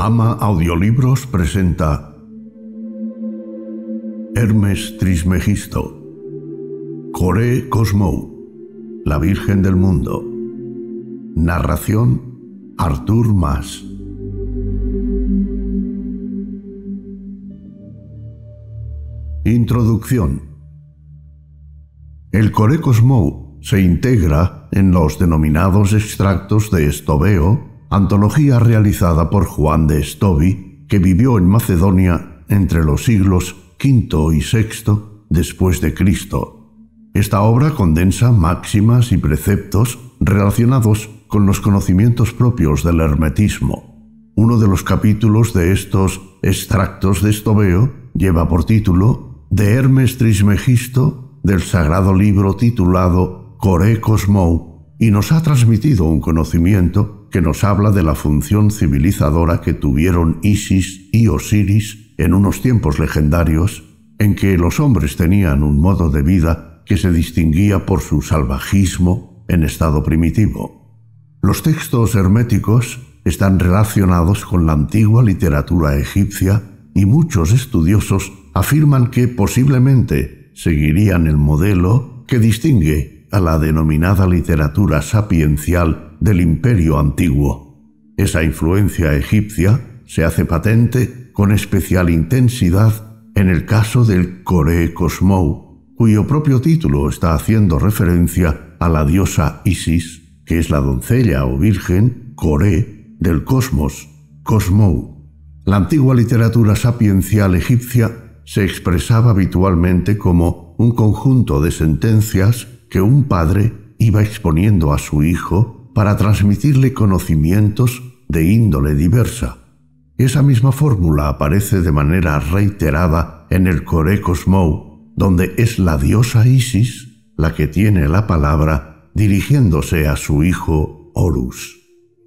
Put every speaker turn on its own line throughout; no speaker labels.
Ama Audiolibros presenta Hermes Trismegisto, Coré Cosmou, La Virgen del Mundo. Narración Artur Mas. Introducción. El Coré Cosmou se integra en los denominados extractos de Estobeo antología realizada por Juan de Stobi, que vivió en Macedonia entre los siglos V y VI después de Cristo. Esta obra condensa máximas y preceptos relacionados con los conocimientos propios del hermetismo. Uno de los capítulos de estos extractos de Estobeo lleva por título De Hermes Trismegisto del sagrado libro titulado Core Cosmou y nos ha transmitido un conocimiento que nos habla de la función civilizadora que tuvieron Isis y Osiris en unos tiempos legendarios en que los hombres tenían un modo de vida que se distinguía por su salvajismo en estado primitivo. Los textos herméticos están relacionados con la antigua literatura egipcia y muchos estudiosos afirman que posiblemente seguirían el modelo que distingue a la denominada literatura sapiencial del imperio antiguo. Esa influencia egipcia se hace patente con especial intensidad en el caso del Kore Cosmou, cuyo propio título está haciendo referencia a la diosa Isis, que es la doncella o virgen Kore del cosmos, Cosmou. La antigua literatura sapiencial egipcia se expresaba habitualmente como un conjunto de sentencias que un padre iba exponiendo a su hijo para transmitirle conocimientos de índole diversa. Esa misma fórmula aparece de manera reiterada en el core Cosmou, donde es la diosa Isis la que tiene la palabra dirigiéndose a su hijo Horus.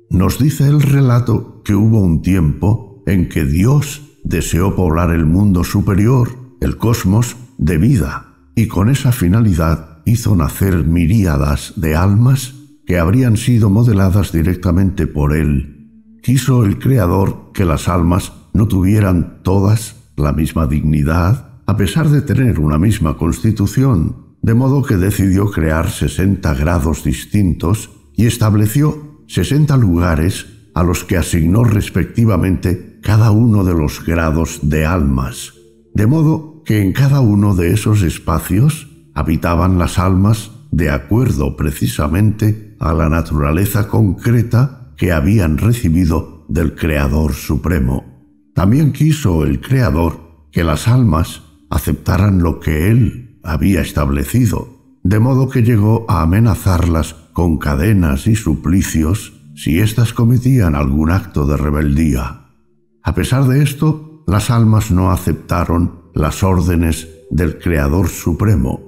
Nos dice el relato que hubo un tiempo en que Dios deseó poblar el mundo superior, el cosmos, de vida, y con esa finalidad hizo nacer miríadas de almas que habrían sido modeladas directamente por él, quiso el Creador que las almas no tuvieran todas la misma dignidad, a pesar de tener una misma constitución, de modo que decidió crear sesenta grados distintos y estableció sesenta lugares a los que asignó respectivamente cada uno de los grados de almas, de modo que en cada uno de esos espacios habitaban las almas de acuerdo precisamente a la naturaleza concreta que habían recibido del Creador Supremo. También quiso el Creador que las almas aceptaran lo que Él había establecido, de modo que llegó a amenazarlas con cadenas y suplicios si éstas cometían algún acto de rebeldía. A pesar de esto, las almas no aceptaron las órdenes del Creador Supremo.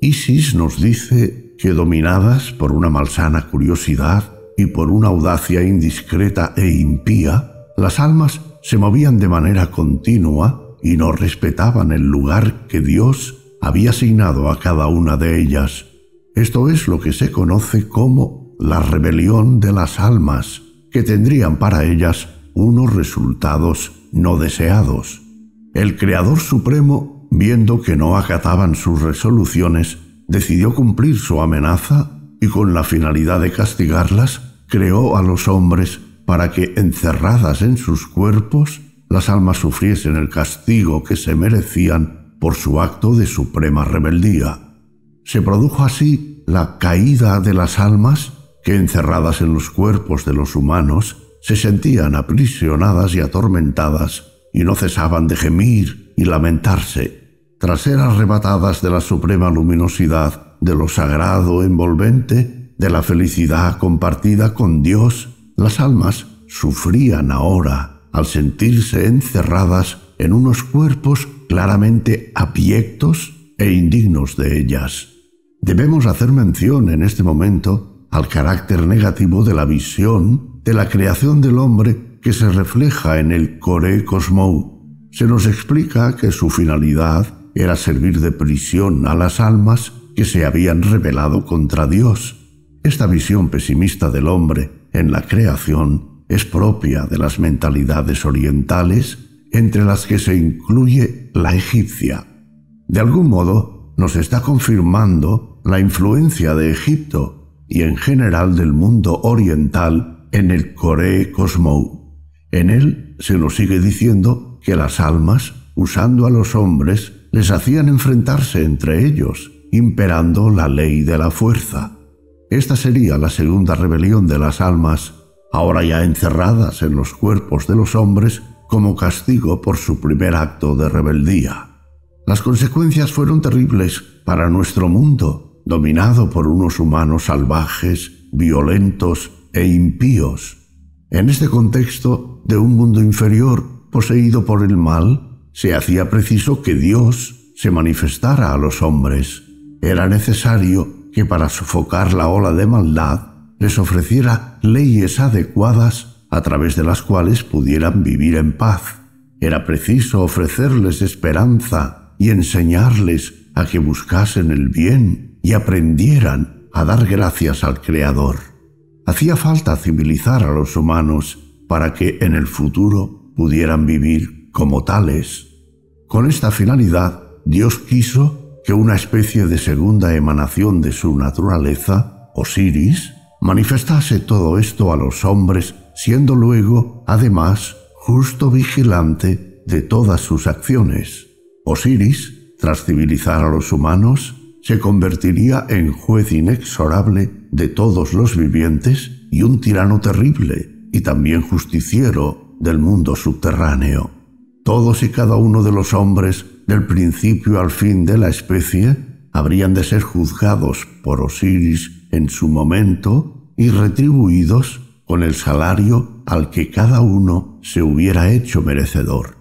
Isis nos dice que dominadas por una malsana curiosidad y por una audacia indiscreta e impía, las almas se movían de manera continua y no respetaban el lugar que Dios había asignado a cada una de ellas. Esto es lo que se conoce como la rebelión de las almas, que tendrían para ellas unos resultados no deseados. El Creador Supremo, viendo que no acataban sus resoluciones, decidió cumplir su amenaza y con la finalidad de castigarlas, creó a los hombres para que, encerradas en sus cuerpos, las almas sufriesen el castigo que se merecían por su acto de suprema rebeldía. Se produjo así la caída de las almas que, encerradas en los cuerpos de los humanos, se sentían aprisionadas y atormentadas y no cesaban de gemir y lamentarse tras ser arrebatadas de la suprema luminosidad, de lo sagrado envolvente, de la felicidad compartida con Dios, las almas sufrían ahora al sentirse encerradas en unos cuerpos claramente abyectos e indignos de ellas. Debemos hacer mención en este momento al carácter negativo de la visión de la creación del hombre que se refleja en el Core Cosmou. Se nos explica que su finalidad era servir de prisión a las almas que se habían rebelado contra Dios. Esta visión pesimista del hombre en la creación es propia de las mentalidades orientales, entre las que se incluye la egipcia. De algún modo, nos está confirmando la influencia de Egipto y en general del mundo oriental en el Coree Cosmou. En él se nos sigue diciendo que las almas, usando a los hombres les hacían enfrentarse entre ellos, imperando la ley de la fuerza. Esta sería la segunda rebelión de las almas, ahora ya encerradas en los cuerpos de los hombres como castigo por su primer acto de rebeldía. Las consecuencias fueron terribles para nuestro mundo, dominado por unos humanos salvajes, violentos e impíos. En este contexto de un mundo inferior poseído por el mal, se hacía preciso que Dios se manifestara a los hombres. Era necesario que para sofocar la ola de maldad les ofreciera leyes adecuadas a través de las cuales pudieran vivir en paz. Era preciso ofrecerles esperanza y enseñarles a que buscasen el bien y aprendieran a dar gracias al Creador. Hacía falta civilizar a los humanos para que en el futuro pudieran vivir como tales. Con esta finalidad, Dios quiso que una especie de segunda emanación de su naturaleza, Osiris, manifestase todo esto a los hombres, siendo luego, además, justo vigilante de todas sus acciones. Osiris, tras civilizar a los humanos, se convertiría en juez inexorable de todos los vivientes y un tirano terrible, y también justiciero del mundo subterráneo todos y cada uno de los hombres, del principio al fin de la especie, habrían de ser juzgados por Osiris en su momento y retribuidos con el salario al que cada uno se hubiera hecho merecedor.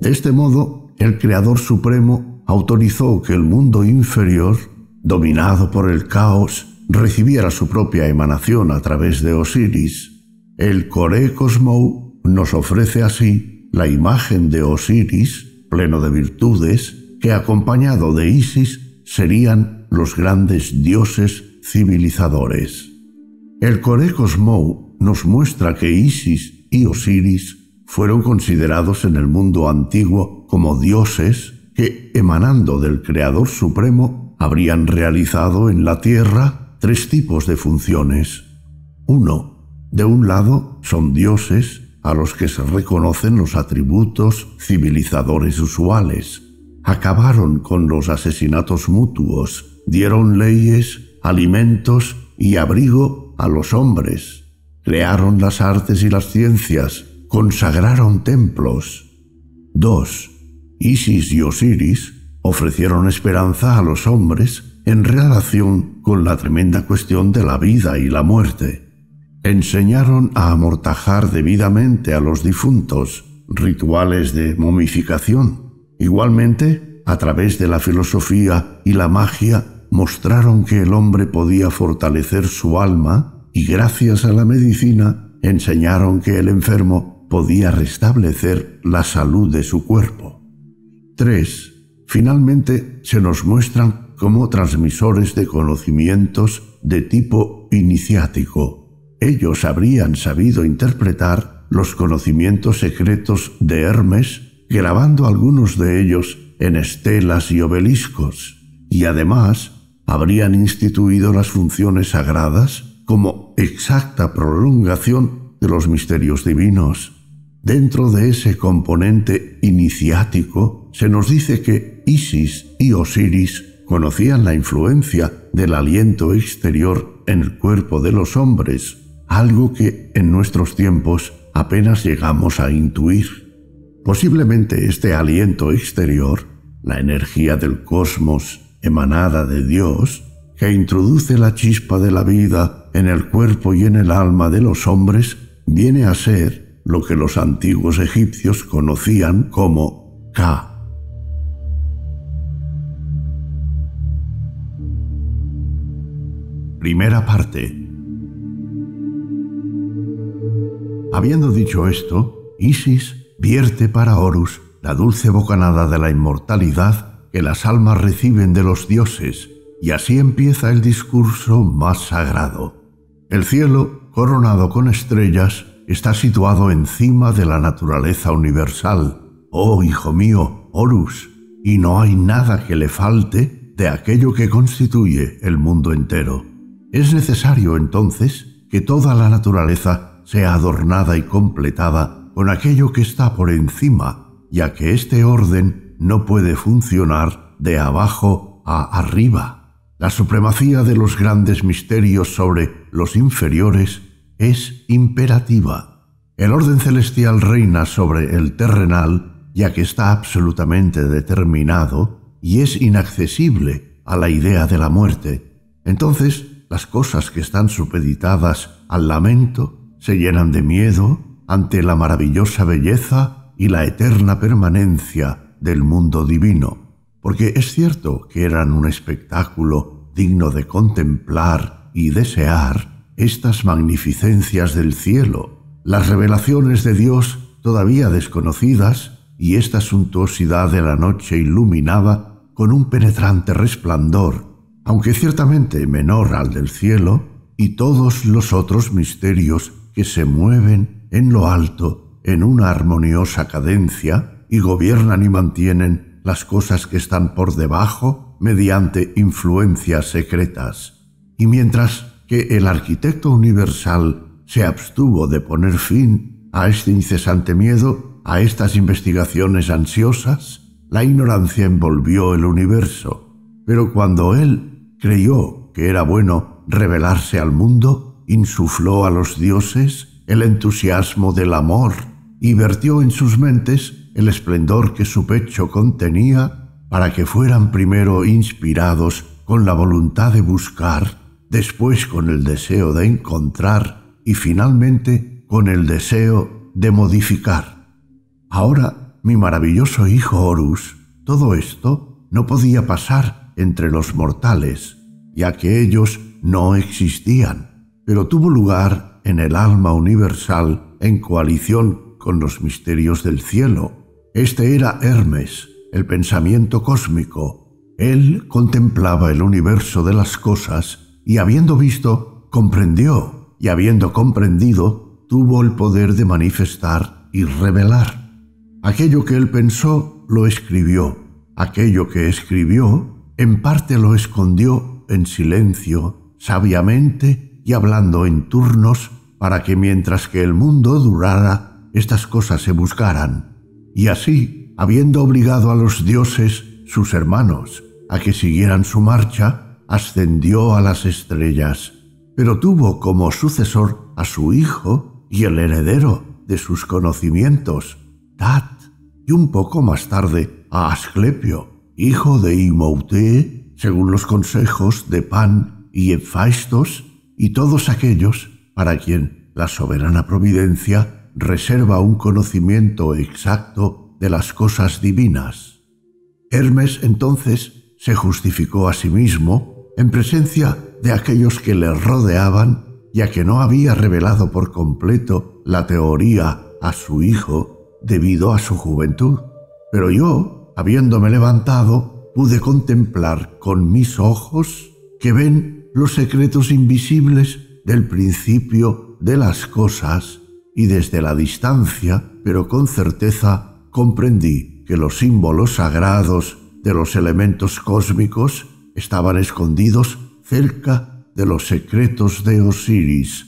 De este modo, el Creador Supremo autorizó que el mundo inferior, dominado por el caos, recibiera su propia emanación a través de Osiris. El Core Cosmou nos ofrece así la imagen de Osiris, pleno de virtudes, que acompañado de Isis serían los grandes dioses civilizadores. El Coré Mou nos muestra que Isis y Osiris fueron considerados en el mundo antiguo como dioses que, emanando del Creador Supremo, habrían realizado en la Tierra tres tipos de funciones. Uno, De un lado son dioses a los que se reconocen los atributos civilizadores usuales. Acabaron con los asesinatos mutuos, dieron leyes, alimentos y abrigo a los hombres, crearon las artes y las ciencias, consagraron templos. 2. Isis y Osiris ofrecieron esperanza a los hombres en relación con la tremenda cuestión de la vida y la muerte enseñaron a amortajar debidamente a los difuntos, rituales de momificación. Igualmente, a través de la filosofía y la magia, mostraron que el hombre podía fortalecer su alma y gracias a la medicina enseñaron que el enfermo podía restablecer la salud de su cuerpo. 3. Finalmente, se nos muestran como transmisores de conocimientos de tipo iniciático, ellos habrían sabido interpretar los conocimientos secretos de Hermes, grabando algunos de ellos en estelas y obeliscos, y además habrían instituido las funciones sagradas como exacta prolongación de los misterios divinos. Dentro de ese componente iniciático se nos dice que Isis y Osiris conocían la influencia del aliento exterior en el cuerpo de los hombres algo que en nuestros tiempos apenas llegamos a intuir. Posiblemente este aliento exterior, la energía del cosmos emanada de Dios, que introduce la chispa de la vida en el cuerpo y en el alma de los hombres, viene a ser lo que los antiguos egipcios conocían como Ka. Primera parte Habiendo dicho esto, Isis vierte para Horus la dulce bocanada de la inmortalidad que las almas reciben de los dioses, y así empieza el discurso más sagrado. El cielo, coronado con estrellas, está situado encima de la naturaleza universal. Oh, hijo mío, Horus, y no hay nada que le falte de aquello que constituye el mundo entero. Es necesario, entonces, que toda la naturaleza sea adornada y completada con aquello que está por encima, ya que este orden no puede funcionar de abajo a arriba. La supremacía de los grandes misterios sobre los inferiores es imperativa. El orden celestial reina sobre el terrenal, ya que está absolutamente determinado y es inaccesible a la idea de la muerte. Entonces, las cosas que están supeditadas al lamento se llenan de miedo ante la maravillosa belleza y la eterna permanencia del mundo divino, porque es cierto que eran un espectáculo digno de contemplar y desear estas magnificencias del cielo, las revelaciones de Dios todavía desconocidas y esta suntuosidad de la noche iluminada con un penetrante resplandor, aunque ciertamente menor al del cielo, y todos los otros misterios que se mueven en lo alto en una armoniosa cadencia y gobiernan y mantienen las cosas que están por debajo mediante influencias secretas. Y mientras que el arquitecto universal se abstuvo de poner fin a este incesante miedo, a estas investigaciones ansiosas, la ignorancia envolvió el universo. Pero cuando él creyó que era bueno revelarse al mundo, insufló a los dioses el entusiasmo del amor y vertió en sus mentes el esplendor que su pecho contenía para que fueran primero inspirados con la voluntad de buscar, después con el deseo de encontrar y finalmente con el deseo de modificar. Ahora, mi maravilloso hijo Horus, todo esto no podía pasar entre los mortales, ya que ellos no existían pero tuvo lugar en el alma universal en coalición con los misterios del cielo. Este era Hermes, el pensamiento cósmico. Él contemplaba el universo de las cosas y habiendo visto, comprendió, y habiendo comprendido, tuvo el poder de manifestar y revelar. Aquello que él pensó, lo escribió. Aquello que escribió, en parte lo escondió en silencio, sabiamente y hablando en turnos para que mientras que el mundo durara, estas cosas se buscaran. Y así, habiendo obligado a los dioses, sus hermanos, a que siguieran su marcha, ascendió a las estrellas, pero tuvo como sucesor a su hijo y el heredero de sus conocimientos, Tat, y un poco más tarde a Asclepio, hijo de Imouté, según los consejos de Pan y Hefaistos, y todos aquellos para quien la soberana providencia reserva un conocimiento exacto de las cosas divinas. Hermes entonces se justificó a sí mismo en presencia de aquellos que le rodeaban, ya que no había revelado por completo la teoría a su hijo debido a su juventud. Pero yo, habiéndome levantado, pude contemplar con mis ojos que ven los secretos invisibles del principio de las cosas y desde la distancia, pero con certeza, comprendí que los símbolos sagrados de los elementos cósmicos estaban escondidos cerca de los secretos de Osiris.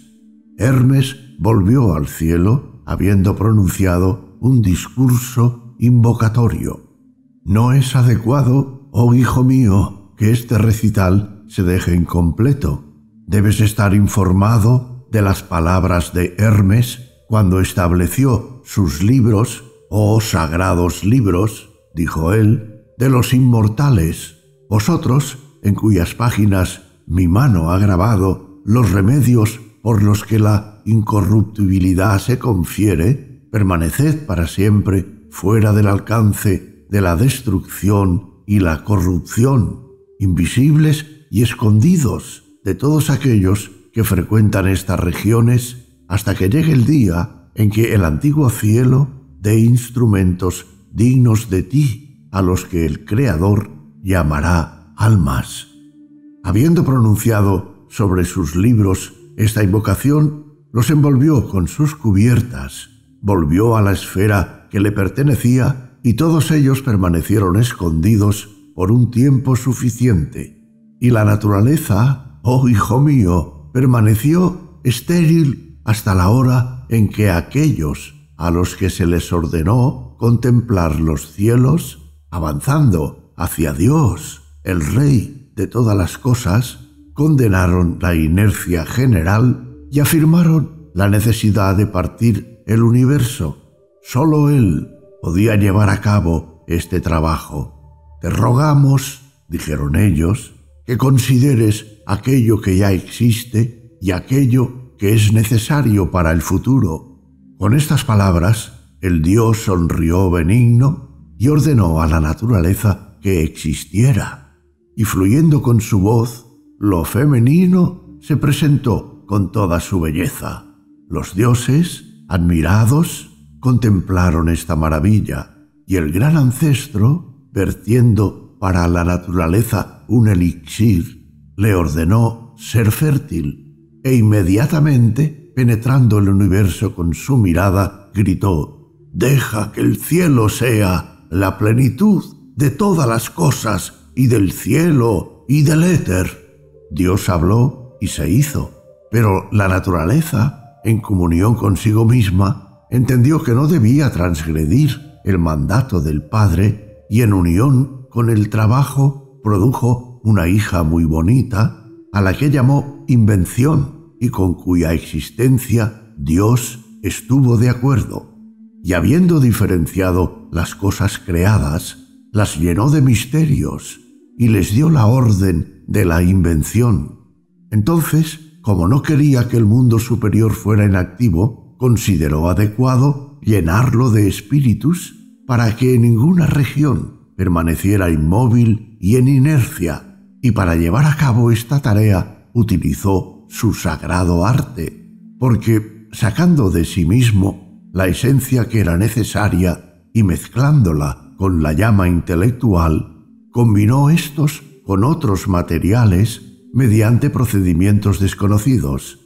Hermes volvió al cielo habiendo pronunciado un discurso invocatorio. No es adecuado, oh hijo mío, que este recital se deje incompleto. Debes estar informado de las palabras de Hermes cuando estableció sus libros, oh sagrados libros, dijo él, de los inmortales, vosotros, en cuyas páginas mi mano ha grabado los remedios por los que la incorruptibilidad se confiere, permaneced para siempre fuera del alcance de la destrucción y la corrupción, invisibles y escondidos de todos aquellos que frecuentan estas regiones hasta que llegue el día en que el antiguo cielo dé instrumentos dignos de ti a los que el Creador llamará almas. Habiendo pronunciado sobre sus libros esta invocación, los envolvió con sus cubiertas, volvió a la esfera que le pertenecía y todos ellos permanecieron escondidos por un tiempo suficiente y la naturaleza, oh hijo mío, permaneció estéril hasta la hora en que aquellos a los que se les ordenó contemplar los cielos, avanzando hacia Dios, el Rey de todas las cosas, condenaron la inercia general y afirmaron la necesidad de partir el universo. Solo Él podía llevar a cabo este trabajo. Te rogamos, dijeron ellos, que consideres aquello que ya existe y aquello que es necesario para el futuro. Con estas palabras, el dios sonrió benigno y ordenó a la naturaleza que existiera, y fluyendo con su voz, lo femenino se presentó con toda su belleza. Los dioses, admirados, contemplaron esta maravilla, y el gran ancestro, vertiendo para la naturaleza un elixir, le ordenó ser fértil e inmediatamente, penetrando el universo con su mirada, gritó, Deja que el cielo sea la plenitud de todas las cosas y del cielo y del éter. Dios habló y se hizo, pero la naturaleza, en comunión consigo misma, entendió que no debía transgredir el mandato del Padre y en unión con el trabajo produjo una hija muy bonita, a la que llamó Invención y con cuya existencia Dios estuvo de acuerdo. Y habiendo diferenciado las cosas creadas, las llenó de misterios y les dio la orden de la invención. Entonces, como no quería que el mundo superior fuera inactivo, consideró adecuado llenarlo de espíritus para que en ninguna región permaneciera inmóvil y en inercia, y para llevar a cabo esta tarea utilizó su sagrado arte, porque sacando de sí mismo la esencia que era necesaria y mezclándola con la llama intelectual, combinó estos con otros materiales mediante procedimientos desconocidos,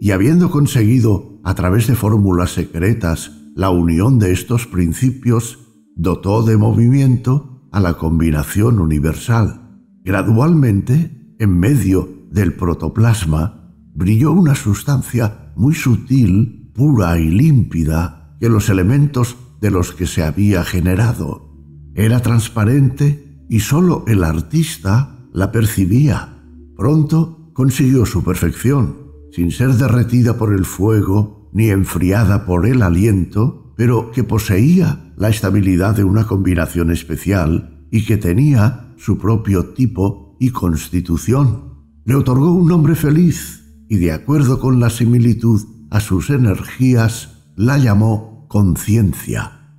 y habiendo conseguido a través de fórmulas secretas la unión de estos principios, dotó de movimiento a la combinación universal. Gradualmente, en medio del protoplasma, brilló una sustancia muy sutil, pura y límpida que los elementos de los que se había generado. Era transparente y sólo el artista la percibía. Pronto consiguió su perfección, sin ser derretida por el fuego ni enfriada por el aliento, pero que poseía la estabilidad de una combinación especial y que tenía su propio tipo y constitución. Le otorgó un nombre feliz y de acuerdo con la similitud a sus energías la llamó conciencia.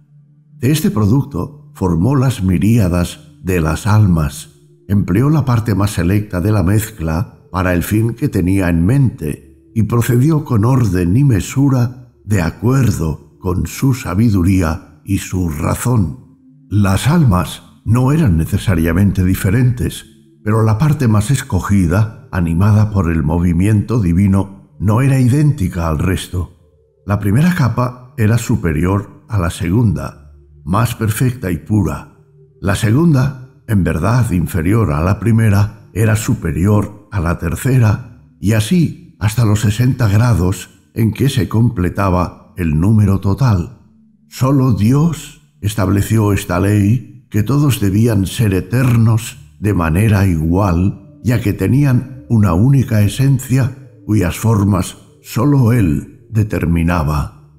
De este producto formó las miríadas de las almas. Empleó la parte más selecta de la mezcla para el fin que tenía en mente y procedió con orden y mesura de acuerdo con su sabiduría y su razón. Las almas no eran necesariamente diferentes, pero la parte más escogida, animada por el movimiento divino, no era idéntica al resto. La primera capa era superior a la segunda, más perfecta y pura. La segunda, en verdad inferior a la primera, era superior a la tercera, y así hasta los 60 grados en que se completaba el número total. Solo Dios estableció esta ley que todos debían ser eternos de manera igual, ya que tenían una única esencia cuyas formas sólo Él determinaba.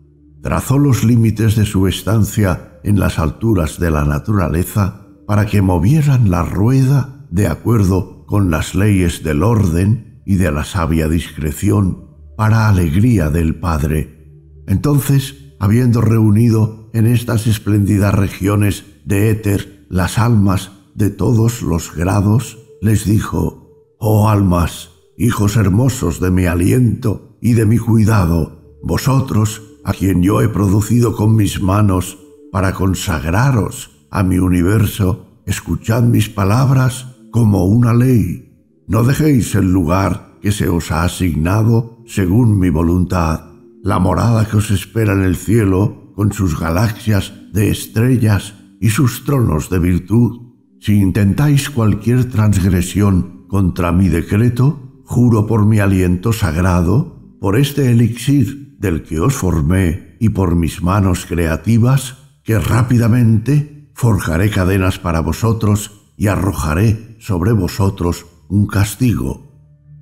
Trazó los límites de su estancia en las alturas de la naturaleza para que movieran la rueda de acuerdo con las leyes del orden y de la sabia discreción para alegría del Padre. Entonces habiendo reunido en estas espléndidas regiones de éter las almas de todos los grados, les dijo, Oh almas, hijos hermosos de mi aliento y de mi cuidado, vosotros, a quien yo he producido con mis manos para consagraros a mi universo, escuchad mis palabras como una ley. No dejéis el lugar que se os ha asignado según mi voluntad la morada que os espera en el cielo, con sus galaxias de estrellas y sus tronos de virtud. Si intentáis cualquier transgresión contra mi decreto, juro por mi aliento sagrado, por este elixir del que os formé y por mis manos creativas, que rápidamente forjaré cadenas para vosotros y arrojaré sobre vosotros un castigo.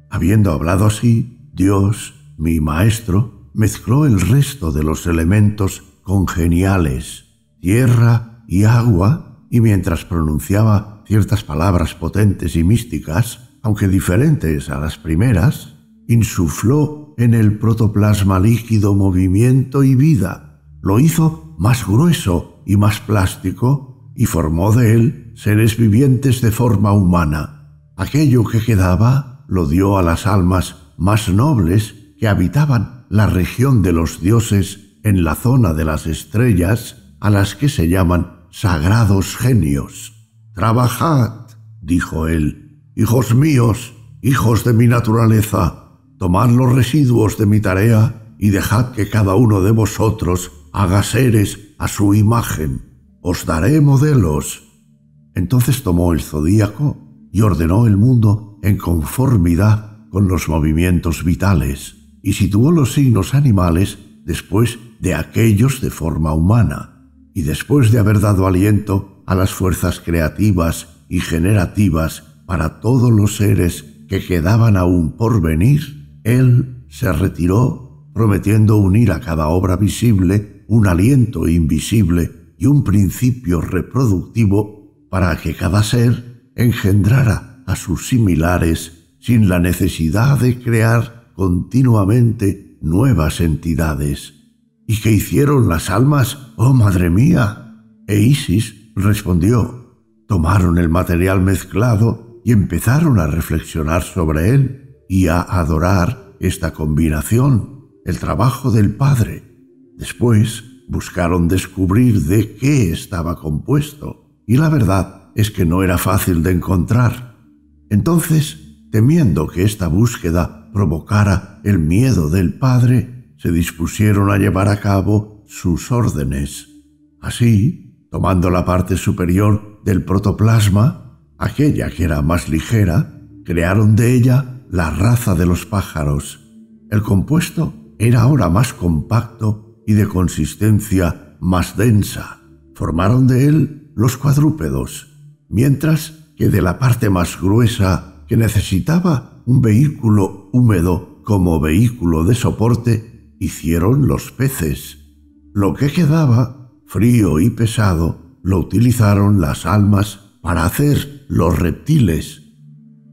Habiendo hablado así, Dios, mi Maestro, mezcló el resto de los elementos congeniales, tierra y agua, y mientras pronunciaba ciertas palabras potentes y místicas, aunque diferentes a las primeras, insufló en el protoplasma líquido movimiento y vida, lo hizo más grueso y más plástico, y formó de él seres vivientes de forma humana. Aquello que quedaba lo dio a las almas más nobles que habitaban la región de los dioses en la zona de las estrellas a las que se llaman sagrados genios. Trabajad, dijo él, hijos míos, hijos de mi naturaleza, tomad los residuos de mi tarea y dejad que cada uno de vosotros haga seres a su imagen. Os daré modelos. Entonces tomó el zodíaco y ordenó el mundo en conformidad con los movimientos vitales y situó los signos animales después de aquellos de forma humana, y después de haber dado aliento a las fuerzas creativas y generativas para todos los seres que quedaban aún por venir, él se retiró prometiendo unir a cada obra visible un aliento invisible y un principio reproductivo para que cada ser engendrara a sus similares sin la necesidad de crear continuamente nuevas entidades. ¿Y qué hicieron las almas? ¡Oh, madre mía! E Isis respondió, tomaron el material mezclado y empezaron a reflexionar sobre él y a adorar esta combinación, el trabajo del Padre. Después buscaron descubrir de qué estaba compuesto, y la verdad es que no era fácil de encontrar. Entonces, temiendo que esta búsqueda provocara el miedo del padre, se dispusieron a llevar a cabo sus órdenes. Así, tomando la parte superior del protoplasma, aquella que era más ligera, crearon de ella la raza de los pájaros. El compuesto era ahora más compacto y de consistencia más densa. Formaron de él los cuadrúpedos, mientras que de la parte más gruesa que necesitaba un vehículo húmedo como vehículo de soporte hicieron los peces. Lo que quedaba, frío y pesado, lo utilizaron las almas para hacer los reptiles.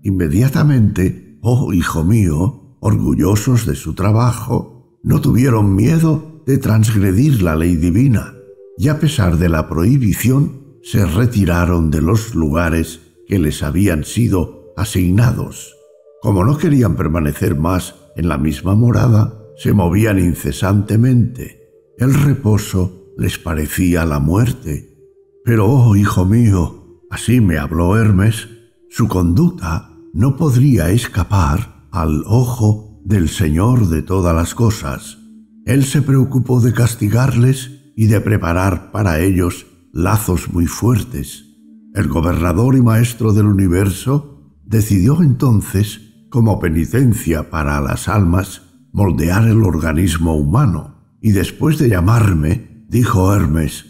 Inmediatamente, oh hijo mío, orgullosos de su trabajo, no tuvieron miedo de transgredir la ley divina, y a pesar de la prohibición, se retiraron de los lugares que les habían sido asignados. Como no querían permanecer más en la misma morada, se movían incesantemente. El reposo les parecía la muerte. Pero, oh hijo mío, así me habló Hermes, su conducta no podría escapar al ojo del Señor de todas las cosas. Él se preocupó de castigarles y de preparar para ellos lazos muy fuertes. El gobernador y maestro del universo decidió entonces como penitencia para las almas, moldear el organismo humano. Y después de llamarme, dijo Hermes,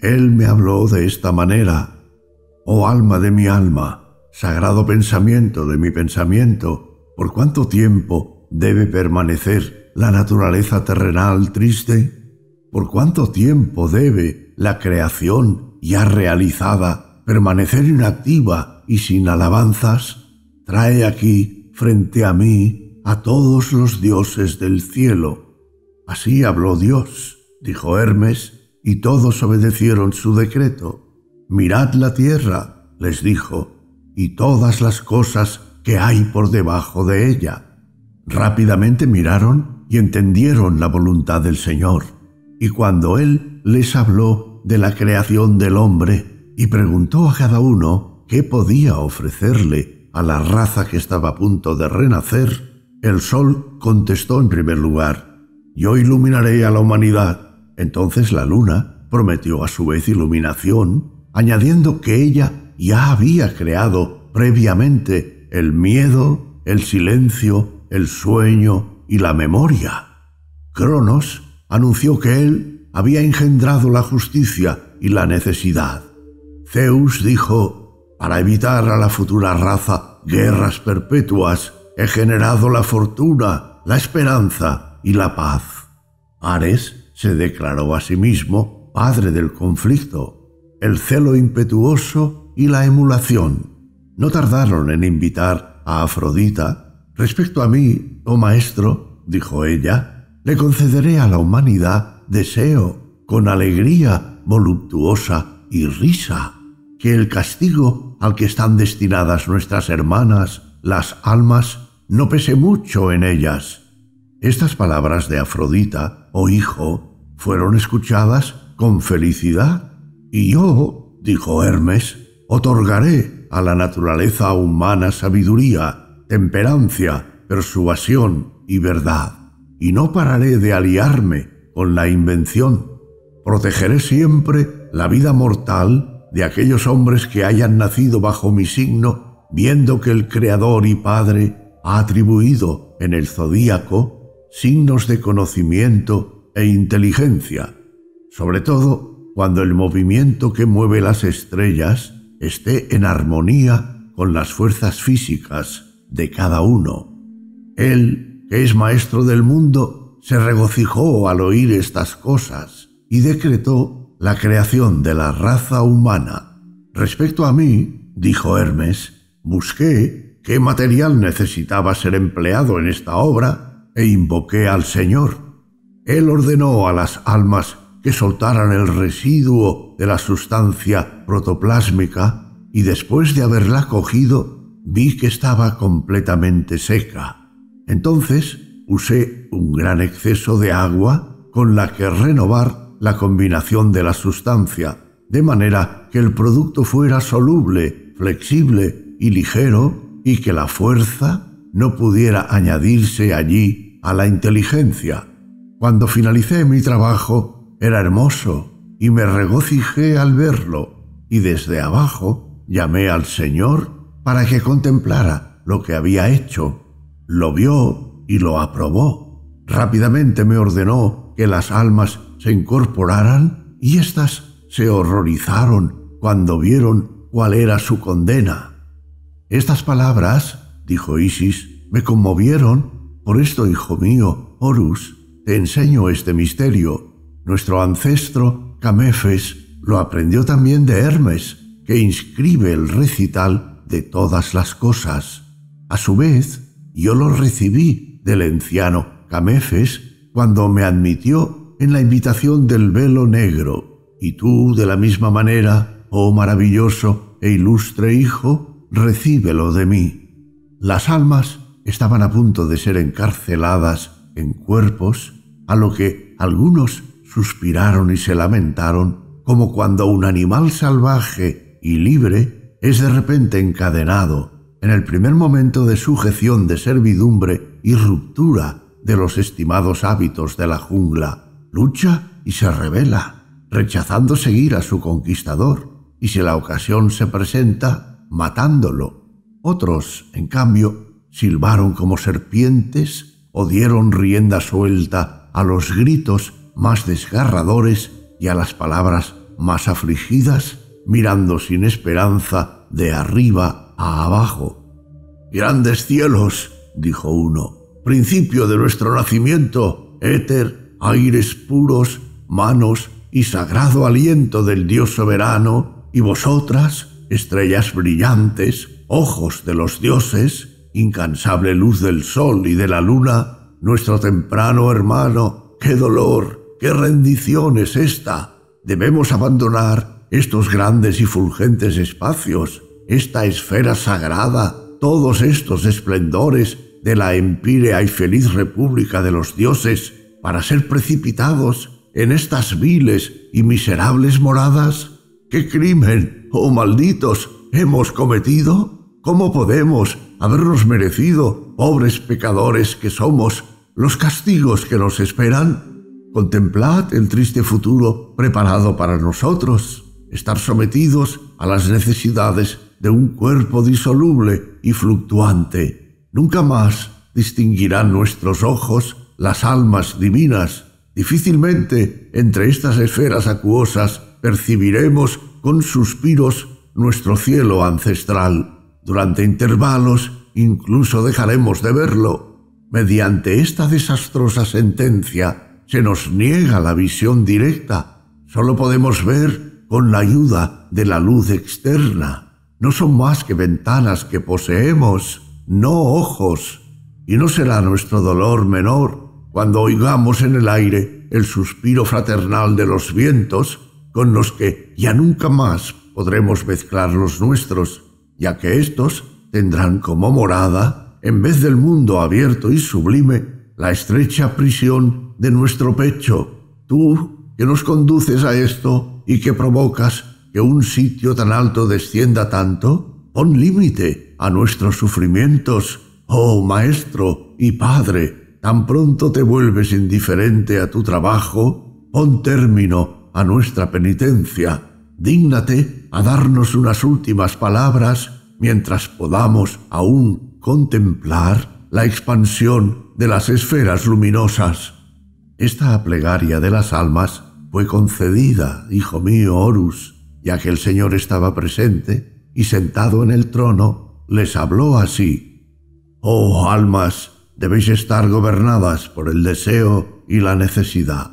Él me habló de esta manera, Oh alma de mi alma, sagrado pensamiento de mi pensamiento, ¿por cuánto tiempo debe permanecer la naturaleza terrenal triste? ¿Por cuánto tiempo debe la creación ya realizada permanecer inactiva y sin alabanzas? Trae aquí frente a mí a todos los dioses del cielo. Así habló Dios, dijo Hermes, y todos obedecieron su decreto. Mirad la tierra, les dijo, y todas las cosas que hay por debajo de ella. Rápidamente miraron y entendieron la voluntad del Señor. Y cuando Él les habló de la creación del hombre y preguntó a cada uno qué podía ofrecerle a la raza que estaba a punto de renacer, el sol contestó en primer lugar, Yo iluminaré a la humanidad. Entonces la luna prometió a su vez iluminación, añadiendo que ella ya había creado previamente el miedo, el silencio, el sueño y la memoria. Cronos anunció que él había engendrado la justicia y la necesidad. Zeus dijo para evitar a la futura raza guerras perpetuas, he generado la fortuna, la esperanza y la paz. Ares se declaró a sí mismo padre del conflicto, el celo impetuoso y la emulación. No tardaron en invitar a Afrodita. Respecto a mí, oh maestro, dijo ella, le concederé a la humanidad deseo con alegría voluptuosa y risa que el castigo al que están destinadas nuestras hermanas, las almas, no pese mucho en ellas. Estas palabras de Afrodita, oh hijo, fueron escuchadas con felicidad, y yo, dijo Hermes, otorgaré a la naturaleza humana sabiduría, temperancia, persuasión y verdad, y no pararé de aliarme con la invención. Protegeré siempre la vida mortal de aquellos hombres que hayan nacido bajo mi signo, viendo que el Creador y Padre ha atribuido en el zodíaco signos de conocimiento e inteligencia, sobre todo cuando el movimiento que mueve las estrellas esté en armonía con las fuerzas físicas de cada uno. Él, que es maestro del mundo, se regocijó al oír estas cosas y decretó la creación de la raza humana. Respecto a mí, dijo Hermes, busqué qué material necesitaba ser empleado en esta obra e invoqué al Señor. Él ordenó a las almas que soltaran el residuo de la sustancia protoplásmica y después de haberla cogido vi que estaba completamente seca. Entonces usé un gran exceso de agua con la que renovar la combinación de la sustancia, de manera que el producto fuera soluble, flexible y ligero y que la fuerza no pudiera añadirse allí a la inteligencia. Cuando finalicé mi trabajo, era hermoso y me regocijé al verlo y desde abajo llamé al Señor para que contemplara lo que había hecho. Lo vio y lo aprobó. Rápidamente me ordenó que las almas se incorporaran y éstas se horrorizaron cuando vieron cuál era su condena. Estas palabras, dijo Isis, me conmovieron. Por esto, hijo mío, Horus, te enseño este misterio. Nuestro ancestro, Camefes, lo aprendió también de Hermes, que inscribe el recital de todas las cosas. A su vez, yo lo recibí del anciano Camefes cuando me admitió en la invitación del velo negro, y tú de la misma manera, oh maravilloso e ilustre Hijo, recíbelo de mí. Las almas estaban a punto de ser encarceladas en cuerpos, a lo que algunos suspiraron y se lamentaron, como cuando un animal salvaje y libre es de repente encadenado, en el primer momento de sujeción de servidumbre y ruptura de los estimados hábitos de la jungla, lucha y se revela, rechazando seguir a su conquistador, y si la ocasión se presenta, matándolo. Otros, en cambio, silbaron como serpientes o dieron rienda suelta a los gritos más desgarradores y a las palabras más afligidas, mirando sin esperanza de arriba a abajo. Grandes cielos, dijo uno, principio de nuestro nacimiento, éter aires puros, manos y sagrado aliento del Dios soberano, y vosotras, estrellas brillantes, ojos de los dioses, incansable luz del sol y de la luna, nuestro temprano hermano, qué dolor, qué rendición es esta. Debemos abandonar estos grandes y fulgentes espacios, esta esfera sagrada, todos estos esplendores de la empírea y feliz república de los dioses para ser precipitados en estas viles y miserables moradas? ¿Qué crimen, oh malditos, hemos cometido? ¿Cómo podemos habernos merecido, pobres pecadores que somos, los castigos que nos esperan? Contemplad el triste futuro preparado para nosotros, estar sometidos a las necesidades de un cuerpo disoluble y fluctuante. Nunca más distinguirán nuestros ojos las almas divinas, difícilmente entre estas esferas acuosas percibiremos con suspiros nuestro cielo ancestral. Durante intervalos incluso dejaremos de verlo. Mediante esta desastrosa sentencia se nos niega la visión directa. Solo podemos ver con la ayuda de la luz externa. No son más que ventanas que poseemos, no ojos. Y no será nuestro dolor menor cuando oigamos en el aire el suspiro fraternal de los vientos con los que ya nunca más podremos mezclar los nuestros, ya que éstos tendrán como morada, en vez del mundo abierto y sublime, la estrecha prisión de nuestro pecho. Tú, que nos conduces a esto y que provocas que un sitio tan alto descienda tanto, pon límite a nuestros sufrimientos, oh Maestro y Padre, tan pronto te vuelves indiferente a tu trabajo, pon término a nuestra penitencia. Dígnate a darnos unas últimas palabras mientras podamos aún contemplar la expansión de las esferas luminosas. Esta plegaria de las almas fue concedida, hijo mío Horus, ya que el Señor estaba presente y sentado en el trono les habló así. Oh almas debéis estar gobernadas por el deseo y la necesidad.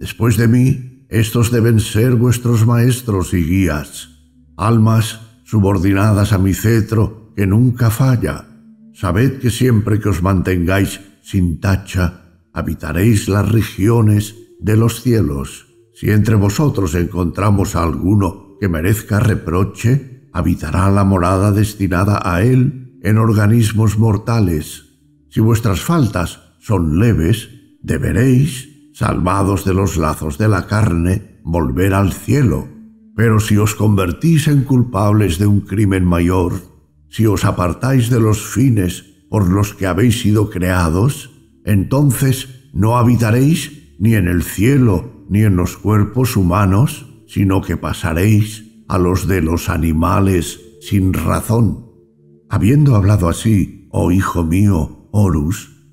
Después de mí, estos deben ser vuestros maestros y guías, almas subordinadas a mi cetro que nunca falla. Sabed que siempre que os mantengáis sin tacha, habitaréis las regiones de los cielos. Si entre vosotros encontramos a alguno que merezca reproche, habitará la morada destinada a él en organismos mortales si vuestras faltas son leves, deberéis, salvados de los lazos de la carne, volver al cielo. Pero si os convertís en culpables de un crimen mayor, si os apartáis de los fines por los que habéis sido creados, entonces no habitaréis ni en el cielo ni en los cuerpos humanos, sino que pasaréis a los de los animales sin razón. Habiendo hablado así, oh hijo mío,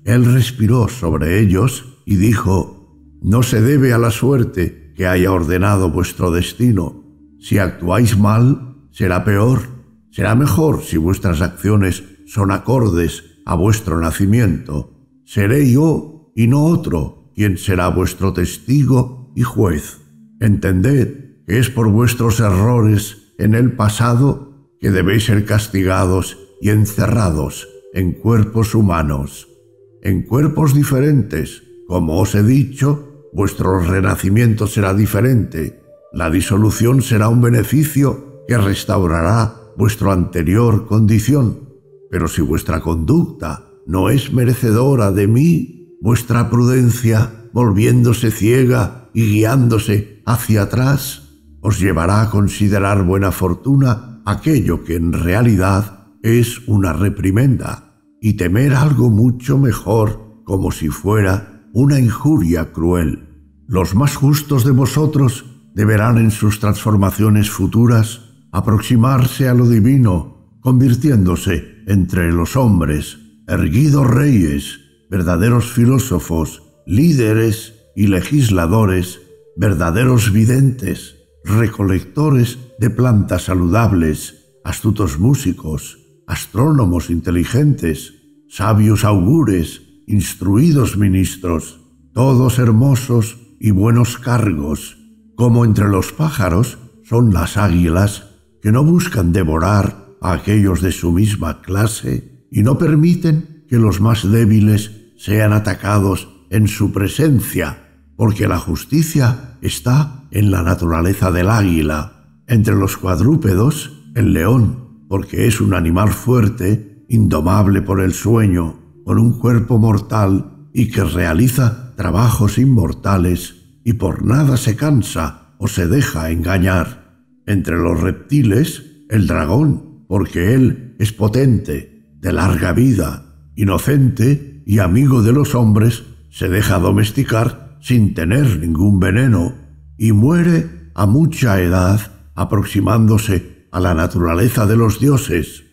él respiró sobre ellos y dijo, No se debe a la suerte que haya ordenado vuestro destino. Si actuáis mal, será peor. Será mejor si vuestras acciones son acordes a vuestro nacimiento. Seré yo y no otro quien será vuestro testigo y juez. Entended que es por vuestros errores en el pasado que debéis ser castigados y encerrados en cuerpos humanos, en cuerpos diferentes. Como os he dicho, vuestro renacimiento será diferente. La disolución será un beneficio que restaurará vuestra anterior condición. Pero si vuestra conducta no es merecedora de mí, vuestra prudencia, volviéndose ciega y guiándose hacia atrás, os llevará a considerar buena fortuna aquello que en realidad es una reprimenda y temer algo mucho mejor como si fuera una injuria cruel. Los más justos de vosotros deberán en sus transformaciones futuras aproximarse a lo divino, convirtiéndose entre los hombres, erguidos reyes, verdaderos filósofos, líderes y legisladores, verdaderos videntes, recolectores de plantas saludables, astutos músicos, astrónomos inteligentes, sabios augures, instruidos ministros, todos hermosos y buenos cargos, como entre los pájaros son las águilas que no buscan devorar a aquellos de su misma clase y no permiten que los más débiles sean atacados en su presencia, porque la justicia está en la naturaleza del águila, entre los cuadrúpedos el león porque es un animal fuerte, indomable por el sueño, con un cuerpo mortal y que realiza trabajos inmortales y por nada se cansa o se deja engañar. Entre los reptiles, el dragón, porque él es potente, de larga vida, inocente y amigo de los hombres, se deja domesticar sin tener ningún veneno y muere a mucha edad, aproximándose a la naturaleza de los dioses,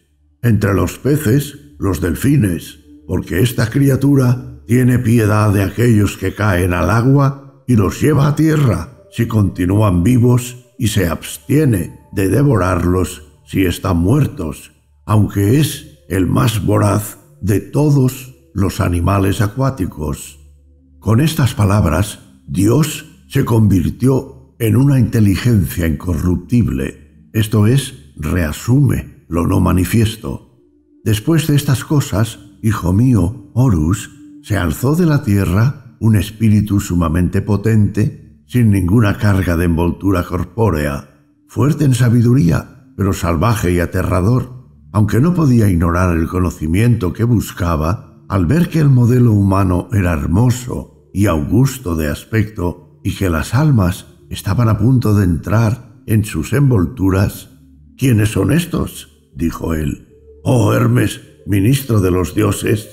entre los peces, los delfines, porque esta criatura tiene piedad de aquellos que caen al agua y los lleva a tierra si continúan vivos y se abstiene de devorarlos si están muertos, aunque es el más voraz de todos los animales acuáticos. Con estas palabras, Dios se convirtió en una inteligencia incorruptible esto es, reasume lo no manifiesto. Después de estas cosas, hijo mío, Horus, se alzó de la tierra un espíritu sumamente potente, sin ninguna carga de envoltura corpórea, fuerte en sabiduría, pero salvaje y aterrador, aunque no podía ignorar el conocimiento que buscaba, al ver que el modelo humano era hermoso y augusto de aspecto y que las almas estaban a punto de entrar en sus envolturas. ¿Quiénes son estos? dijo él. Oh Hermes, ministro de los dioses.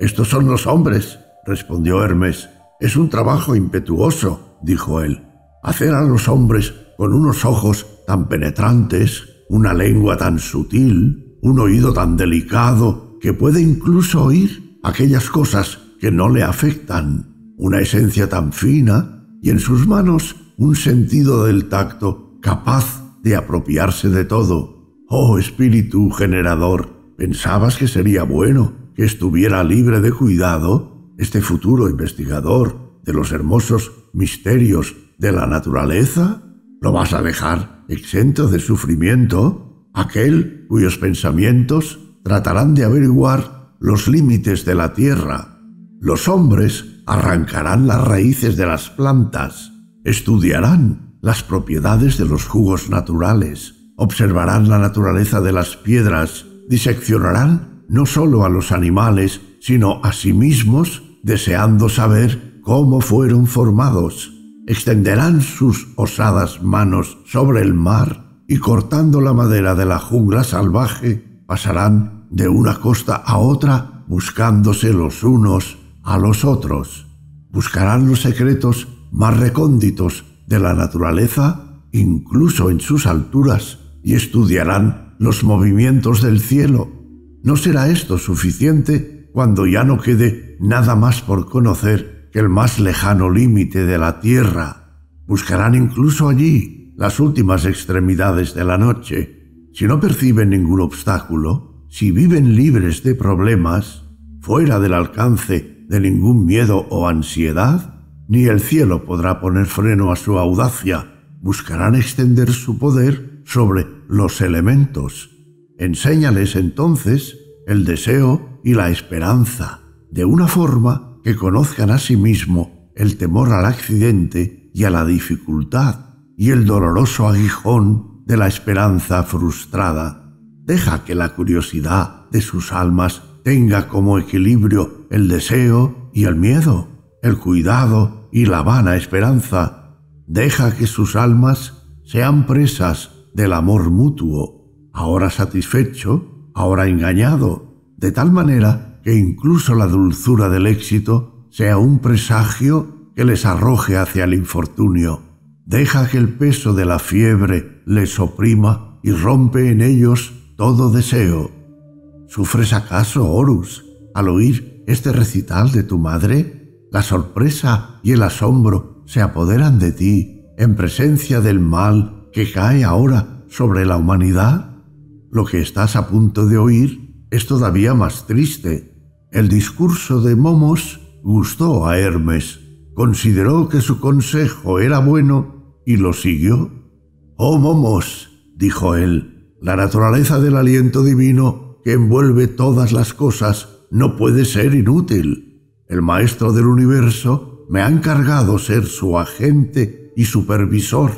Estos son los hombres, respondió Hermes. Es un trabajo impetuoso, dijo él. Hacer a los hombres con unos ojos tan penetrantes, una lengua tan sutil, un oído tan delicado, que puede incluso oír aquellas cosas que no le afectan, una esencia tan fina y en sus manos un sentido del tacto capaz de apropiarse de todo. Oh espíritu generador, ¿pensabas que sería bueno que estuviera libre de cuidado este futuro investigador de los hermosos misterios de la naturaleza? ¿Lo vas a dejar exento de sufrimiento? Aquel cuyos pensamientos tratarán de averiguar los límites de la tierra. Los hombres arrancarán las raíces de las plantas, estudiarán las propiedades de los jugos naturales, observarán la naturaleza de las piedras, diseccionarán no sólo a los animales, sino a sí mismos, deseando saber cómo fueron formados. Extenderán sus osadas manos sobre el mar y cortando la madera de la jungla salvaje, pasarán de una costa a otra buscándose los unos a los otros. Buscarán los secretos más recónditos la naturaleza, incluso en sus alturas, y estudiarán los movimientos del cielo. ¿No será esto suficiente cuando ya no quede nada más por conocer que el más lejano límite de la tierra? Buscarán incluso allí las últimas extremidades de la noche. Si no perciben ningún obstáculo, si viven libres de problemas, fuera del alcance de ningún miedo o ansiedad, ni el cielo podrá poner freno a su audacia. Buscarán extender su poder sobre los elementos. Enséñales entonces el deseo y la esperanza, de una forma que conozcan a sí mismo el temor al accidente y a la dificultad, y el doloroso aguijón de la esperanza frustrada. Deja que la curiosidad de sus almas tenga como equilibrio el deseo y el miedo el cuidado y la vana esperanza. Deja que sus almas sean presas del amor mutuo, ahora satisfecho, ahora engañado, de tal manera que incluso la dulzura del éxito sea un presagio que les arroje hacia el infortunio. Deja que el peso de la fiebre les oprima y rompe en ellos todo deseo. ¿Sufres acaso, Horus, al oír este recital de tu madre? la sorpresa y el asombro se apoderan de ti en presencia del mal que cae ahora sobre la humanidad? Lo que estás a punto de oír es todavía más triste. El discurso de Momos gustó a Hermes, consideró que su consejo era bueno y lo siguió. Oh Momos, dijo él, la naturaleza del aliento divino que envuelve todas las cosas no puede ser inútil el Maestro del Universo me ha encargado ser su agente y supervisor.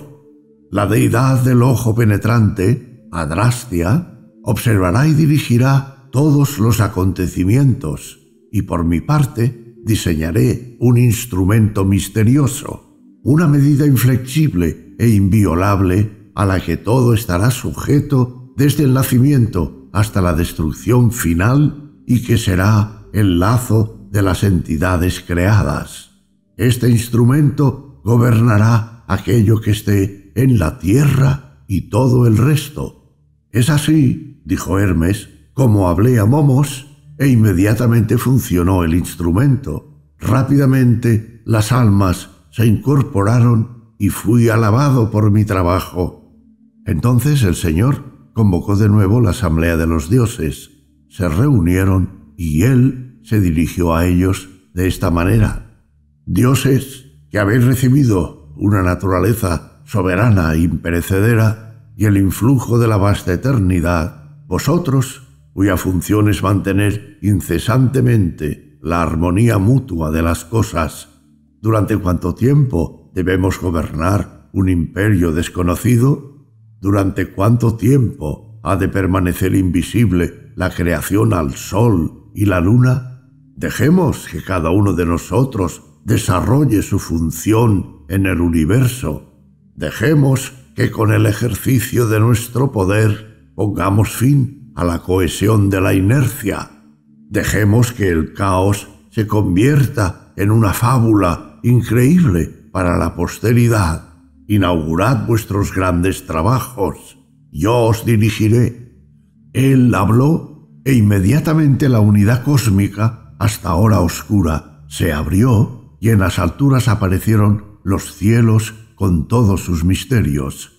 La deidad del ojo penetrante, Adrastia, observará y dirigirá todos los acontecimientos, y por mi parte diseñaré un instrumento misterioso, una medida inflexible e inviolable a la que todo estará sujeto desde el nacimiento hasta la destrucción final y que será el lazo de las entidades creadas. Este instrumento gobernará aquello que esté en la tierra y todo el resto. Es así, dijo Hermes, como hablé a Momos, e inmediatamente funcionó el instrumento. Rápidamente las almas se incorporaron y fui alabado por mi trabajo. Entonces el Señor convocó de nuevo la asamblea de los dioses. Se reunieron y él se dirigió a ellos de esta manera. Dioses que habéis recibido una naturaleza soberana e imperecedera y el influjo de la vasta eternidad, vosotros, cuya función es mantener incesantemente la armonía mutua de las cosas, durante cuánto tiempo debemos gobernar un imperio desconocido, durante cuánto tiempo ha de permanecer invisible la creación al sol y la luna, Dejemos que cada uno de nosotros desarrolle su función en el universo. Dejemos que con el ejercicio de nuestro poder pongamos fin a la cohesión de la inercia. Dejemos que el caos se convierta en una fábula increíble para la posteridad. Inaugurad vuestros grandes trabajos. Yo os dirigiré. Él habló e inmediatamente la unidad cósmica hasta ahora oscura, se abrió y en las alturas aparecieron los cielos con todos sus misterios.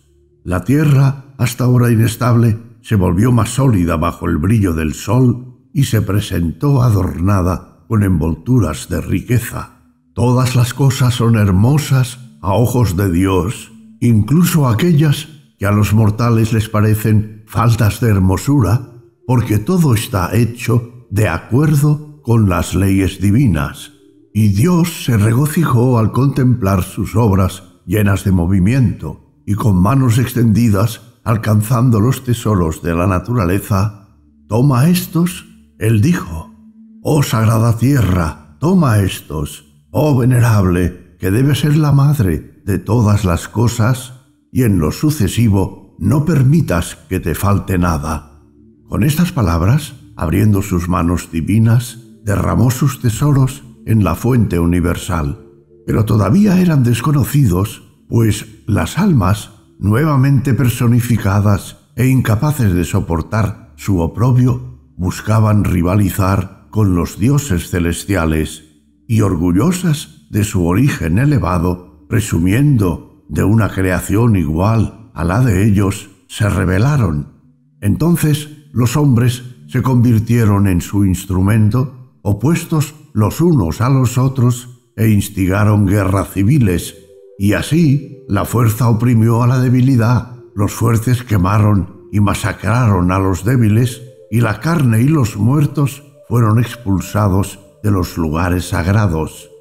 La tierra, hasta ahora inestable, se volvió más sólida bajo el brillo del sol y se presentó adornada con envolturas de riqueza. Todas las cosas son hermosas a ojos de Dios, incluso aquellas que a los mortales les parecen faltas de hermosura, porque todo está hecho de acuerdo con las leyes divinas, y Dios se regocijó al contemplar sus obras llenas de movimiento, y con manos extendidas, alcanzando los tesoros de la naturaleza, toma estos, él dijo, oh sagrada tierra, toma estos, oh venerable, que debe ser la madre de todas las cosas, y en lo sucesivo no permitas que te falte nada. Con estas palabras, abriendo sus manos divinas, derramó sus tesoros en la fuente universal, pero todavía eran desconocidos, pues las almas, nuevamente personificadas e incapaces de soportar su oprobio, buscaban rivalizar con los dioses celestiales, y orgullosas de su origen elevado, presumiendo de una creación igual a la de ellos, se rebelaron. Entonces los hombres se convirtieron en su instrumento opuestos los unos a los otros, e instigaron guerras civiles, y así la fuerza oprimió a la debilidad, los fuertes quemaron y masacraron a los débiles, y la carne y los muertos fueron expulsados de los lugares sagrados.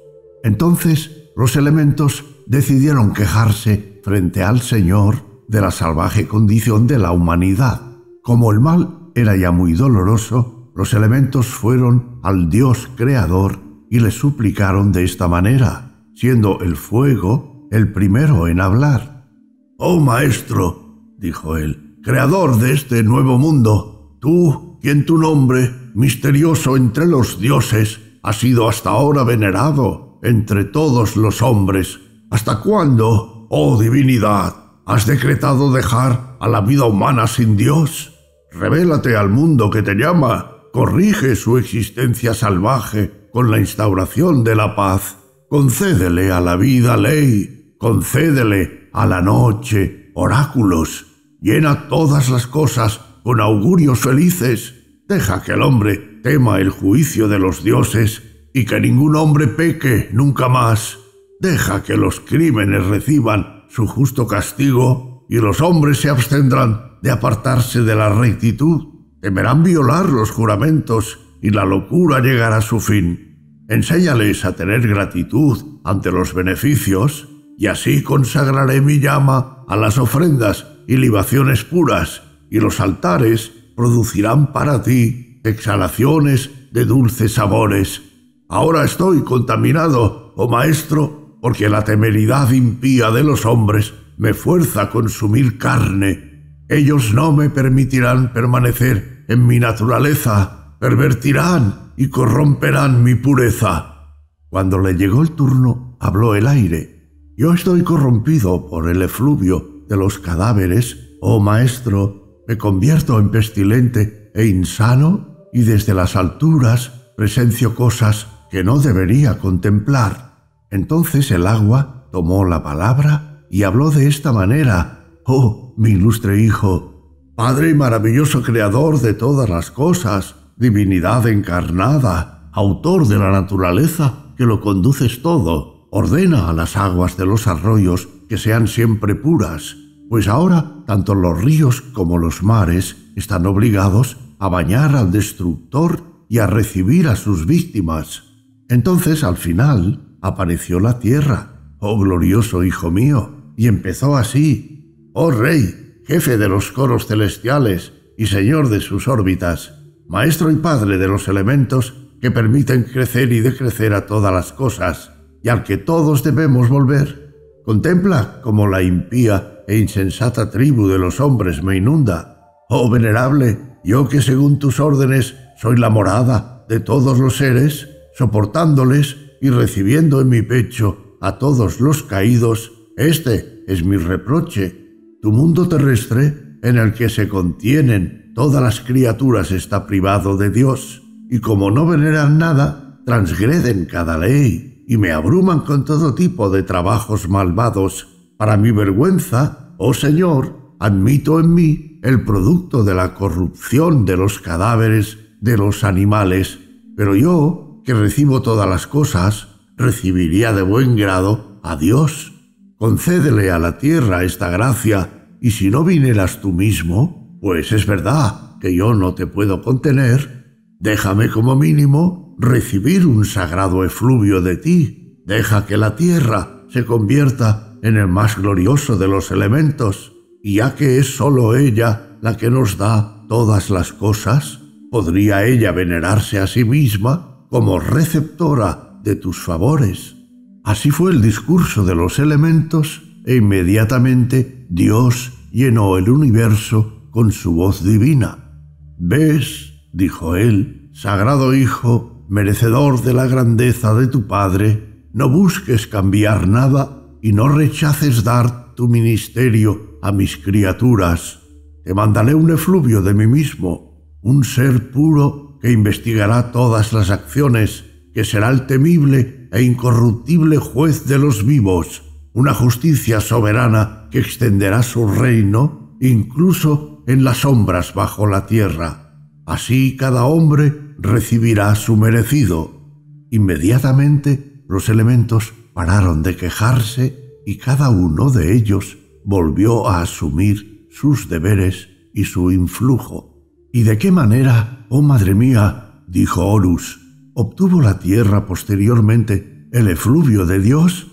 Entonces los elementos decidieron quejarse frente al Señor de la salvaje condición de la humanidad. Como el mal era ya muy doloroso, los elementos fueron al Dios creador y le suplicaron de esta manera, siendo el fuego el primero en hablar. Oh maestro, dijo él, creador de este nuevo mundo, tú, quien tu nombre, misterioso entre los dioses, ha sido hasta ahora venerado entre todos los hombres. ¿Hasta cuándo, oh divinidad, has decretado dejar a la vida humana sin Dios? Revélate al mundo que te llama corrige su existencia salvaje con la instauración de la paz, concédele a la vida ley, concédele a la noche oráculos, llena todas las cosas con augurios felices, deja que el hombre tema el juicio de los dioses y que ningún hombre peque nunca más, deja que los crímenes reciban su justo castigo y los hombres se abstendrán de apartarse de la rectitud Temerán violar los juramentos y la locura llegará a su fin. Enséñales a tener gratitud ante los beneficios y así consagraré mi llama a las ofrendas y libaciones puras y los altares producirán para ti exhalaciones de dulces sabores. Ahora estoy contaminado, oh maestro, porque la temeridad impía de los hombres me fuerza a consumir carne. Ellos no me permitirán permanecer en mi naturaleza, pervertirán y corromperán mi pureza. Cuando le llegó el turno, habló el aire. Yo estoy corrompido por el efluvio de los cadáveres, oh maestro, me convierto en pestilente e insano, y desde las alturas presencio cosas que no debería contemplar. Entonces el agua tomó la palabra y habló de esta manera, oh mi ilustre hijo, Padre y maravilloso Creador de todas las cosas, divinidad encarnada, autor de la naturaleza que lo conduces todo, ordena a las aguas de los arroyos que sean siempre puras, pues ahora tanto los ríos como los mares están obligados a bañar al destructor y a recibir a sus víctimas. Entonces al final apareció la tierra, oh glorioso Hijo mío, y empezó así, oh Rey, jefe de los coros celestiales y señor de sus órbitas, maestro y padre de los elementos que permiten crecer y decrecer a todas las cosas, y al que todos debemos volver. Contempla cómo la impía e insensata tribu de los hombres me inunda. Oh venerable, yo que según tus órdenes soy la morada de todos los seres, soportándoles y recibiendo en mi pecho a todos los caídos, este es mi reproche tu mundo terrestre, en el que se contienen todas las criaturas, está privado de Dios, y como no veneran nada, transgreden cada ley y me abruman con todo tipo de trabajos malvados. Para mi vergüenza, oh Señor, admito en mí el producto de la corrupción de los cadáveres de los animales, pero yo, que recibo todas las cosas, recibiría de buen grado a Dios. Concédele a la tierra esta gracia y si no vinieras tú mismo, pues es verdad que yo no te puedo contener, déjame como mínimo recibir un sagrado efluvio de ti, deja que la tierra se convierta en el más glorioso de los elementos, y ya que es sólo ella la que nos da todas las cosas, podría ella venerarse a sí misma como receptora de tus favores. Así fue el discurso de los elementos e inmediatamente Dios llenó el universo con su voz divina. ¿Ves? dijo él, Sagrado Hijo, merecedor de la grandeza de tu Padre, no busques cambiar nada y no rechaces dar tu ministerio a mis criaturas. Te mandaré un efluvio de mí mismo, un ser puro que investigará todas las acciones, que será el temible e incorruptible juez de los vivos una justicia soberana que extenderá su reino incluso en las sombras bajo la tierra. Así cada hombre recibirá su merecido. Inmediatamente los elementos pararon de quejarse y cada uno de ellos volvió a asumir sus deberes y su influjo. ¿Y de qué manera, oh madre mía, dijo Horus, obtuvo la tierra posteriormente el efluvio de Dios?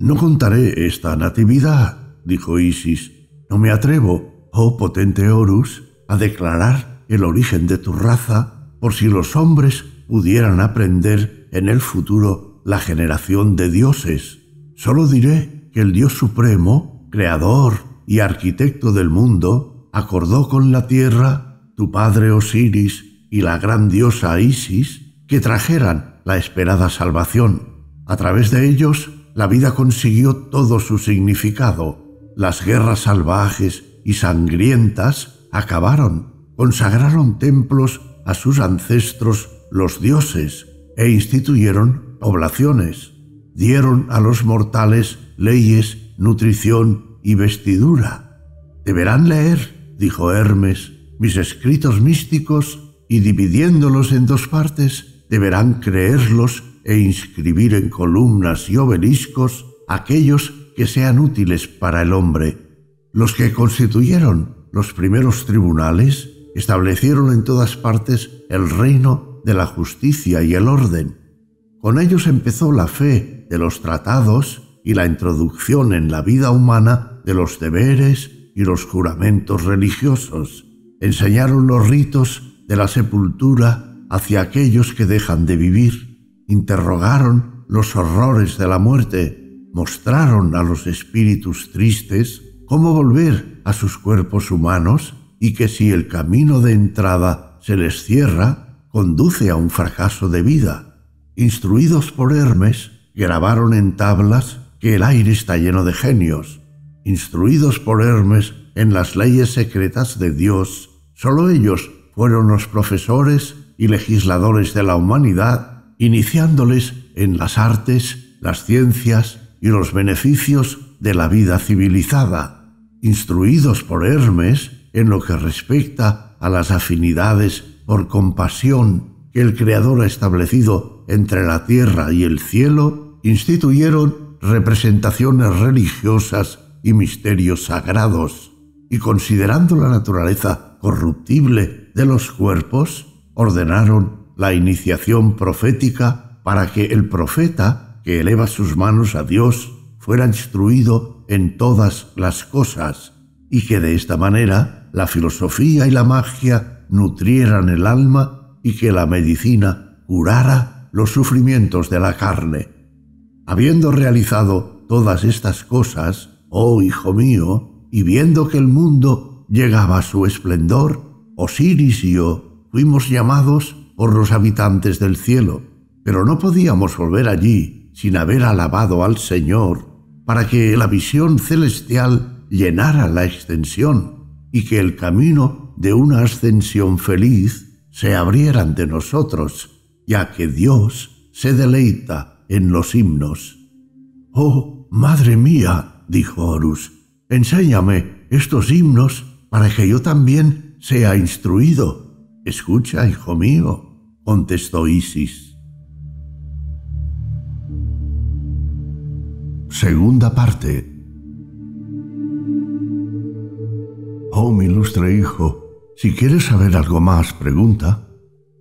No contaré esta natividad, dijo Isis. No me atrevo, oh potente Horus, a declarar el origen de tu raza por si los hombres pudieran aprender en el futuro la generación de dioses. Solo diré que el Dios Supremo, creador y arquitecto del mundo, acordó con la tierra, tu padre Osiris y la gran diosa Isis, que trajeran la esperada salvación. A través de ellos la vida consiguió todo su significado. Las guerras salvajes y sangrientas acabaron. Consagraron templos a sus ancestros los dioses e instituyeron poblaciones. Dieron a los mortales leyes, nutrición y vestidura. Deberán leer, dijo Hermes, mis escritos místicos y dividiéndolos en dos partes, deberán creerlos e inscribir en columnas y obeliscos aquellos que sean útiles para el hombre. Los que constituyeron los primeros tribunales establecieron en todas partes el reino de la justicia y el orden. Con ellos empezó la fe de los tratados y la introducción en la vida humana de los deberes y los juramentos religiosos. Enseñaron los ritos de la sepultura hacia aquellos que dejan de vivir interrogaron los horrores de la muerte, mostraron a los espíritus tristes cómo volver a sus cuerpos humanos y que si el camino de entrada se les cierra, conduce a un fracaso de vida. Instruidos por Hermes, grabaron en tablas que el aire está lleno de genios. Instruidos por Hermes en las leyes secretas de Dios, solo ellos fueron los profesores y legisladores de la humanidad iniciándoles en las artes, las ciencias y los beneficios de la vida civilizada, instruidos por Hermes en lo que respecta a las afinidades por compasión que el Creador ha establecido entre la tierra y el cielo, instituyeron representaciones religiosas y misterios sagrados, y considerando la naturaleza corruptible de los cuerpos, ordenaron la iniciación profética para que el profeta que eleva sus manos a Dios fuera instruido en todas las cosas y que de esta manera la filosofía y la magia nutrieran el alma y que la medicina curara los sufrimientos de la carne. Habiendo realizado todas estas cosas, oh hijo mío, y viendo que el mundo llegaba a su esplendor, Osiris y yo fuimos llamados por los habitantes del cielo, pero no podíamos volver allí sin haber alabado al Señor para que la visión celestial llenara la extensión y que el camino de una ascensión feliz se abriera ante nosotros, ya que Dios se deleita en los himnos. Oh, madre mía, dijo Horus, enséñame estos himnos para que yo también sea instruido. Escucha, hijo mío, contestó Isis. Segunda parte. Oh, mi ilustre hijo, si quieres saber algo más, pregunta.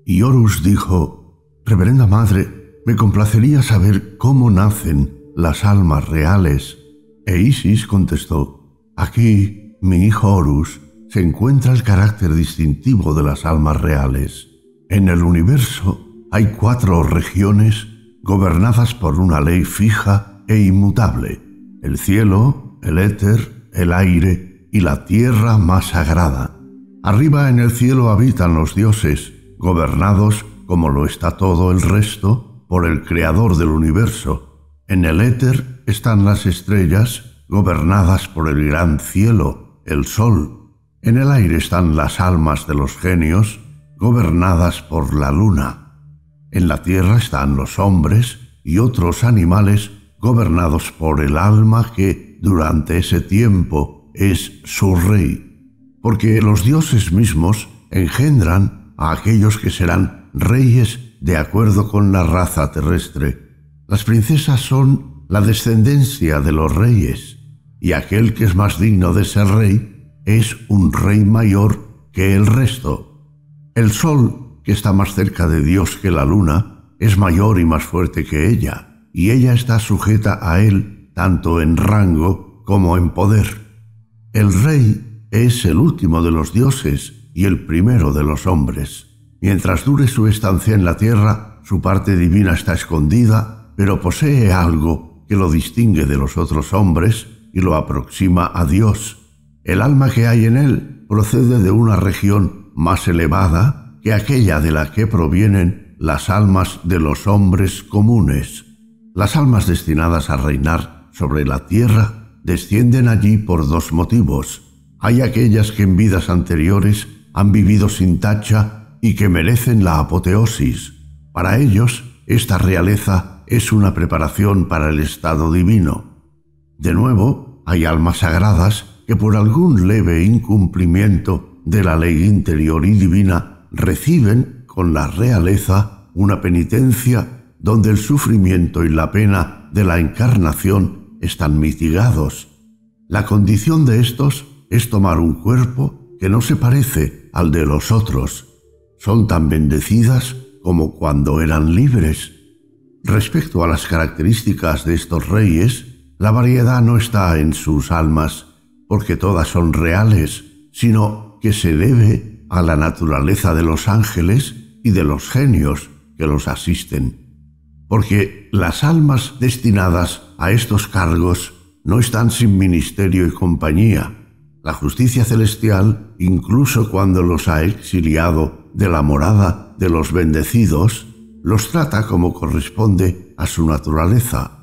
Y Horus dijo, Reverenda Madre, me complacería saber cómo nacen las almas reales. E Isis contestó, Aquí, mi hijo Horus, se encuentra el carácter distintivo de las almas reales. En el universo hay cuatro regiones gobernadas por una ley fija e inmutable, el cielo, el éter, el aire y la tierra más sagrada. Arriba en el cielo habitan los dioses, gobernados, como lo está todo el resto, por el creador del universo. En el éter están las estrellas, gobernadas por el gran cielo, el sol. En el aire están las almas de los genios, gobernadas por la luna. En la tierra están los hombres y otros animales gobernados por el alma que durante ese tiempo es su rey, porque los dioses mismos engendran a aquellos que serán reyes de acuerdo con la raza terrestre. Las princesas son la descendencia de los reyes, y aquel que es más digno de ser rey es un rey mayor que el resto el Sol, que está más cerca de Dios que la Luna, es mayor y más fuerte que ella, y ella está sujeta a él tanto en rango como en poder. El Rey es el último de los dioses y el primero de los hombres. Mientras dure su estancia en la tierra, su parte divina está escondida, pero posee algo que lo distingue de los otros hombres y lo aproxima a Dios. El alma que hay en él procede de una región más elevada que aquella de la que provienen las almas de los hombres comunes. Las almas destinadas a reinar sobre la tierra descienden allí por dos motivos. Hay aquellas que en vidas anteriores han vivido sin tacha y que merecen la apoteosis. Para ellos, esta realeza es una preparación para el estado divino. De nuevo, hay almas sagradas que por algún leve incumplimiento de la ley interior y divina reciben con la realeza una penitencia donde el sufrimiento y la pena de la encarnación están mitigados. La condición de estos es tomar un cuerpo que no se parece al de los otros. Son tan bendecidas como cuando eran libres. Respecto a las características de estos reyes, la variedad no está en sus almas, porque todas son reales, sino que se debe a la naturaleza de los ángeles y de los genios que los asisten, porque las almas destinadas a estos cargos no están sin ministerio y compañía. La justicia celestial, incluso cuando los ha exiliado de la morada de los bendecidos, los trata como corresponde a su naturaleza.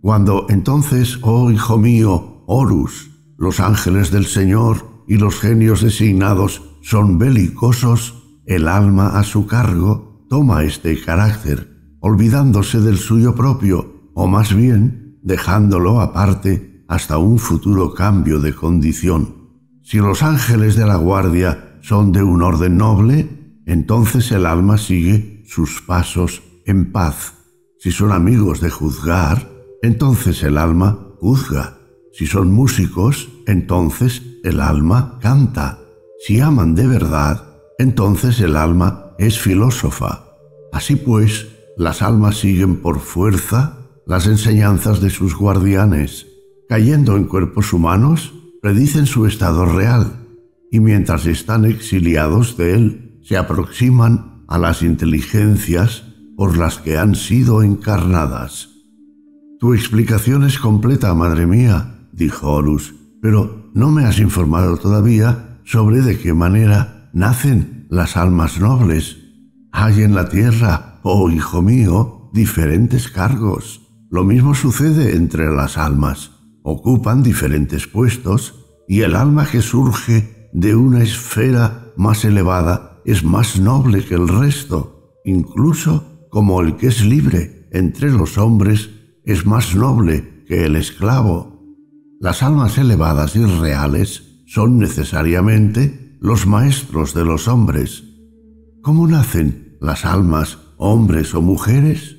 Cuando entonces, oh hijo mío, Horus, los ángeles del Señor y los genios designados son belicosos, el alma a su cargo toma este carácter, olvidándose del suyo propio, o más bien dejándolo aparte hasta un futuro cambio de condición. Si los ángeles de la guardia son de un orden noble, entonces el alma sigue sus pasos en paz. Si son amigos de juzgar, entonces el alma juzga. Si son músicos, entonces el alma canta. Si aman de verdad, entonces el alma es filósofa. Así pues, las almas siguen por fuerza las enseñanzas de sus guardianes. Cayendo en cuerpos humanos, predicen su estado real y mientras están exiliados de él, se aproximan a las inteligencias por las que han sido encarnadas. Tu explicación es completa, madre mía, dijo Horus, pero no me has informado todavía sobre de qué manera nacen las almas nobles. Hay en la tierra, oh hijo mío, diferentes cargos. Lo mismo sucede entre las almas. Ocupan diferentes puestos y el alma que surge de una esfera más elevada es más noble que el resto, incluso como el que es libre entre los hombres es más noble que el esclavo las almas elevadas y reales son necesariamente los maestros de los hombres. ¿Cómo nacen las almas, hombres o mujeres?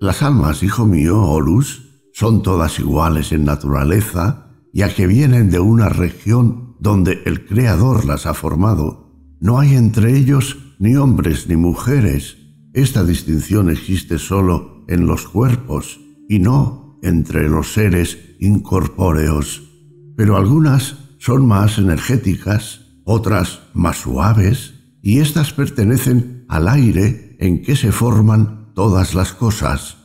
Las almas, hijo mío, Horus, oh son todas iguales en naturaleza, ya que vienen de una región donde el Creador las ha formado. No hay entre ellos ni hombres ni mujeres. Esta distinción existe solo en los cuerpos y no entre los seres incorpóreos, pero algunas son más energéticas, otras más suaves, y éstas pertenecen al aire en que se forman todas las cosas,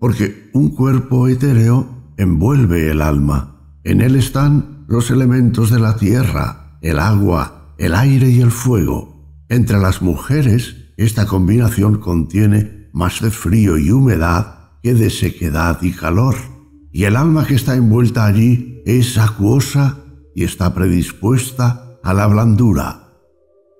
porque un cuerpo etéreo envuelve el alma. En él están los elementos de la tierra, el agua, el aire y el fuego. Entre las mujeres, esta combinación contiene más de frío y humedad que de sequedad y calor y el alma que está envuelta allí es acuosa y está predispuesta a la blandura.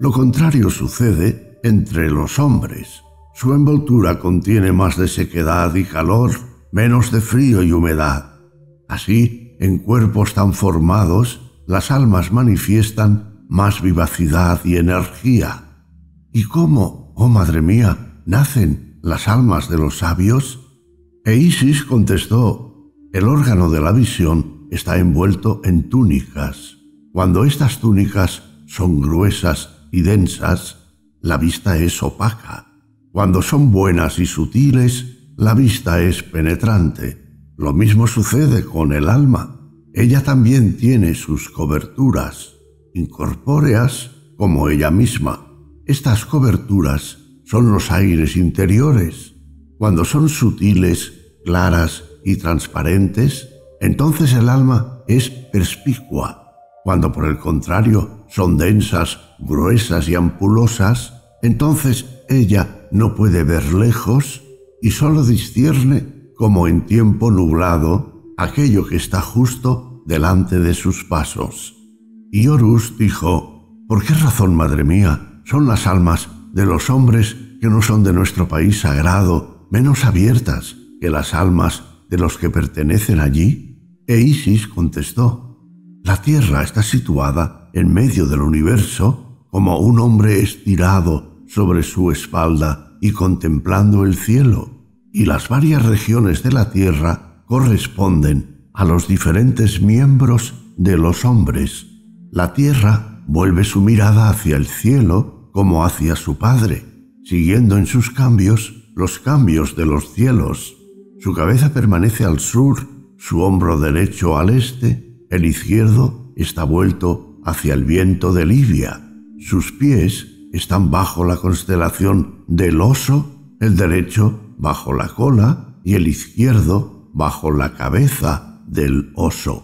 Lo contrario sucede entre los hombres. Su envoltura contiene más de sequedad y calor, menos de frío y humedad. Así, en cuerpos tan formados, las almas manifiestan más vivacidad y energía. ¿Y cómo, oh madre mía, nacen las almas de los sabios? E Isis contestó el órgano de la visión está envuelto en túnicas. Cuando estas túnicas son gruesas y densas, la vista es opaca. Cuando son buenas y sutiles, la vista es penetrante. Lo mismo sucede con el alma. Ella también tiene sus coberturas, incorpóreas como ella misma. Estas coberturas son los aires interiores. Cuando son sutiles, claras y transparentes, entonces el alma es perspicua. Cuando por el contrario son densas, gruesas y ampulosas, entonces ella no puede ver lejos y sólo discierne, como en tiempo nublado, aquello que está justo delante de sus pasos. Y Horus dijo, ¿por qué razón, madre mía, son las almas de los hombres que no son de nuestro país sagrado menos abiertas que las almas los que pertenecen allí? E Isis contestó, La Tierra está situada en medio del universo como un hombre estirado sobre su espalda y contemplando el cielo, y las varias regiones de la Tierra corresponden a los diferentes miembros de los hombres. La Tierra vuelve su mirada hacia el cielo como hacia su Padre, siguiendo en sus cambios los cambios de los cielos. Su cabeza permanece al sur, su hombro derecho al este, el izquierdo está vuelto hacia el viento de Libia, sus pies están bajo la constelación del oso, el derecho bajo la cola y el izquierdo bajo la cabeza del oso.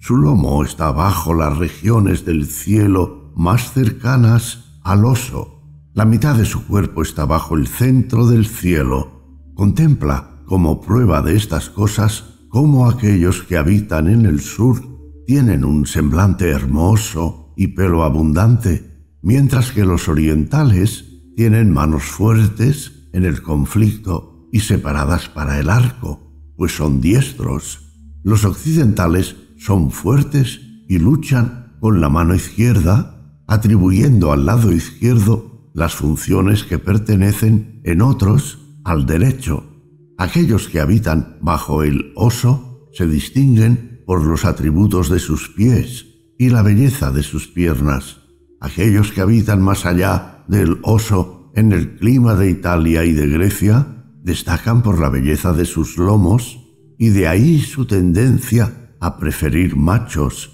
Su lomo está bajo las regiones del cielo más cercanas al oso. La mitad de su cuerpo está bajo el centro del cielo. Contempla como prueba de estas cosas, cómo aquellos que habitan en el sur tienen un semblante hermoso y pelo abundante, mientras que los orientales tienen manos fuertes en el conflicto y separadas para el arco, pues son diestros. Los occidentales son fuertes y luchan con la mano izquierda, atribuyendo al lado izquierdo las funciones que pertenecen en otros al derecho Aquellos que habitan bajo el oso se distinguen por los atributos de sus pies y la belleza de sus piernas. Aquellos que habitan más allá del oso en el clima de Italia y de Grecia destacan por la belleza de sus lomos y de ahí su tendencia a preferir machos.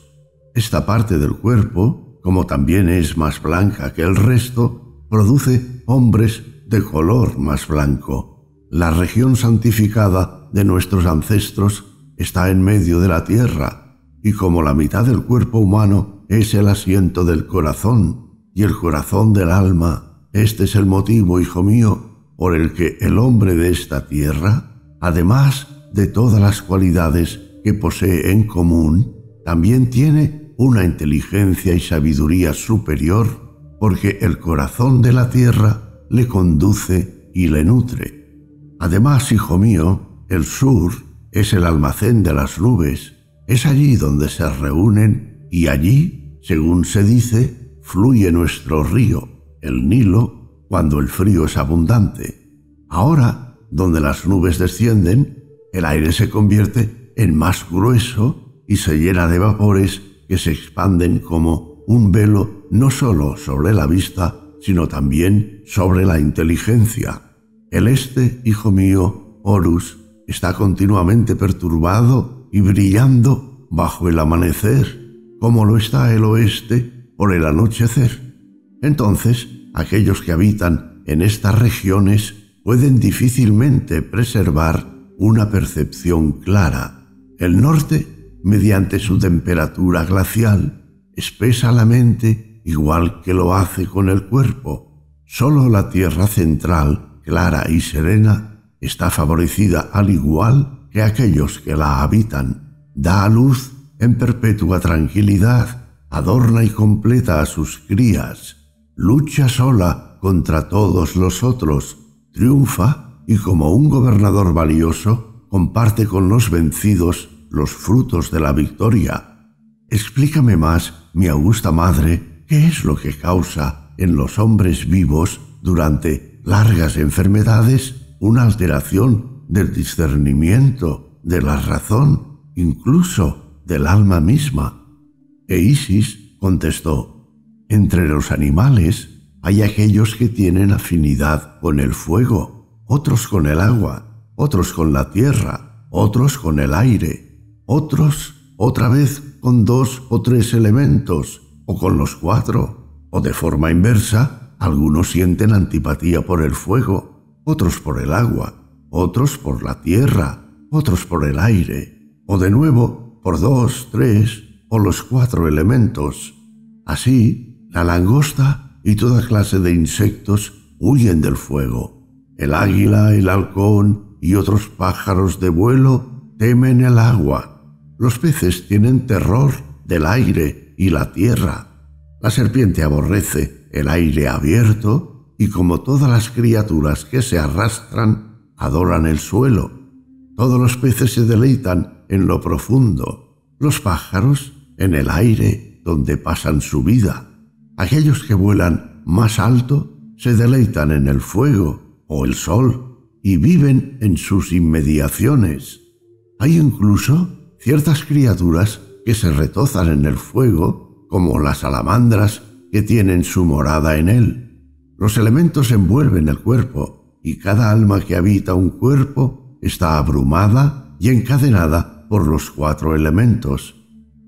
Esta parte del cuerpo, como también es más blanca que el resto, produce hombres de color más blanco. La región santificada de nuestros ancestros está en medio de la tierra, y como la mitad del cuerpo humano es el asiento del corazón y el corazón del alma, este es el motivo, hijo mío, por el que el hombre de esta tierra, además de todas las cualidades que posee en común, también tiene una inteligencia y sabiduría superior, porque el corazón de la tierra le conduce y le nutre. Además, hijo mío, el sur es el almacén de las nubes, es allí donde se reúnen y allí, según se dice, fluye nuestro río, el Nilo, cuando el frío es abundante. Ahora, donde las nubes descienden, el aire se convierte en más grueso y se llena de vapores que se expanden como un velo no solo sobre la vista, sino también sobre la inteligencia. El este, hijo mío, Horus, está continuamente perturbado y brillando bajo el amanecer, como lo está el oeste por el anochecer. Entonces, aquellos que habitan en estas regiones pueden difícilmente preservar una percepción clara. El norte, mediante su temperatura glacial, espesa la mente igual que lo hace con el cuerpo. Solo la Tierra central clara y serena, está favorecida al igual que aquellos que la habitan. Da a luz en perpetua tranquilidad, adorna y completa a sus crías, lucha sola contra todos los otros, triunfa y como un gobernador valioso comparte con los vencidos los frutos de la victoria. Explícame más, mi augusta madre, qué es lo que causa en los hombres vivos durante largas enfermedades una alteración del discernimiento, de la razón, incluso del alma misma. E Isis contestó, entre los animales hay aquellos que tienen afinidad con el fuego, otros con el agua, otros con la tierra, otros con el aire, otros otra vez con dos o tres elementos, o con los cuatro, o de forma inversa algunos sienten antipatía por el fuego, otros por el agua, otros por la tierra, otros por el aire, o de nuevo por dos, tres o los cuatro elementos. Así, la langosta y toda clase de insectos huyen del fuego. El águila, el halcón y otros pájaros de vuelo temen el agua. Los peces tienen terror del aire y la tierra. La serpiente aborrece el aire abierto y como todas las criaturas que se arrastran, adoran el suelo. Todos los peces se deleitan en lo profundo, los pájaros en el aire donde pasan su vida. Aquellos que vuelan más alto se deleitan en el fuego o el sol y viven en sus inmediaciones. Hay incluso ciertas criaturas que se retozan en el fuego, como las alamandras que tienen su morada en él. Los elementos envuelven el cuerpo y cada alma que habita un cuerpo está abrumada y encadenada por los cuatro elementos.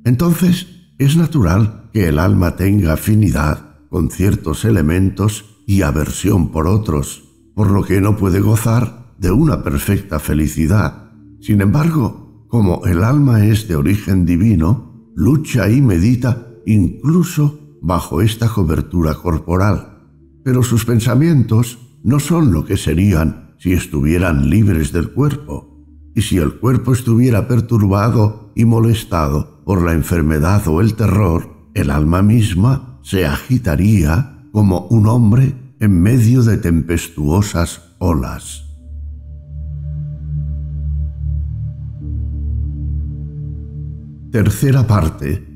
Entonces es natural que el alma tenga afinidad con ciertos elementos y aversión por otros, por lo que no puede gozar de una perfecta felicidad. Sin embargo, como el alma es de origen divino, lucha y medita incluso bajo esta cobertura corporal, pero sus pensamientos no son lo que serían si estuvieran libres del cuerpo, y si el cuerpo estuviera perturbado y molestado por la enfermedad o el terror, el alma misma se agitaría como un hombre en medio de tempestuosas olas. Tercera parte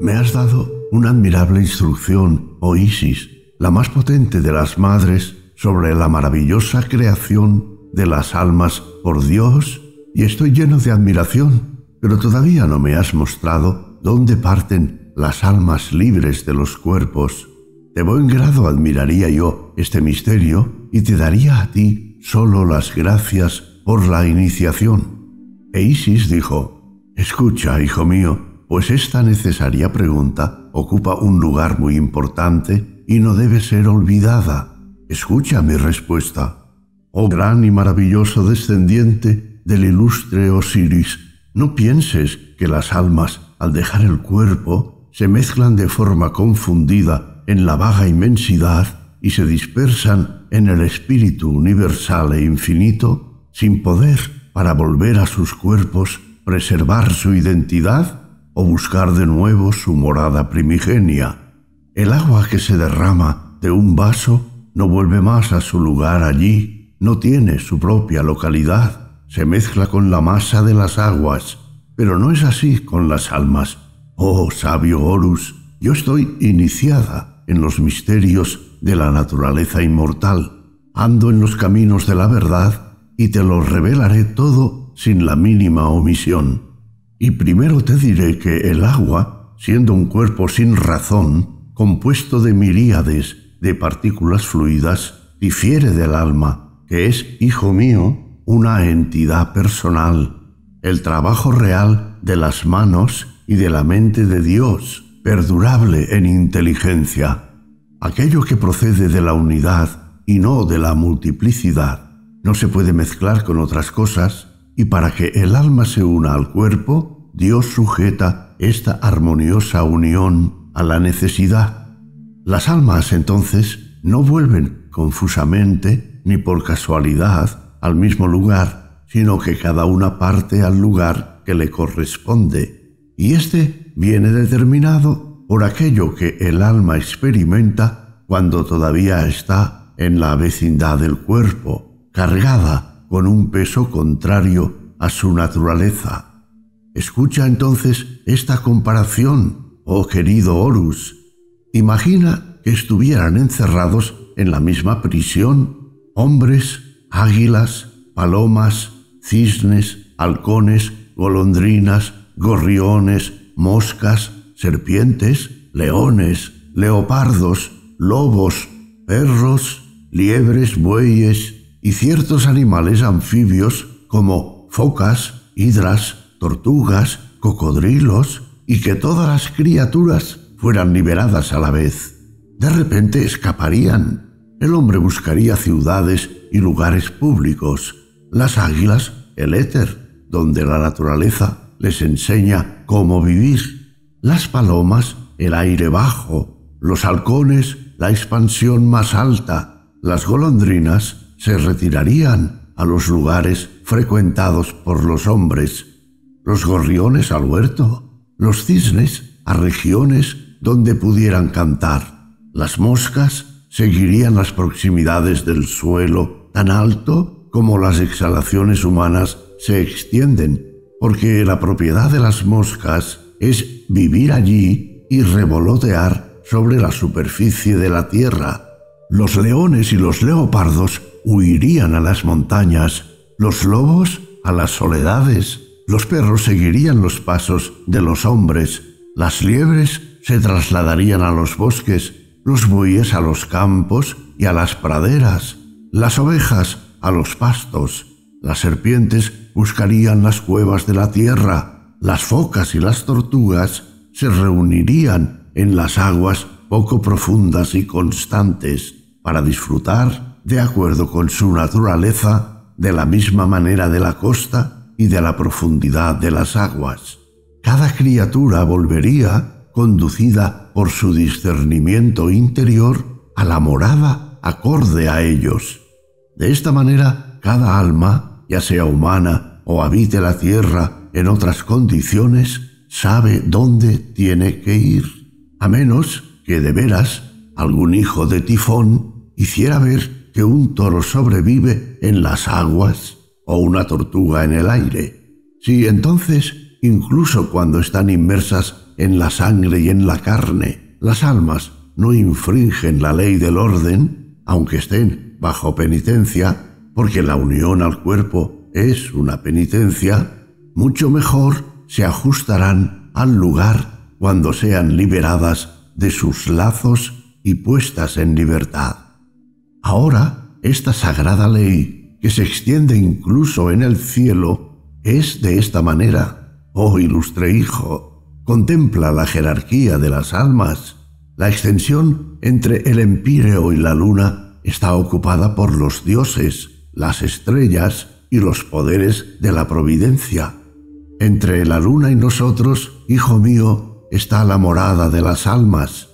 Me has dado una admirable instrucción, oh Isis, la más potente de las madres, sobre la maravillosa creación de las almas por Dios, y estoy lleno de admiración, pero todavía no me has mostrado dónde parten las almas libres de los cuerpos. De buen grado admiraría yo este misterio y te daría a ti solo las gracias por la iniciación. E Isis dijo, Escucha, hijo mío, pues esta necesaria pregunta ocupa un lugar muy importante y no debe ser olvidada. Escucha mi respuesta. Oh gran y maravilloso descendiente del ilustre Osiris, no pienses que las almas, al dejar el cuerpo, se mezclan de forma confundida en la vaga inmensidad y se dispersan en el espíritu universal e infinito, sin poder para volver a sus cuerpos preservar su identidad o buscar de nuevo su morada primigenia. El agua que se derrama de un vaso no vuelve más a su lugar allí, no tiene su propia localidad, se mezcla con la masa de las aguas, pero no es así con las almas. Oh sabio Horus, yo estoy iniciada en los misterios de la naturaleza inmortal, ando en los caminos de la verdad y te lo revelaré todo sin la mínima omisión. Y primero te diré que el agua, siendo un cuerpo sin razón, compuesto de miríades de partículas fluidas, difiere del alma, que es, hijo mío, una entidad personal, el trabajo real de las manos y de la mente de Dios, perdurable en inteligencia, aquello que procede de la unidad y no de la multiplicidad. No se puede mezclar con otras cosas y para que el alma se una al cuerpo, Dios sujeta esta armoniosa unión a la necesidad. Las almas entonces no vuelven confusamente ni por casualidad al mismo lugar, sino que cada una parte al lugar que le corresponde. Y este viene determinado por aquello que el alma experimenta cuando todavía está en la vecindad del cuerpo, cargada con un peso contrario a su naturaleza. Escucha entonces esta comparación, oh querido Horus. Imagina que estuvieran encerrados en la misma prisión hombres, águilas, palomas, cisnes, halcones, golondrinas, gorriones, moscas, serpientes, leones, leopardos, lobos, perros, liebres, bueyes, y ciertos animales anfibios como focas, hidras, tortugas, cocodrilos, y que todas las criaturas fueran liberadas a la vez. De repente escaparían. El hombre buscaría ciudades y lugares públicos, las águilas el éter, donde la naturaleza les enseña cómo vivir, las palomas el aire bajo, los halcones la expansión más alta, las golondrinas se retirarían a los lugares frecuentados por los hombres, los gorriones al huerto, los cisnes a regiones donde pudieran cantar, las moscas seguirían las proximidades del suelo tan alto como las exhalaciones humanas se extienden, porque la propiedad de las moscas es vivir allí y revolotear sobre la superficie de la tierra los leones y los leopardos huirían a las montañas, los lobos a las soledades, los perros seguirían los pasos de los hombres, las liebres se trasladarían a los bosques, los bueyes a los campos y a las praderas, las ovejas a los pastos, las serpientes buscarían las cuevas de la tierra, las focas y las tortugas se reunirían en las aguas poco profundas y constantes para disfrutar, de acuerdo con su naturaleza, de la misma manera de la costa y de la profundidad de las aguas. Cada criatura volvería, conducida por su discernimiento interior, a la morada acorde a ellos. De esta manera, cada alma, ya sea humana o habite la tierra en otras condiciones, sabe dónde tiene que ir, a menos que de veras algún hijo de tifón hiciera ver que un toro sobrevive en las aguas o una tortuga en el aire. Si entonces, incluso cuando están inmersas en la sangre y en la carne, las almas no infringen la ley del orden, aunque estén bajo penitencia, porque la unión al cuerpo es una penitencia, mucho mejor se ajustarán al lugar cuando sean liberadas de sus lazos y puestas en libertad. Ahora, esta sagrada ley, que se extiende incluso en el cielo, es de esta manera. Oh ilustre Hijo, contempla la jerarquía de las almas. La extensión entre el empíreo y la luna está ocupada por los dioses, las estrellas y los poderes de la providencia. Entre la luna y nosotros, Hijo mío, está la morada de las almas.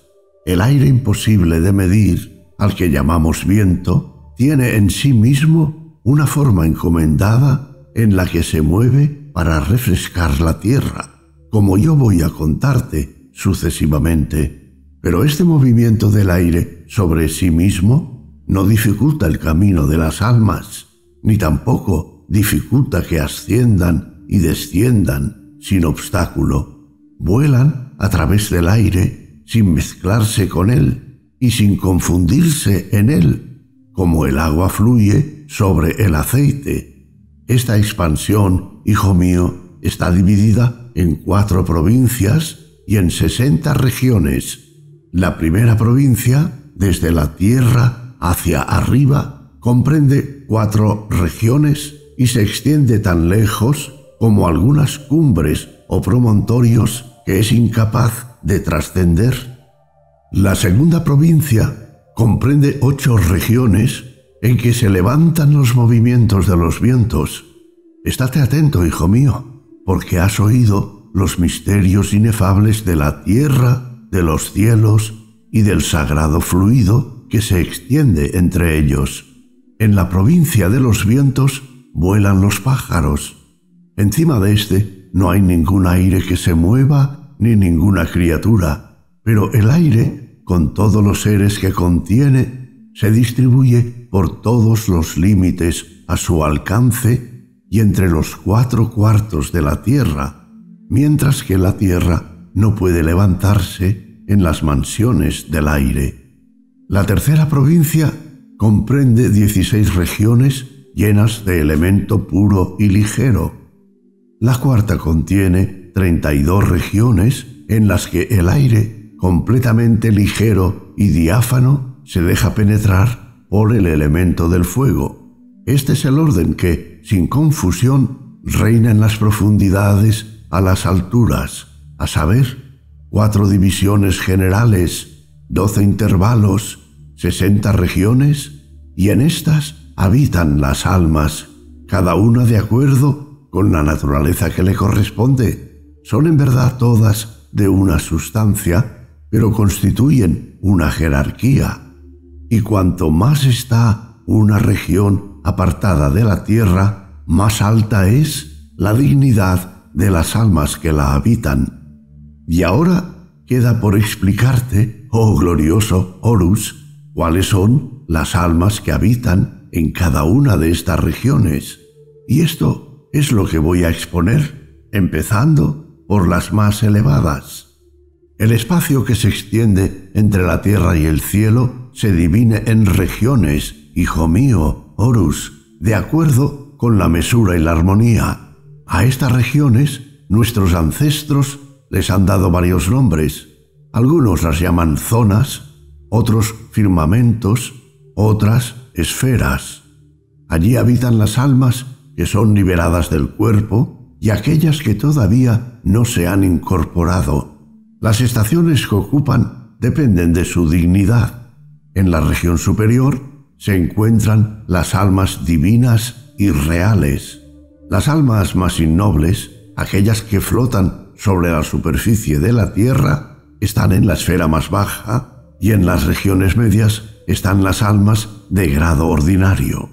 El aire imposible de medir, al que llamamos viento, tiene en sí mismo una forma encomendada en la que se mueve para refrescar la tierra, como yo voy a contarte sucesivamente. Pero este movimiento del aire sobre sí mismo no dificulta el camino de las almas, ni tampoco dificulta que asciendan y desciendan sin obstáculo vuelan a través del aire sin mezclarse con él y sin confundirse en él, como el agua fluye sobre el aceite. Esta expansión, hijo mío, está dividida en cuatro provincias y en sesenta regiones. La primera provincia, desde la tierra hacia arriba, comprende cuatro regiones y se extiende tan lejos como algunas cumbres o promontorios que es incapaz de trascender. La segunda provincia comprende ocho regiones en que se levantan los movimientos de los vientos. Estate atento, hijo mío, porque has oído los misterios inefables de la tierra, de los cielos y del sagrado fluido que se extiende entre ellos. En la provincia de los vientos vuelan los pájaros. Encima de este no hay ningún aire que se mueva ni ninguna criatura, pero el aire, con todos los seres que contiene, se distribuye por todos los límites a su alcance y entre los cuatro cuartos de la tierra, mientras que la tierra no puede levantarse en las mansiones del aire. La tercera provincia comprende 16 regiones llenas de elemento puro y ligero, la cuarta contiene 32 regiones en las que el aire, completamente ligero y diáfano, se deja penetrar por el elemento del fuego. Este es el orden que, sin confusión, reina en las profundidades a las alturas, a saber, cuatro divisiones generales, doce intervalos, sesenta regiones, y en estas habitan las almas, cada una de acuerdo con la naturaleza que le corresponde. Son en verdad todas de una sustancia, pero constituyen una jerarquía. Y cuanto más está una región apartada de la tierra, más alta es la dignidad de las almas que la habitan. Y ahora queda por explicarte, oh glorioso Horus, cuáles son las almas que habitan en cada una de estas regiones. Y esto es lo que voy a exponer, empezando por las más elevadas. El espacio que se extiende entre la tierra y el cielo se divide en regiones, hijo mío, Horus, de acuerdo con la mesura y la armonía. A estas regiones nuestros ancestros les han dado varios nombres. Algunos las llaman zonas, otros firmamentos, otras esferas. Allí habitan las almas que son liberadas del cuerpo y aquellas que todavía no se han incorporado. Las estaciones que ocupan dependen de su dignidad. En la región superior se encuentran las almas divinas y reales. Las almas más innobles, aquellas que flotan sobre la superficie de la Tierra, están en la esfera más baja y en las regiones medias están las almas de grado ordinario.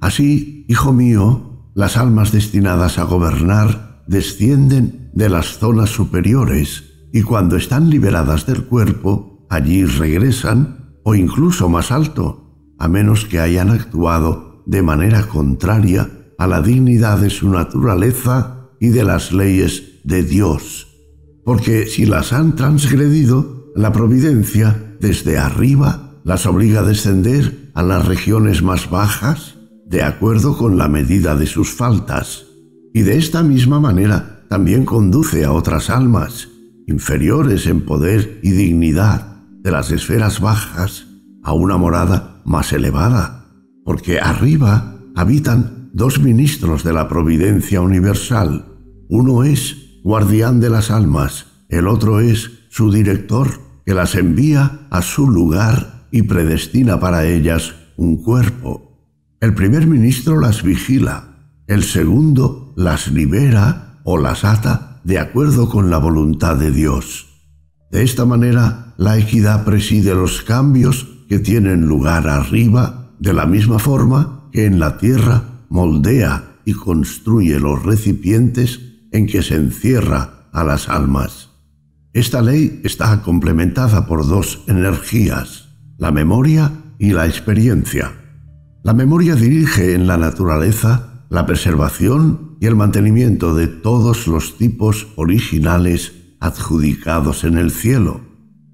Así, hijo mío, las almas destinadas a gobernar descienden de las zonas superiores y cuando están liberadas del cuerpo, allí regresan o incluso más alto, a menos que hayan actuado de manera contraria a la dignidad de su naturaleza y de las leyes de Dios. Porque si las han transgredido, la providencia desde arriba las obliga a descender a las regiones más bajas de acuerdo con la medida de sus faltas, y de esta misma manera también conduce a otras almas, inferiores en poder y dignidad, de las esferas bajas a una morada más elevada, porque arriba habitan dos ministros de la providencia universal. Uno es guardián de las almas, el otro es su director, que las envía a su lugar y predestina para ellas un cuerpo el primer ministro las vigila, el segundo las libera o las ata de acuerdo con la voluntad de Dios. De esta manera, la equidad preside los cambios que tienen lugar arriba, de la misma forma que en la tierra moldea y construye los recipientes en que se encierra a las almas. Esta ley está complementada por dos energías, la memoria y la experiencia. La memoria dirige en la naturaleza la preservación y el mantenimiento de todos los tipos originales adjudicados en el cielo.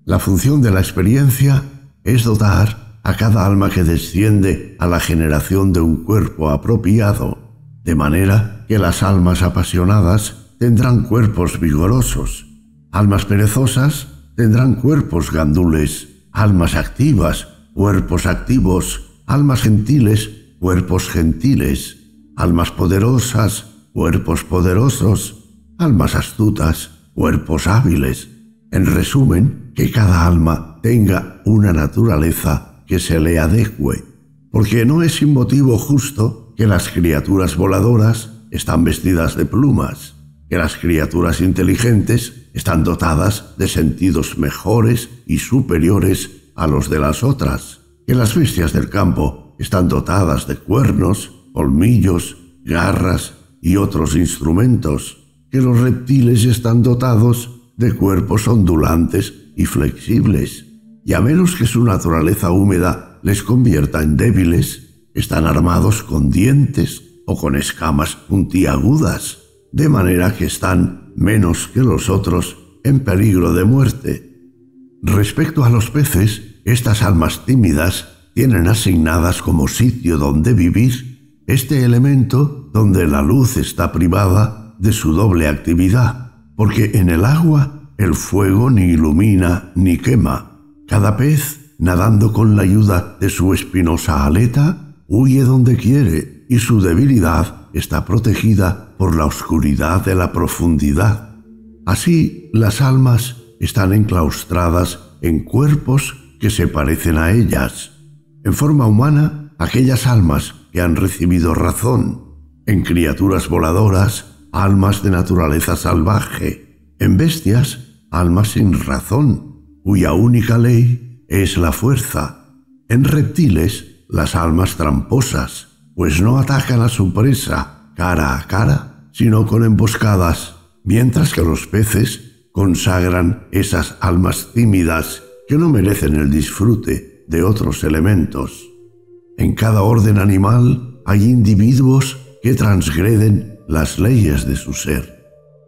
La función de la experiencia es dotar a cada alma que desciende a la generación de un cuerpo apropiado, de manera que las almas apasionadas tendrán cuerpos vigorosos, almas perezosas tendrán cuerpos gandules, almas activas, cuerpos activos, almas gentiles, cuerpos gentiles, almas poderosas, cuerpos poderosos, almas astutas, cuerpos hábiles. En resumen, que cada alma tenga una naturaleza que se le adecue, porque no es sin motivo justo que las criaturas voladoras están vestidas de plumas, que las criaturas inteligentes están dotadas de sentidos mejores y superiores a los de las otras, que las bestias del campo están dotadas de cuernos, colmillos, garras y otros instrumentos, que los reptiles están dotados de cuerpos ondulantes y flexibles, y a menos que su naturaleza húmeda les convierta en débiles, están armados con dientes o con escamas puntiagudas, de manera que están, menos que los otros, en peligro de muerte. Respecto a los peces, estas almas tímidas tienen asignadas como sitio donde vivir este elemento donde la luz está privada de su doble actividad, porque en el agua el fuego ni ilumina ni quema. Cada pez, nadando con la ayuda de su espinosa aleta, huye donde quiere y su debilidad está protegida por la oscuridad de la profundidad. Así, las almas están enclaustradas en cuerpos que se parecen a ellas. En forma humana, aquellas almas que han recibido razón. En criaturas voladoras, almas de naturaleza salvaje. En bestias, almas sin razón, cuya única ley es la fuerza. En reptiles, las almas tramposas, pues no atacan a su presa cara a cara, sino con emboscadas, mientras que los peces consagran esas almas tímidas no merecen el disfrute de otros elementos. En cada orden animal hay individuos que transgreden las leyes de su ser.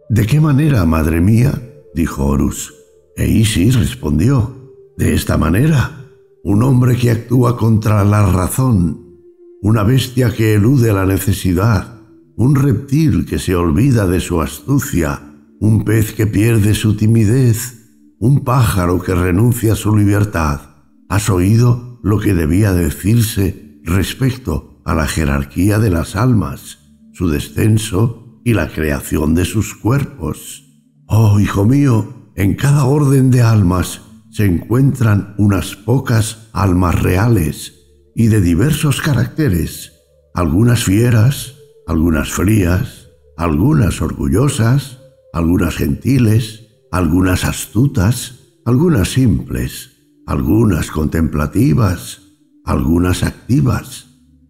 ¿De qué manera, madre mía? dijo Horus. E Isis respondió, de esta manera, un hombre que actúa contra la razón, una bestia que elude la necesidad, un reptil que se olvida de su astucia, un pez que pierde su timidez, un pájaro que renuncia a su libertad. Has oído lo que debía decirse respecto a la jerarquía de las almas, su descenso y la creación de sus cuerpos. Oh, hijo mío, en cada orden de almas se encuentran unas pocas almas reales y de diversos caracteres, algunas fieras, algunas frías, algunas orgullosas, algunas gentiles, algunas astutas, algunas simples, algunas contemplativas, algunas activas.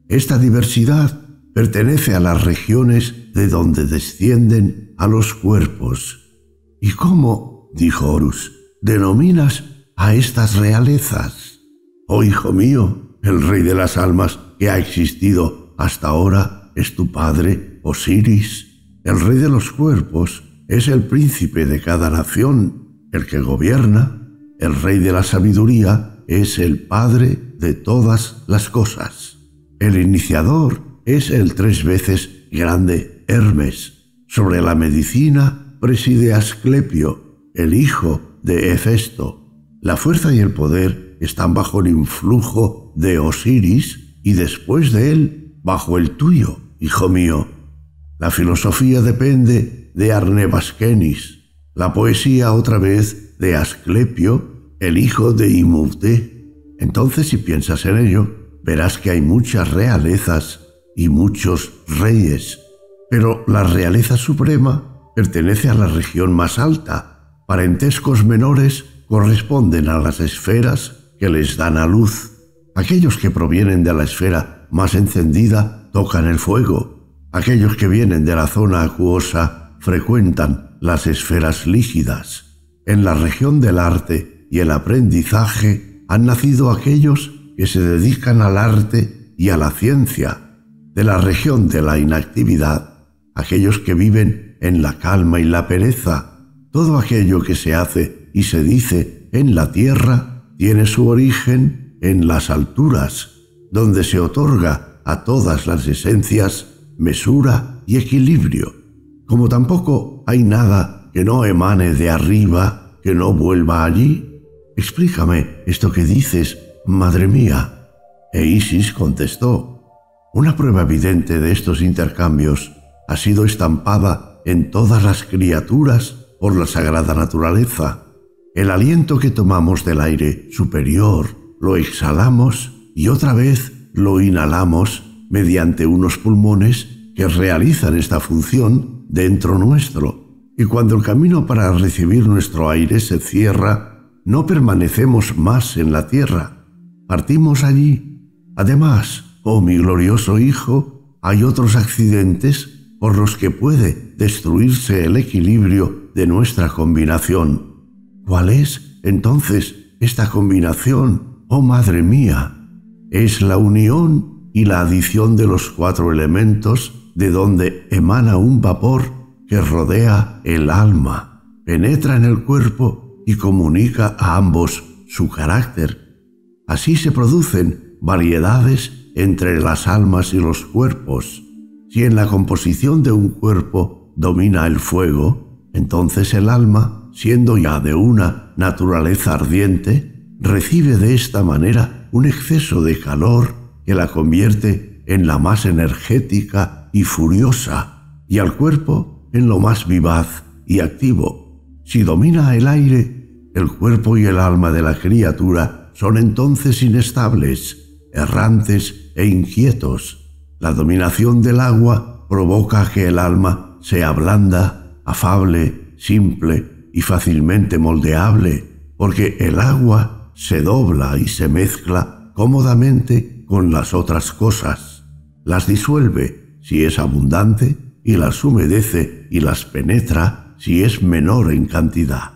Esta diversidad pertenece a las regiones de donde descienden a los cuerpos. ¿Y cómo, dijo Horus, denominas a estas realezas? Oh hijo mío, el rey de las almas que ha existido hasta ahora es tu padre, Osiris. El rey de los cuerpos es el príncipe de cada nación el que gobierna. El rey de la sabiduría es el padre de todas las cosas. El iniciador es el tres veces grande Hermes. Sobre la medicina preside Asclepio, el hijo de Hefesto. La fuerza y el poder están bajo el influjo de Osiris y después de él bajo el tuyo, hijo mío. La filosofía depende de Arnevaskenis, la poesía otra vez de Asclepio, el hijo de Imufte. Entonces, si piensas en ello, verás que hay muchas realezas y muchos reyes, pero la realeza suprema pertenece a la región más alta. Parentescos menores corresponden a las esferas que les dan a luz. Aquellos que provienen de la esfera más encendida tocan el fuego, Aquellos que vienen de la zona acuosa frecuentan las esferas lígidas. En la región del arte y el aprendizaje han nacido aquellos que se dedican al arte y a la ciencia. De la región de la inactividad, aquellos que viven en la calma y la pereza, todo aquello que se hace y se dice en la tierra tiene su origen en las alturas, donde se otorga a todas las esencias mesura y equilibrio, como tampoco hay nada que no emane de arriba que no vuelva allí. Explícame esto que dices, madre mía. E Isis contestó, una prueba evidente de estos intercambios ha sido estampada en todas las criaturas por la sagrada naturaleza. El aliento que tomamos del aire superior lo exhalamos y otra vez lo inhalamos mediante unos pulmones que realizan esta función dentro nuestro. Y cuando el camino para recibir nuestro aire se cierra, no permanecemos más en la tierra, partimos allí. Además, oh mi glorioso Hijo, hay otros accidentes por los que puede destruirse el equilibrio de nuestra combinación. ¿Cuál es, entonces, esta combinación, oh Madre mía? Es la unión y la adición de los cuatro elementos de donde emana un vapor que rodea el alma, penetra en el cuerpo y comunica a ambos su carácter. Así se producen variedades entre las almas y los cuerpos. Si en la composición de un cuerpo domina el fuego, entonces el alma, siendo ya de una naturaleza ardiente, recibe de esta manera un exceso de calor que la convierte en la más energética y furiosa, y al cuerpo en lo más vivaz y activo. Si domina el aire, el cuerpo y el alma de la criatura son entonces inestables, errantes e inquietos. La dominación del agua provoca que el alma sea blanda, afable, simple y fácilmente moldeable, porque el agua se dobla y se mezcla cómodamente con las otras cosas, las disuelve si es abundante y las humedece y las penetra si es menor en cantidad.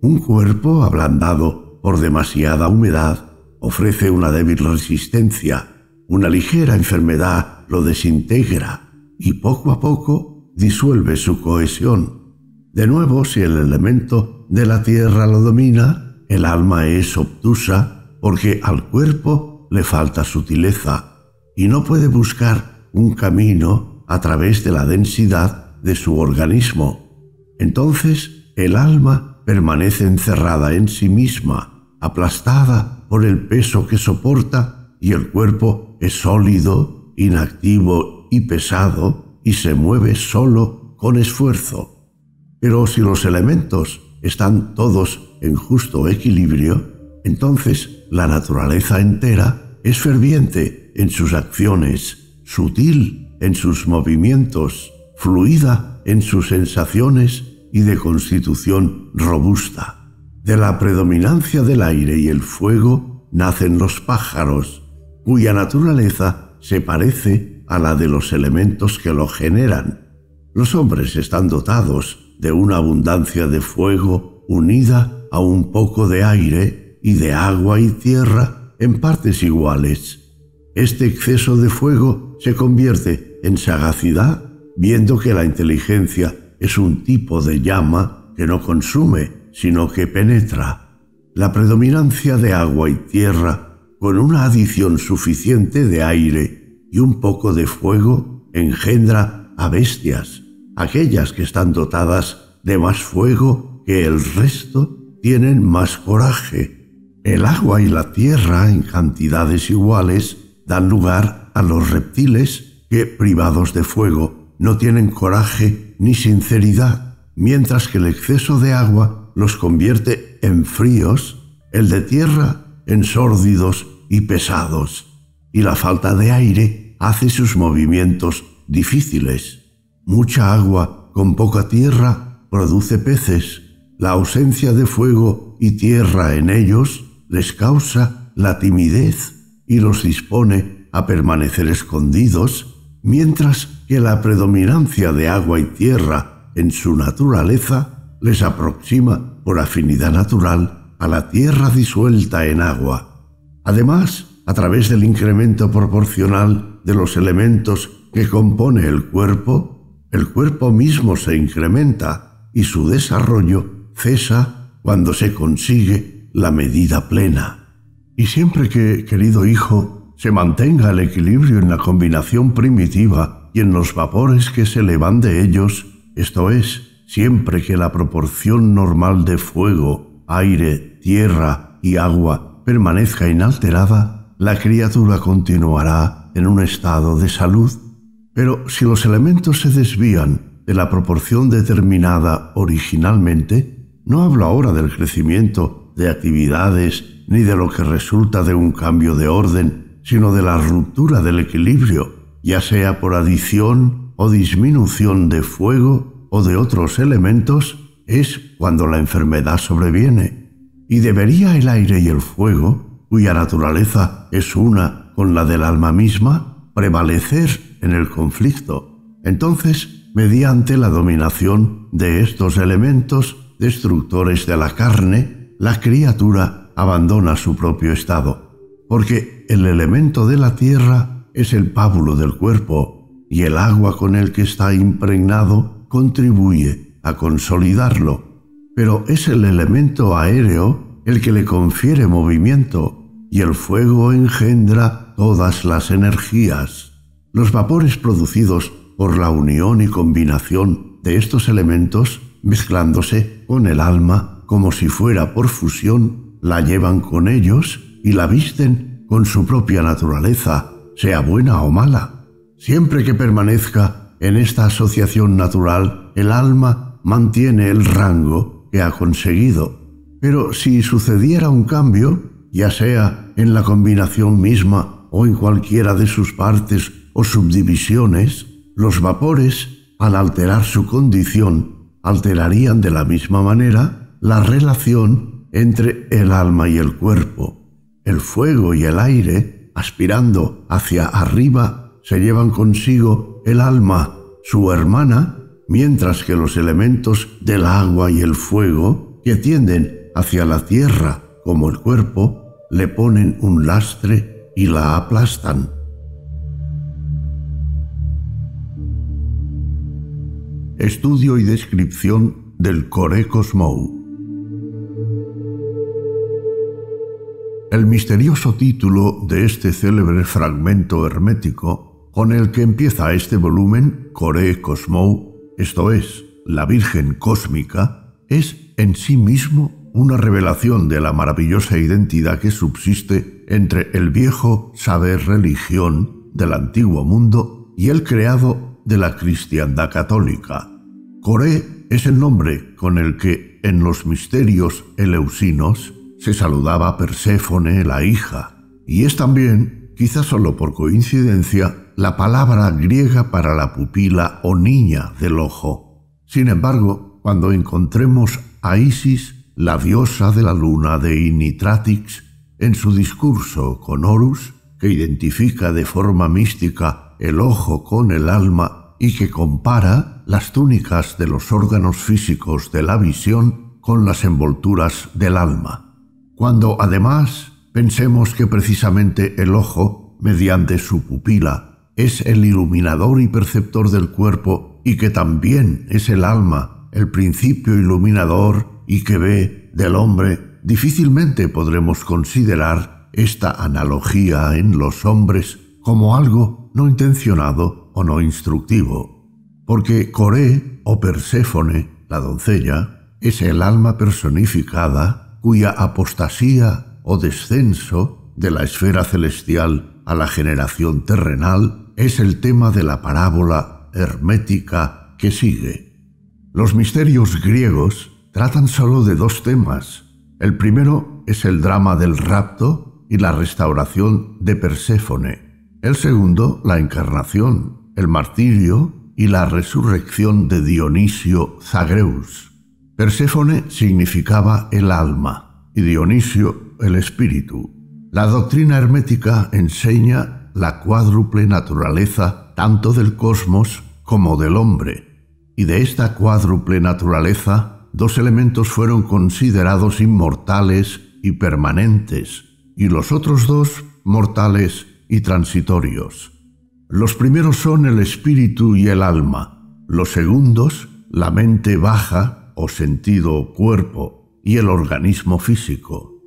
Un cuerpo ablandado por demasiada humedad ofrece una débil resistencia, una ligera enfermedad lo desintegra y poco a poco disuelve su cohesión. De nuevo, si el elemento de la tierra lo domina, el alma es obtusa porque al cuerpo le falta sutileza y no puede buscar un camino a través de la densidad de su organismo. Entonces el alma permanece encerrada en sí misma, aplastada por el peso que soporta y el cuerpo es sólido, inactivo y pesado y se mueve solo con esfuerzo. Pero si los elementos están todos en justo equilibrio, entonces la naturaleza entera es ferviente en sus acciones, sutil en sus movimientos, fluida en sus sensaciones y de constitución robusta. De la predominancia del aire y el fuego nacen los pájaros, cuya naturaleza se parece a la de los elementos que lo generan. Los hombres están dotados de una abundancia de fuego unida a un poco de aire de agua y tierra en partes iguales. Este exceso de fuego se convierte en sagacidad, viendo que la inteligencia es un tipo de llama que no consume, sino que penetra. La predominancia de agua y tierra, con una adición suficiente de aire y un poco de fuego, engendra a bestias, aquellas que están dotadas de más fuego que el resto tienen más coraje el agua y la tierra, en cantidades iguales, dan lugar a los reptiles que, privados de fuego, no tienen coraje ni sinceridad, mientras que el exceso de agua los convierte en fríos, el de tierra en sórdidos y pesados, y la falta de aire hace sus movimientos difíciles. Mucha agua con poca tierra produce peces, la ausencia de fuego y tierra en ellos les causa la timidez y los dispone a permanecer escondidos, mientras que la predominancia de agua y tierra en su naturaleza les aproxima por afinidad natural a la tierra disuelta en agua. Además, a través del incremento proporcional de los elementos que compone el cuerpo, el cuerpo mismo se incrementa y su desarrollo cesa cuando se consigue la medida plena. Y siempre que, querido hijo, se mantenga el equilibrio en la combinación primitiva y en los vapores que se elevan de ellos, esto es, siempre que la proporción normal de fuego, aire, tierra y agua permanezca inalterada, la criatura continuará en un estado de salud. Pero si los elementos se desvían de la proporción determinada originalmente, no hablo ahora del crecimiento de actividades ni de lo que resulta de un cambio de orden, sino de la ruptura del equilibrio, ya sea por adición o disminución de fuego o de otros elementos, es cuando la enfermedad sobreviene. Y debería el aire y el fuego, cuya naturaleza es una con la del alma misma, prevalecer en el conflicto. Entonces, mediante la dominación de estos elementos destructores de la carne, la criatura abandona su propio estado, porque el elemento de la tierra es el pábulo del cuerpo y el agua con el que está impregnado contribuye a consolidarlo, pero es el elemento aéreo el que le confiere movimiento y el fuego engendra todas las energías. Los vapores producidos por la unión y combinación de estos elementos, mezclándose con el alma, como si fuera por fusión, la llevan con ellos y la visten con su propia naturaleza, sea buena o mala. Siempre que permanezca en esta asociación natural, el alma mantiene el rango que ha conseguido. Pero si sucediera un cambio, ya sea en la combinación misma o en cualquiera de sus partes o subdivisiones, los vapores, al alterar su condición, alterarían de la misma manera la relación entre el alma y el cuerpo. El fuego y el aire, aspirando hacia arriba, se llevan consigo el alma, su hermana, mientras que los elementos del agua y el fuego, que tienden hacia la tierra como el cuerpo, le ponen un lastre y la aplastan. Estudio y descripción del Core El misterioso título de este célebre fragmento hermético con el que empieza este volumen, Core Cosmou, esto es, la Virgen Cósmica, es en sí mismo una revelación de la maravillosa identidad que subsiste entre el viejo saber religión del antiguo mundo y el creado de la cristiandad católica. Core es el nombre con el que en los misterios eleusinos se saludaba Perséfone, la hija, y es también, quizás solo por coincidencia, la palabra griega para la pupila o niña del ojo. Sin embargo, cuando encontremos a Isis, la diosa de la luna de Initratix, en su discurso con Horus, que identifica de forma mística el ojo con el alma y que compara las túnicas de los órganos físicos de la visión con las envolturas del alma cuando además pensemos que precisamente el ojo, mediante su pupila, es el iluminador y perceptor del cuerpo y que también es el alma, el principio iluminador y que ve del hombre, difícilmente podremos considerar esta analogía en los hombres como algo no intencionado o no instructivo, porque Coré o Perséfone, la doncella, es el alma personificada cuya apostasía o descenso de la esfera celestial a la generación terrenal es el tema de la parábola hermética que sigue. Los misterios griegos tratan sólo de dos temas. El primero es el drama del rapto y la restauración de Perséfone. El segundo, la encarnación, el martirio y la resurrección de Dionisio Zagreus. Perséfone significaba el alma y Dionisio el espíritu. La doctrina hermética enseña la cuádruple naturaleza tanto del cosmos como del hombre, y de esta cuádruple naturaleza dos elementos fueron considerados inmortales y permanentes, y los otros dos mortales y transitorios. Los primeros son el espíritu y el alma, los segundos la mente baja o sentido o cuerpo y el organismo físico.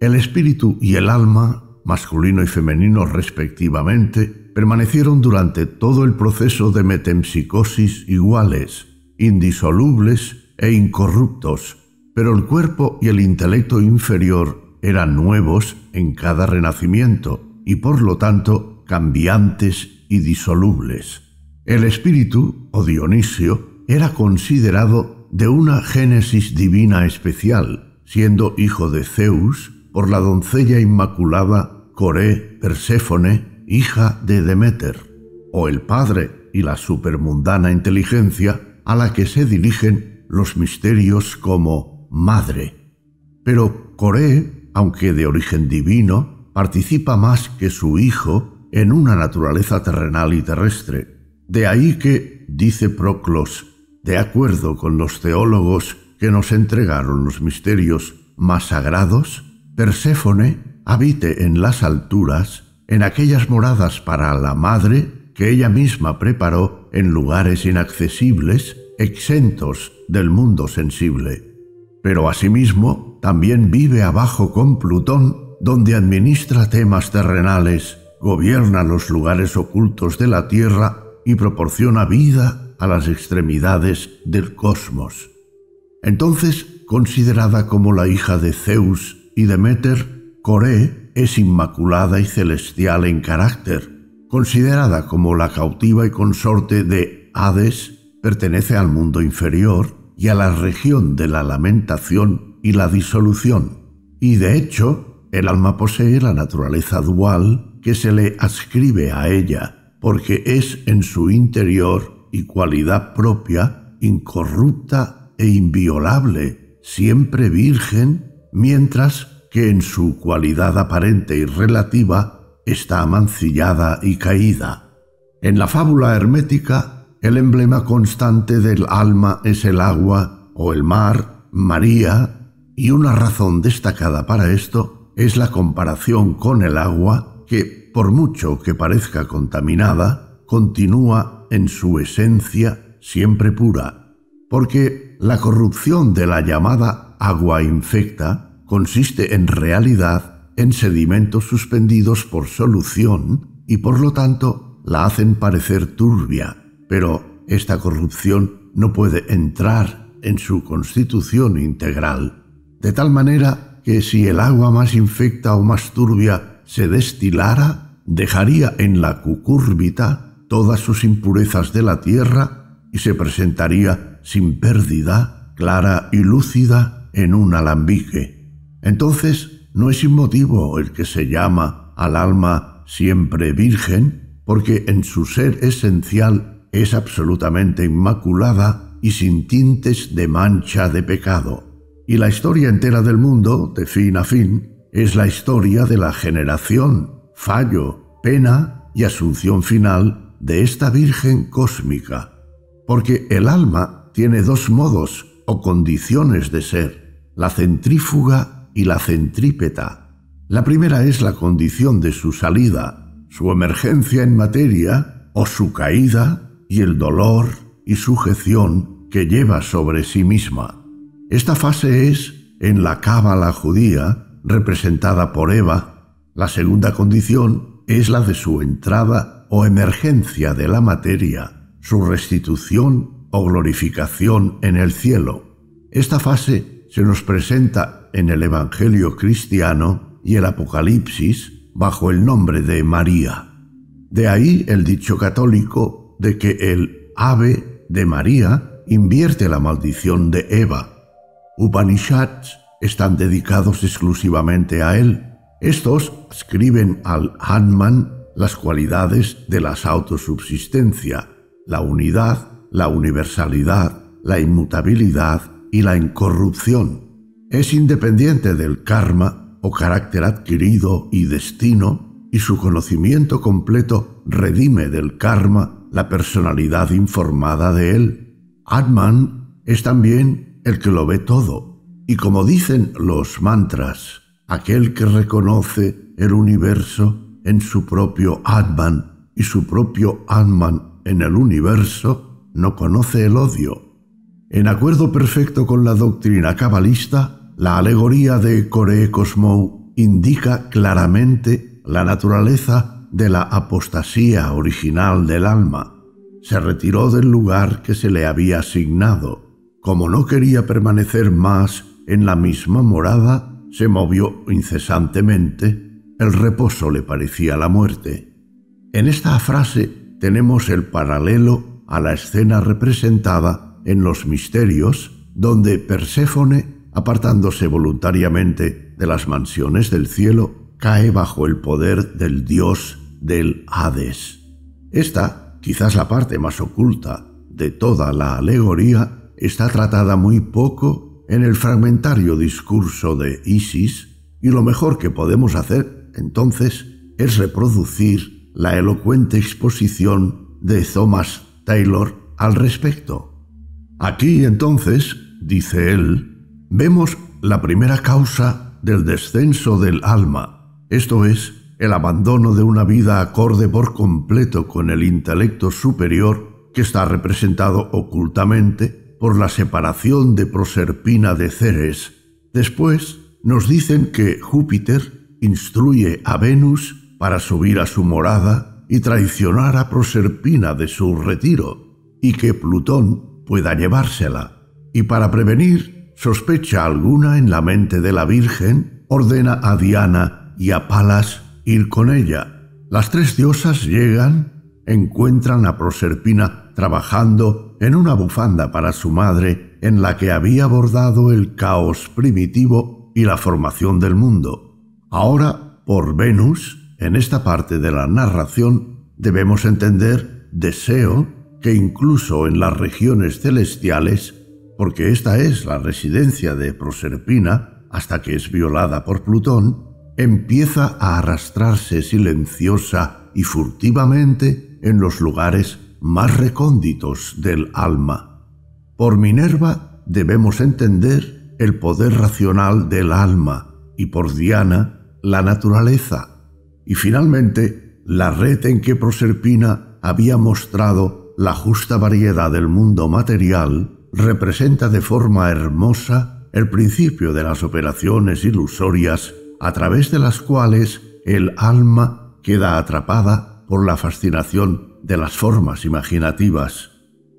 El espíritu y el alma, masculino y femenino respectivamente, permanecieron durante todo el proceso de metempsicosis iguales, indisolubles e incorruptos, pero el cuerpo y el intelecto inferior eran nuevos en cada renacimiento y por lo tanto cambiantes y disolubles. El espíritu, o Dionisio, era considerado de una génesis divina especial, siendo hijo de Zeus por la doncella inmaculada Coré Perséfone, hija de Demeter, o el padre y la supermundana inteligencia a la que se dirigen los misterios como madre. Pero Coré, aunque de origen divino, participa más que su hijo en una naturaleza terrenal y terrestre. De ahí que, dice Proclos de acuerdo con los teólogos que nos entregaron los misterios más sagrados, Perséfone habite en las alturas, en aquellas moradas para la madre que ella misma preparó en lugares inaccesibles, exentos del mundo sensible. Pero asimismo, también vive abajo con Plutón, donde administra temas terrenales, gobierna los lugares ocultos de la tierra y proporciona vida a las extremidades del cosmos. Entonces, considerada como la hija de Zeus y Demeter, Coré es inmaculada y celestial en carácter. Considerada como la cautiva y consorte de Hades, pertenece al mundo inferior y a la región de la lamentación y la disolución. Y de hecho, el alma posee la naturaleza dual que se le ascribe a ella, porque es en su interior y cualidad propia, incorrupta e inviolable, siempre virgen, mientras que en su cualidad aparente y relativa está mancillada y caída. En la fábula hermética, el emblema constante del alma es el agua o el mar, María, y una razón destacada para esto es la comparación con el agua que, por mucho que parezca contaminada, continúa en su esencia siempre pura, porque la corrupción de la llamada agua infecta consiste en realidad en sedimentos suspendidos por solución y por lo tanto la hacen parecer turbia, pero esta corrupción no puede entrar en su constitución integral, de tal manera que si el agua más infecta o más turbia se destilara, dejaría en la cucúrbita todas sus impurezas de la tierra y se presentaría sin pérdida, clara y lúcida en un alambique. Entonces, no es sin motivo el que se llama al alma siempre virgen, porque en su ser esencial es absolutamente inmaculada y sin tintes de mancha de pecado. Y la historia entera del mundo, de fin a fin, es la historia de la generación, fallo, pena y asunción final de esta Virgen cósmica, porque el alma tiene dos modos o condiciones de ser, la centrífuga y la centrípeta. La primera es la condición de su salida, su emergencia en materia o su caída y el dolor y sujeción que lleva sobre sí misma. Esta fase es, en la cábala judía, representada por Eva, la segunda condición es la de su entrada o emergencia de la materia, su restitución o glorificación en el cielo. Esta fase se nos presenta en el Evangelio cristiano y el Apocalipsis bajo el nombre de María. De ahí el dicho católico de que el ave de María invierte la maldición de Eva. Upanishads están dedicados exclusivamente a él estos escriben al Hanman las cualidades de la autosubsistencia, la unidad, la universalidad, la inmutabilidad y la incorrupción. Es independiente del karma o carácter adquirido y destino, y su conocimiento completo redime del karma la personalidad informada de él. Atman es también el que lo ve todo, y como dicen los mantras, aquel que reconoce el universo en su propio Atman y su propio Atman en el universo, no conoce el odio. En acuerdo perfecto con la doctrina cabalista, la alegoría de Kore Cosmou indica claramente la naturaleza de la apostasía original del alma. Se retiró del lugar que se le había asignado. Como no quería permanecer más en la misma morada, se movió incesantemente, el reposo le parecía la muerte. En esta frase tenemos el paralelo a la escena representada en los misterios, donde Perséfone, apartándose voluntariamente de las mansiones del cielo, cae bajo el poder del dios del Hades. Esta, quizás la parte más oculta de toda la alegoría, está tratada muy poco en el fragmentario discurso de Isis y lo mejor que podemos hacer entonces es reproducir la elocuente exposición de Thomas Taylor al respecto. Aquí entonces, dice él, vemos la primera causa del descenso del alma, esto es, el abandono de una vida acorde por completo con el intelecto superior que está representado ocultamente por la separación de Proserpina de Ceres. Después nos dicen que Júpiter instruye a Venus para subir a su morada y traicionar a Proserpina de su retiro, y que Plutón pueda llevársela. Y para prevenir sospecha alguna en la mente de la Virgen, ordena a Diana y a Palas ir con ella. Las tres diosas llegan, encuentran a Proserpina trabajando en una bufanda para su madre en la que había bordado el caos primitivo y la formación del mundo. Ahora, por Venus, en esta parte de la narración debemos entender deseo que incluso en las regiones celestiales, porque esta es la residencia de Proserpina hasta que es violada por Plutón, empieza a arrastrarse silenciosa y furtivamente en los lugares más recónditos del alma. Por Minerva debemos entender el poder racional del alma y por Diana la naturaleza. Y finalmente, la red en que Proserpina había mostrado la justa variedad del mundo material representa de forma hermosa el principio de las operaciones ilusorias a través de las cuales el alma queda atrapada por la fascinación de las formas imaginativas.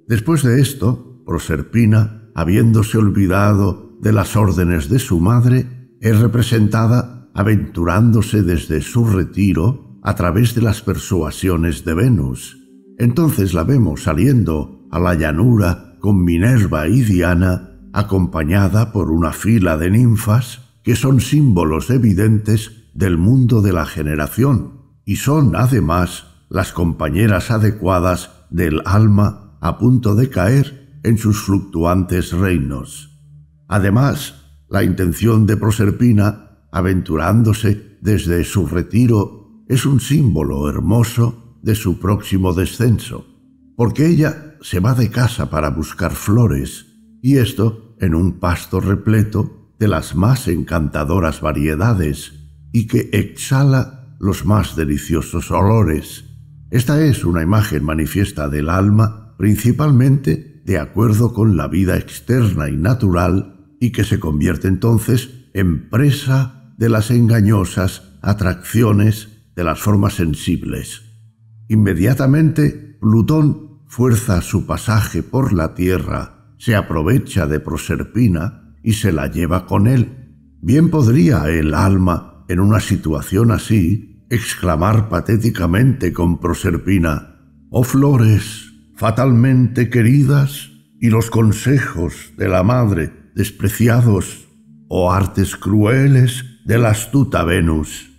Después de esto, Proserpina, habiéndose olvidado de las órdenes de su madre, es representada aventurándose desde su retiro a través de las persuasiones de Venus. Entonces la vemos saliendo a la llanura con Minerva y Diana, acompañada por una fila de ninfas que son símbolos evidentes del mundo de la generación y son, además, las compañeras adecuadas del alma a punto de caer en sus fluctuantes reinos. Además, la intención de Proserpina, aventurándose desde su retiro, es un símbolo hermoso de su próximo descenso, porque ella se va de casa para buscar flores, y esto en un pasto repleto de las más encantadoras variedades, y que exhala los más deliciosos olores, esta es una imagen manifiesta del alma principalmente de acuerdo con la vida externa y natural y que se convierte entonces en presa de las engañosas atracciones de las formas sensibles. Inmediatamente, Plutón fuerza su pasaje por la Tierra, se aprovecha de Proserpina y se la lleva con él. Bien podría el alma, en una situación así, exclamar patéticamente con Proserpina, oh flores, fatalmente queridas, y los consejos de la madre despreciados, oh artes crueles de la astuta Venus.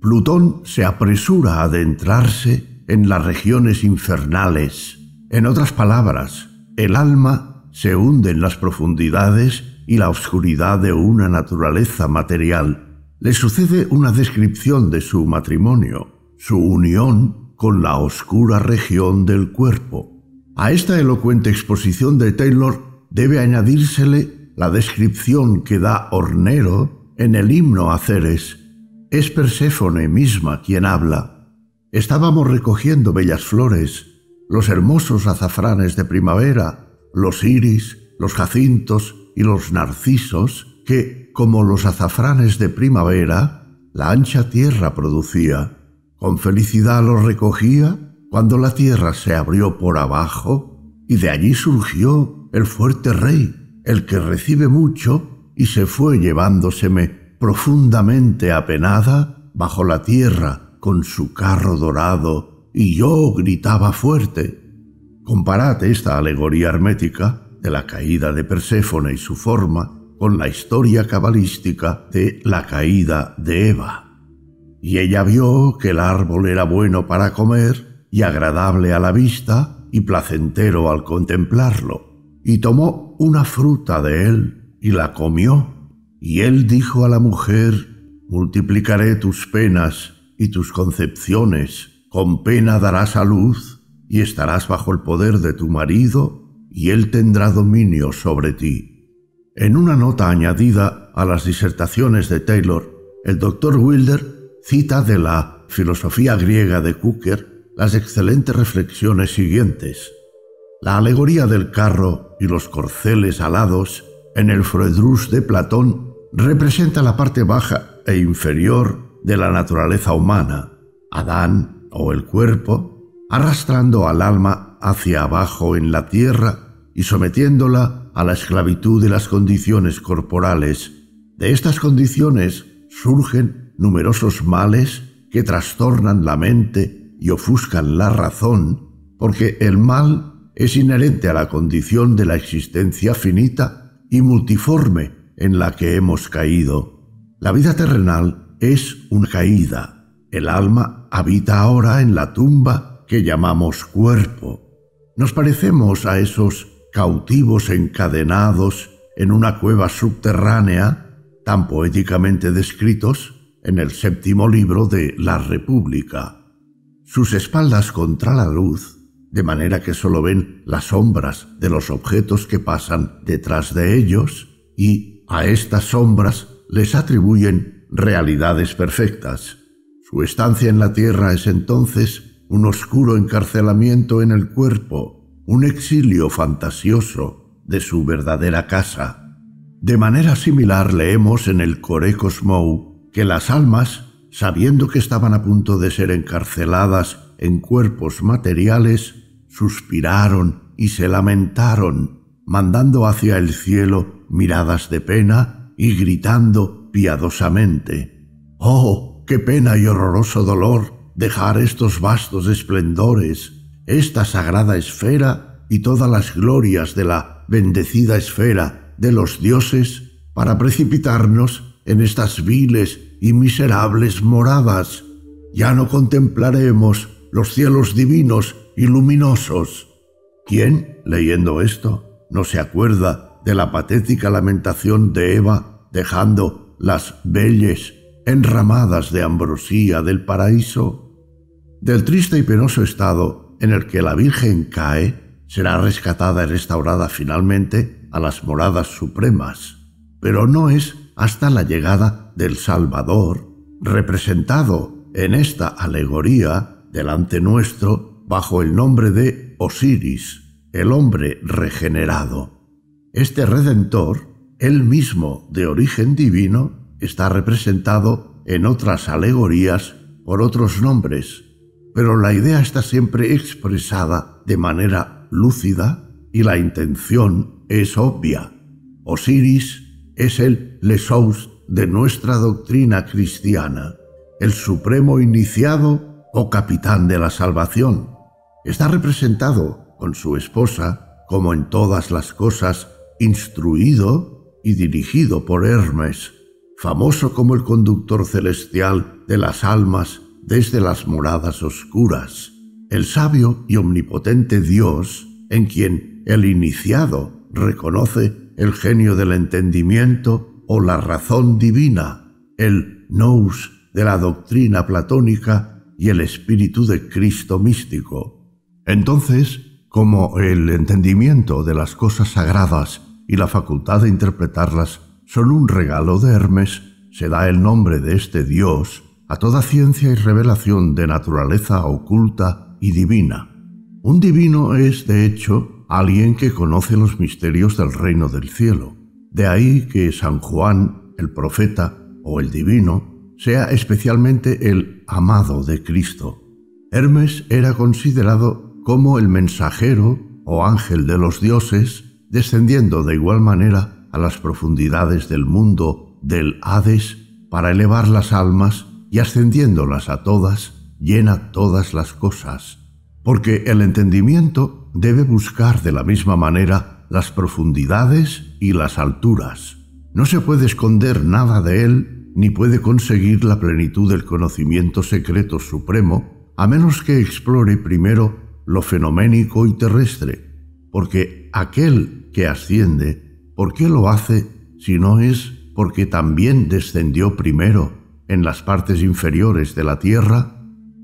Plutón se apresura a adentrarse en las regiones infernales. En otras palabras, el alma se hunde en las profundidades y la oscuridad de una naturaleza material le sucede una descripción de su matrimonio, su unión con la oscura región del cuerpo. A esta elocuente exposición de Taylor debe añadírsele la descripción que da Hornero en el himno a Ceres. Es Perséfone misma quien habla. Estábamos recogiendo bellas flores, los hermosos azafranes de primavera, los iris, los jacintos y los narcisos que, como los azafranes de primavera, la ancha tierra producía. Con felicidad los recogía cuando la tierra se abrió por abajo y de allí surgió el fuerte rey, el que recibe mucho y se fue llevándoseme profundamente apenada bajo la tierra con su carro dorado y yo gritaba fuerte. Comparad esta alegoría hermética de la caída de Perséfone y su forma con la historia cabalística de la caída de Eva. Y ella vio que el árbol era bueno para comer y agradable a la vista y placentero al contemplarlo, y tomó una fruta de él y la comió. Y él dijo a la mujer, multiplicaré tus penas y tus concepciones, con pena darás a luz y estarás bajo el poder de tu marido, y él tendrá dominio sobre ti. En una nota añadida a las disertaciones de Taylor, el doctor Wilder cita de la filosofía griega de Cooker las excelentes reflexiones siguientes. La alegoría del carro y los corceles alados en el Froedrus de Platón representa la parte baja e inferior de la naturaleza humana, Adán o el cuerpo, arrastrando al alma hacia abajo en la tierra y sometiéndola a la esclavitud de las condiciones corporales. De estas condiciones surgen numerosos males que trastornan la mente y ofuscan la razón, porque el mal es inherente a la condición de la existencia finita y multiforme en la que hemos caído. La vida terrenal es una caída. El alma habita ahora en la tumba que llamamos cuerpo. Nos parecemos a esos cautivos encadenados en una cueva subterránea, tan poéticamente descritos en el séptimo libro de La República. Sus espaldas contra la luz, de manera que solo ven las sombras de los objetos que pasan detrás de ellos, y a estas sombras les atribuyen realidades perfectas. Su estancia en la Tierra es entonces un oscuro encarcelamiento en el cuerpo, un exilio fantasioso de su verdadera casa. De manera similar leemos en el Core que las almas, sabiendo que estaban a punto de ser encarceladas en cuerpos materiales, suspiraron y se lamentaron, mandando hacia el cielo miradas de pena y gritando piadosamente, ¡Oh, qué pena y horroroso dolor dejar estos vastos esplendores! esta sagrada esfera y todas las glorias de la bendecida esfera de los dioses para precipitarnos en estas viles y miserables moradas. Ya no contemplaremos los cielos divinos y luminosos. ¿Quién, leyendo esto, no se acuerda de la patética lamentación de Eva dejando las belles enramadas de ambrosía del paraíso? Del triste y penoso estado en el que la Virgen cae será rescatada y restaurada finalmente a las moradas supremas, pero no es hasta la llegada del Salvador, representado en esta alegoría delante nuestro bajo el nombre de Osiris, el hombre regenerado. Este redentor, él mismo de origen divino, está representado en otras alegorías por otros nombres, pero la idea está siempre expresada de manera lúcida y la intención es obvia. Osiris es el Lesous de nuestra doctrina cristiana, el supremo iniciado o capitán de la salvación. Está representado con su esposa, como en todas las cosas, instruido y dirigido por Hermes, famoso como el conductor celestial de las almas desde las moradas oscuras, el sabio y omnipotente Dios, en quien el iniciado reconoce el genio del entendimiento o la razón divina, el nous de la doctrina platónica y el espíritu de Cristo místico. Entonces, como el entendimiento de las cosas sagradas y la facultad de interpretarlas son un regalo de Hermes, se da el nombre de este dios a toda ciencia y revelación de naturaleza oculta y divina. Un divino es, de hecho, alguien que conoce los misterios del reino del cielo. De ahí que San Juan, el profeta o el divino, sea especialmente el amado de Cristo. Hermes era considerado como el mensajero o ángel de los dioses, descendiendo de igual manera a las profundidades del mundo del Hades para elevar las almas y ascendiéndolas a todas, llena todas las cosas, porque el entendimiento debe buscar de la misma manera las profundidades y las alturas. No se puede esconder nada de él, ni puede conseguir la plenitud del conocimiento secreto supremo, a menos que explore primero lo fenoménico y terrestre, porque aquel que asciende, ¿por qué lo hace si no es porque también descendió primero en las partes inferiores de la tierra,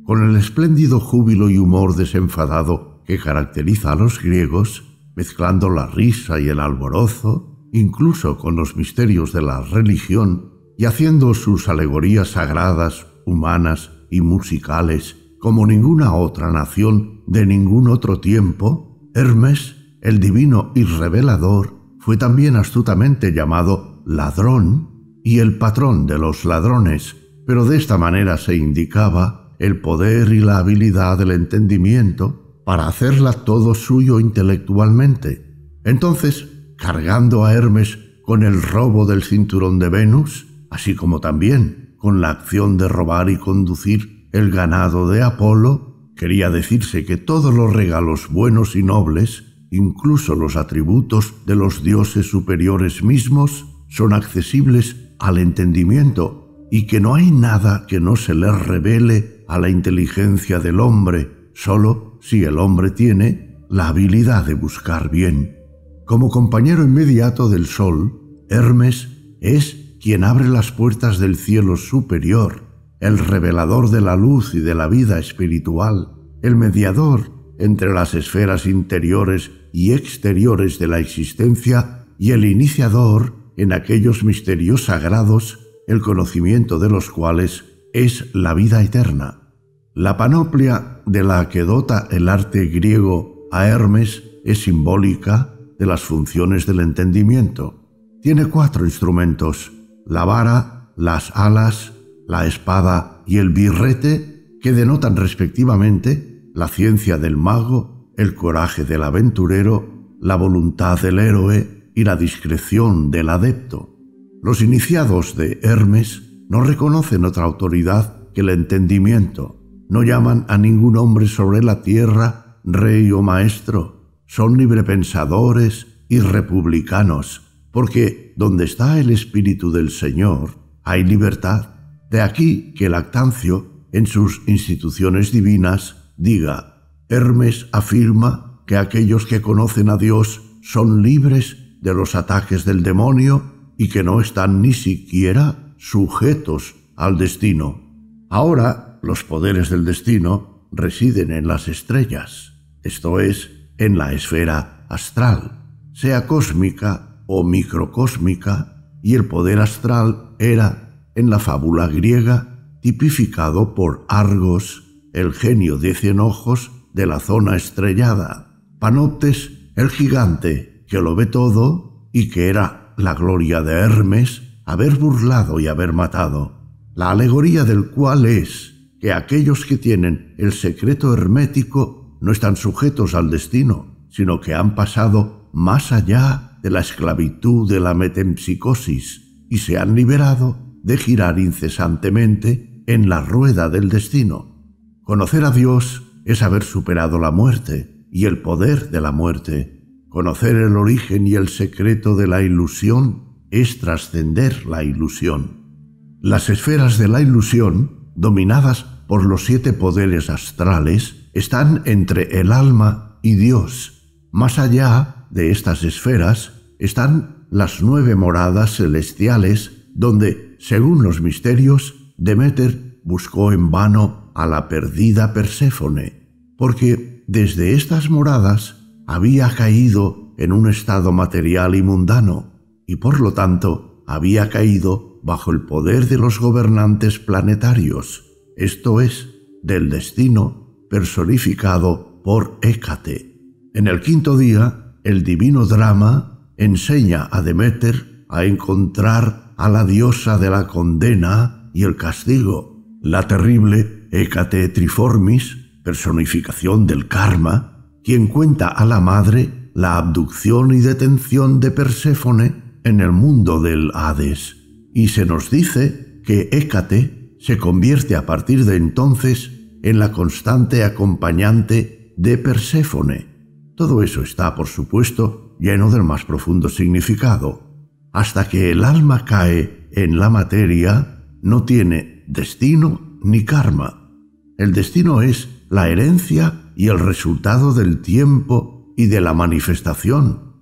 con el espléndido júbilo y humor desenfadado que caracteriza a los griegos, mezclando la risa y el alborozo, incluso con los misterios de la religión, y haciendo sus alegorías sagradas, humanas y musicales como ninguna otra nación de ningún otro tiempo, Hermes, el divino y revelador, fue también astutamente llamado ladrón y el patrón de los ladrones, pero de esta manera se indicaba el poder y la habilidad del entendimiento para hacerla todo suyo intelectualmente. Entonces, cargando a Hermes con el robo del cinturón de Venus, así como también con la acción de robar y conducir el ganado de Apolo, quería decirse que todos los regalos buenos y nobles, incluso los atributos de los dioses superiores mismos, son accesibles al entendimiento y que no hay nada que no se le revele a la inteligencia del hombre, solo si el hombre tiene la habilidad de buscar bien. Como compañero inmediato del Sol, Hermes es quien abre las puertas del cielo superior, el revelador de la luz y de la vida espiritual, el mediador entre las esferas interiores y exteriores de la existencia y el iniciador en aquellos misterios sagrados, el conocimiento de los cuales es la vida eterna. La panoplia de la que dota el arte griego a Hermes es simbólica de las funciones del entendimiento. Tiene cuatro instrumentos, la vara, las alas, la espada y el birrete, que denotan respectivamente la ciencia del mago, el coraje del aventurero, la voluntad del héroe, y la discreción del adepto. Los iniciados de Hermes no reconocen otra autoridad que el entendimiento, no llaman a ningún hombre sobre la tierra rey o maestro, son librepensadores y republicanos, porque donde está el Espíritu del Señor hay libertad. De aquí que Lactancio, en sus instituciones divinas, diga, Hermes afirma que aquellos que conocen a Dios son libres de los ataques del demonio y que no están ni siquiera sujetos al destino. Ahora los poderes del destino residen en las estrellas, esto es, en la esfera astral, sea cósmica o microcósmica, y el poder astral era, en la fábula griega, tipificado por Argos, el genio de cien ojos de la zona estrellada, Panoptes, el gigante, lo ve todo y que era la gloria de Hermes haber burlado y haber matado, la alegoría del cual es que aquellos que tienen el secreto hermético no están sujetos al destino, sino que han pasado más allá de la esclavitud de la metempsicosis y se han liberado de girar incesantemente en la rueda del destino. Conocer a Dios es haber superado la muerte y el poder de la muerte, Conocer el origen y el secreto de la ilusión es trascender la ilusión. Las esferas de la ilusión, dominadas por los siete poderes astrales, están entre el alma y Dios. Más allá de estas esferas están las nueve moradas celestiales donde, según los misterios, Demeter buscó en vano a la perdida Perséfone, porque desde estas moradas había caído en un estado material y mundano, y por lo tanto había caído bajo el poder de los gobernantes planetarios, esto es, del destino personificado por Écate. En el quinto día, el divino drama enseña a Demeter a encontrar a la diosa de la condena y el castigo, la terrible Écate Triformis, personificación del karma, quien cuenta a la madre la abducción y detención de Perséfone en el mundo del Hades, y se nos dice que Écate se convierte a partir de entonces en la constante acompañante de Perséfone. Todo eso está, por supuesto, lleno del más profundo significado. Hasta que el alma cae en la materia, no tiene destino ni karma. El destino es la herencia y el resultado del tiempo y de la manifestación.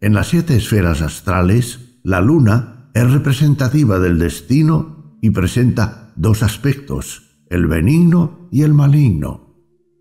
En las siete esferas astrales, la luna es representativa del destino y presenta dos aspectos, el benigno y el maligno.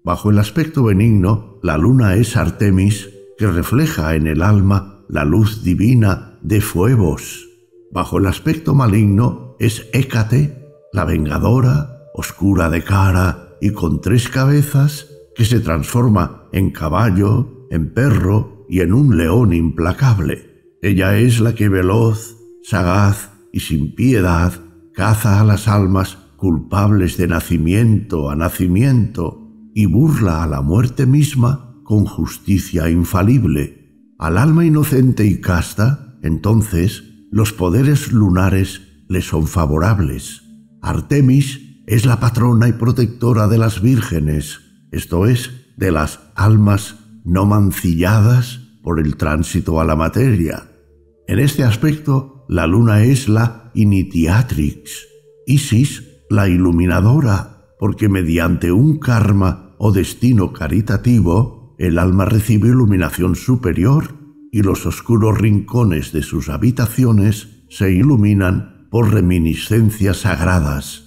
Bajo el aspecto benigno, la luna es Artemis, que refleja en el alma la luz divina de fuegos. Bajo el aspecto maligno es Hécate, la vengadora, oscura de cara, y con tres cabezas que se transforma en caballo, en perro y en un león implacable. Ella es la que veloz, sagaz y sin piedad caza a las almas culpables de nacimiento a nacimiento y burla a la muerte misma con justicia infalible. Al alma inocente y casta, entonces, los poderes lunares le son favorables. Artemis es la patrona y protectora de las vírgenes, esto es, de las almas no mancilladas por el tránsito a la materia. En este aspecto, la luna es la initiatrix, Isis la iluminadora, porque mediante un karma o destino caritativo, el alma recibe iluminación superior y los oscuros rincones de sus habitaciones se iluminan por reminiscencias sagradas.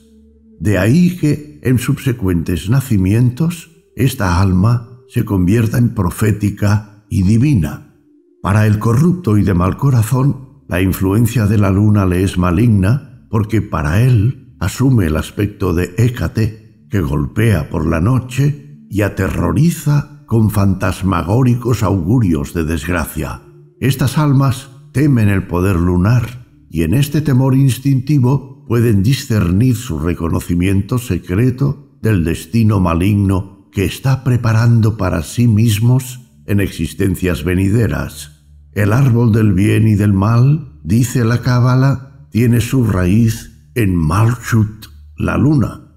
De ahí que, en subsecuentes nacimientos, esta alma se convierta en profética y divina. Para el corrupto y de mal corazón, la influencia de la luna le es maligna porque para él asume el aspecto de Hécate, que golpea por la noche y aterroriza con fantasmagóricos augurios de desgracia. Estas almas temen el poder lunar y en este temor instintivo pueden discernir su reconocimiento secreto del destino maligno que está preparando para sí mismos en existencias venideras. El árbol del bien y del mal, dice la Cábala, tiene su raíz en Malchut, la luna.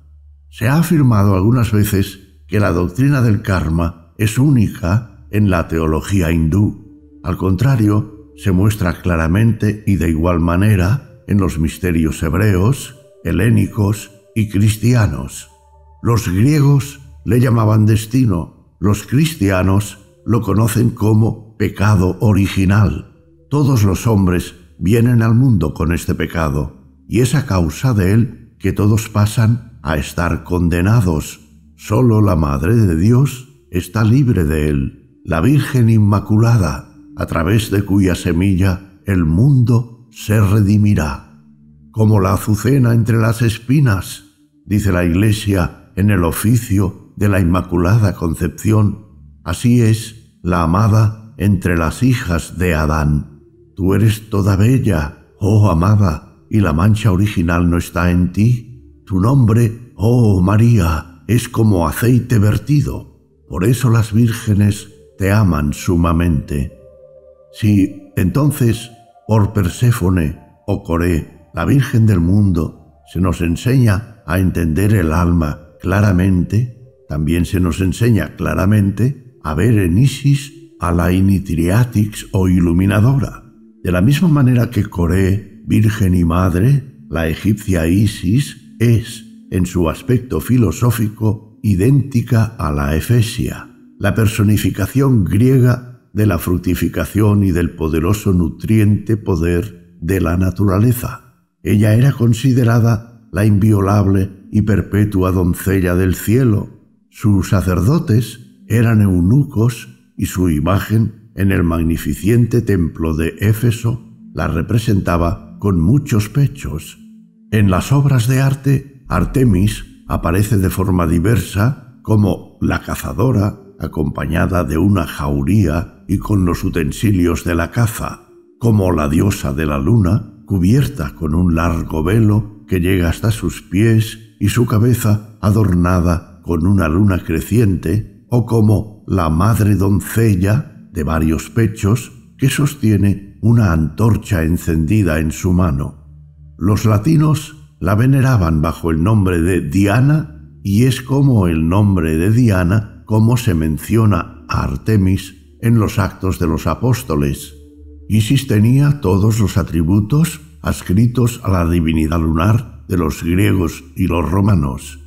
Se ha afirmado algunas veces que la doctrina del karma es única en la teología hindú. Al contrario, se muestra claramente y de igual manera en los misterios hebreos, helénicos y cristianos. Los griegos le llamaban destino, los cristianos lo conocen como pecado original. Todos los hombres vienen al mundo con este pecado, y es a causa de él que todos pasan a estar condenados. Solo la Madre de Dios está libre de él, la Virgen Inmaculada, a través de cuya semilla el mundo se redimirá, como la azucena entre las espinas, dice la Iglesia en el oficio de la Inmaculada Concepción. Así es la amada entre las hijas de Adán. Tú eres toda bella, oh amada, y la mancha original no está en ti. Tu nombre, oh María, es como aceite vertido. Por eso las vírgenes te aman sumamente. Si entonces por Perséfone o Coré, la Virgen del mundo, se nos enseña a entender el alma claramente, también se nos enseña claramente a ver en Isis a la Initriatix o iluminadora. De la misma manera que Coré, Virgen y Madre, la egipcia Isis es, en su aspecto filosófico, idéntica a la Efesia. La personificación griega de la fructificación y del poderoso nutriente poder de la naturaleza. Ella era considerada la inviolable y perpetua doncella del cielo. Sus sacerdotes eran eunucos y su imagen en el magnificente templo de Éfeso la representaba con muchos pechos. En las obras de arte, Artemis aparece de forma diversa como la cazadora acompañada de una jauría y con los utensilios de la caza, como la diosa de la luna, cubierta con un largo velo que llega hasta sus pies y su cabeza adornada con una luna creciente, o como la madre doncella de varios pechos que sostiene una antorcha encendida en su mano. Los latinos la veneraban bajo el nombre de Diana y es como el nombre de Diana como se menciona a Artemis en los actos de los apóstoles. Isis tenía todos los atributos adscritos a la divinidad lunar de los griegos y los romanos.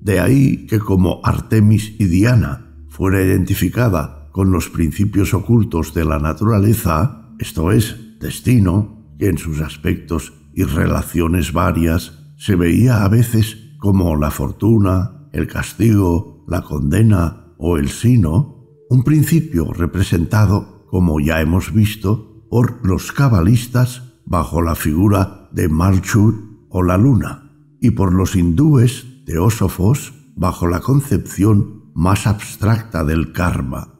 De ahí que como Artemis y Diana fuera identificada con los principios ocultos de la naturaleza, esto es, destino, que en sus aspectos y relaciones varias se veía a veces como la fortuna, el castigo, la condena o el sino, un principio representado, como ya hemos visto, por los cabalistas bajo la figura de Malchut o la luna, y por los hindúes teósofos bajo la concepción más abstracta del karma.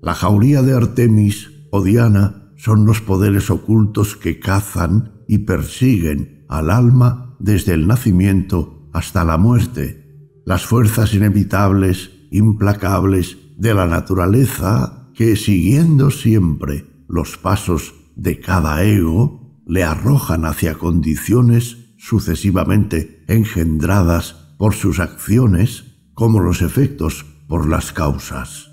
La jauría de Artemis o Diana son los poderes ocultos que cazan y persiguen al alma desde el nacimiento hasta la muerte, las fuerzas inevitables, implacables de la naturaleza que, siguiendo siempre los pasos de cada ego, le arrojan hacia condiciones sucesivamente engendradas por sus acciones como los efectos por las causas.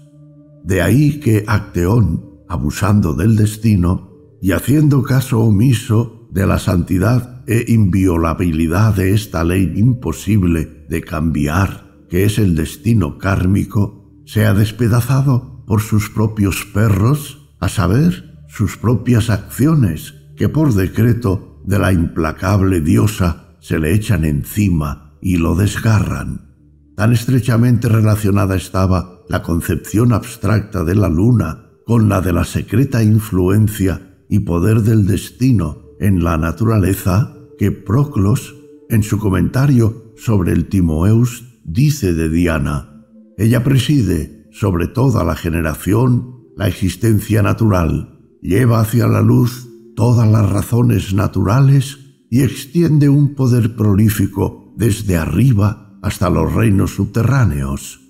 De ahí que Acteón, abusando del destino y haciendo caso omiso de la santidad e inviolabilidad de esta ley imposible de cambiar, que es el destino kármico, ha despedazado por sus propios perros, a saber, sus propias acciones, que por decreto de la implacable diosa se le echan encima y lo desgarran. Tan estrechamente relacionada estaba la concepción abstracta de la luna con la de la secreta influencia y poder del destino en la naturaleza que Proclos, en su comentario sobre el Timoeus, dice de Diana, ella preside sobre toda la generación la existencia natural, lleva hacia la luz todas las razones naturales y extiende un poder prolífico desde arriba hasta los reinos subterráneos.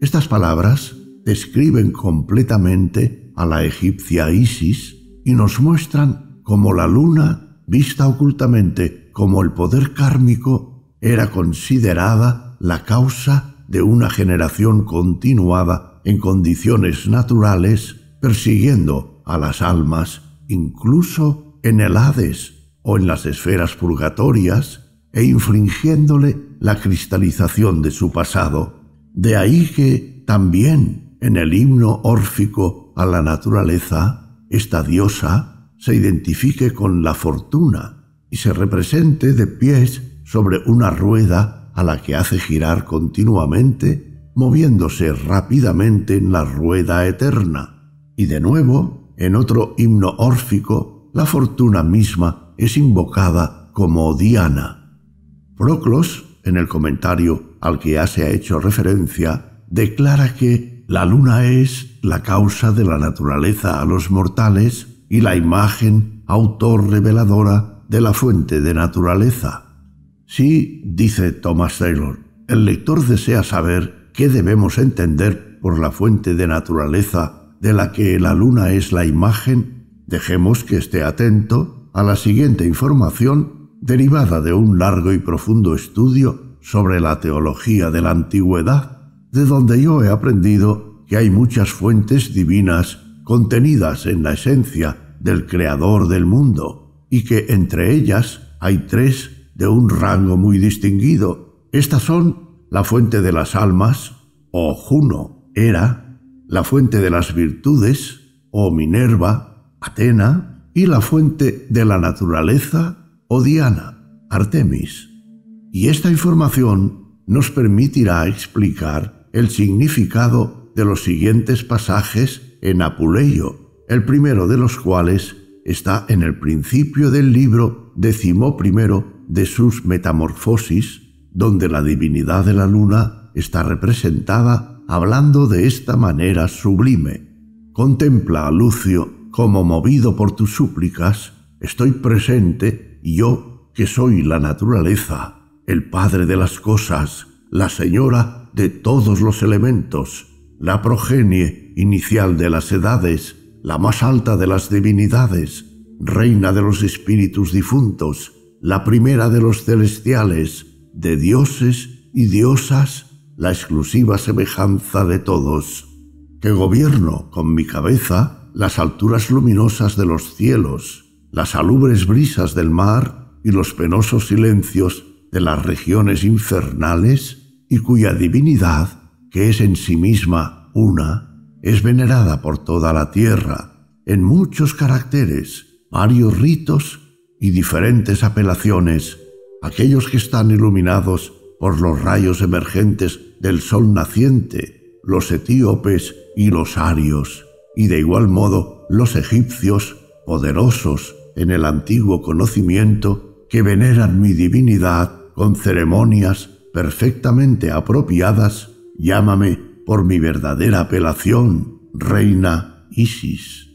Estas palabras describen completamente a la egipcia Isis y nos muestran cómo la luna, vista ocultamente como el poder kármico, era considerada la causa de una generación continuada en condiciones naturales, persiguiendo a las almas, incluso en el Hades o en las esferas purgatorias, e infringiéndole la cristalización de su pasado. De ahí que también en el himno órfico a la naturaleza, esta diosa se identifique con la fortuna y se represente de pies sobre una rueda a la que hace girar continuamente, moviéndose rápidamente en la rueda eterna. Y de nuevo, en otro himno órfico, la fortuna misma es invocada como Diana. Proclos, en el comentario al que ya se ha hecho referencia, declara que la luna es la causa de la naturaleza a los mortales y la imagen autorreveladora de la fuente de naturaleza. Sí, dice Thomas Taylor, el lector desea saber qué debemos entender por la fuente de naturaleza de la que la luna es la imagen. Dejemos que esté atento a la siguiente información derivada de un largo y profundo estudio sobre la teología de la antigüedad, de donde yo he aprendido que hay muchas fuentes divinas contenidas en la esencia del Creador del mundo, y que entre ellas hay tres de un rango muy distinguido. Estas son la fuente de las almas, o Juno, Era, la fuente de las virtudes, o Minerva, Atena, y la fuente de la naturaleza, o Diana, Artemis. Y esta información nos permitirá explicar el significado de los siguientes pasajes en Apuleyo, el primero de los cuales está en el principio del libro decimoprimero de sus metamorfosis, donde la divinidad de la luna está representada hablando de esta manera sublime. Contempla Lucio como movido por tus súplicas, estoy presente yo que soy la naturaleza, el padre de las cosas, la señora de todos los elementos, la progenie inicial de las edades, la más alta de las divinidades, reina de los espíritus difuntos, la primera de los celestiales, de dioses y diosas, la exclusiva semejanza de todos, que gobierno con mi cabeza las alturas luminosas de los cielos, las alubres brisas del mar y los penosos silencios de las regiones infernales, y cuya divinidad, que es en sí misma una, es venerada por toda la tierra, en muchos caracteres, varios ritos y diferentes apelaciones, aquellos que están iluminados por los rayos emergentes del sol naciente, los etíopes y los arios, y de igual modo los egipcios, poderosos en el antiguo conocimiento, que veneran mi divinidad con ceremonias perfectamente apropiadas, llámame por mi verdadera apelación, reina Isis.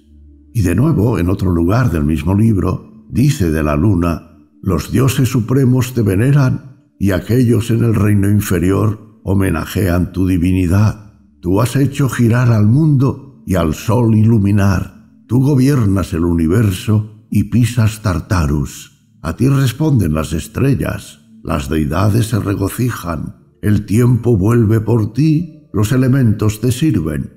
Y de nuevo, en otro lugar del mismo libro, dice de la luna, los dioses supremos te veneran y aquellos en el reino inferior homenajean tu divinidad. Tú has hecho girar al mundo y al sol iluminar. Tú gobiernas el universo y pisas Tartarus. A ti responden las estrellas, las deidades se regocijan, el tiempo vuelve por ti, los elementos te sirven.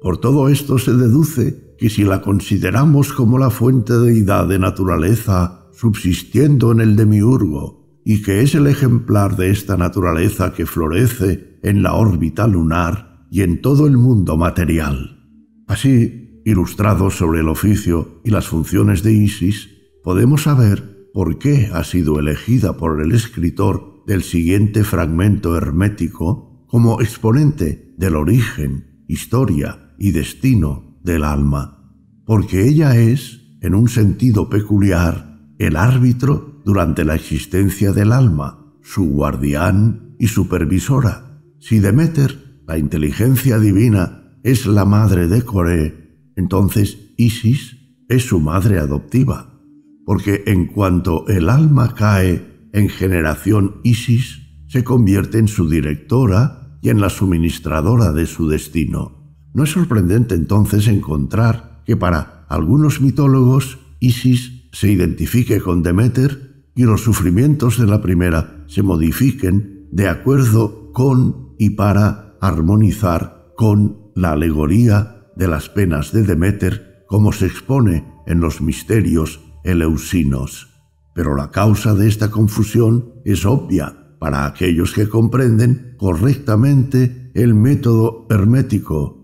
Por todo esto se deduce que si la consideramos como la fuente de deidad de naturaleza subsistiendo en el demiurgo, y que es el ejemplar de esta naturaleza que florece en la órbita lunar y en todo el mundo material. Así, ilustrados sobre el oficio y las funciones de Isis, podemos saber por qué ha sido elegida por el escritor del siguiente fragmento hermético como exponente del origen, historia y destino del alma, porque ella es, en un sentido peculiar, el árbitro durante la existencia del alma, su guardián y supervisora. Si Demeter, la inteligencia divina, es la madre de Coré, entonces Isis es su madre adoptiva, porque en cuanto el alma cae en generación Isis, se convierte en su directora y en la suministradora de su destino. No es sorprendente entonces encontrar que para algunos mitólogos Isis se identifique con Demeter y los sufrimientos de la primera se modifiquen de acuerdo con y para armonizar con la alegoría de las penas de Demeter como se expone en los misterios eleusinos. Pero la causa de esta confusión es obvia para aquellos que comprenden correctamente el método hermético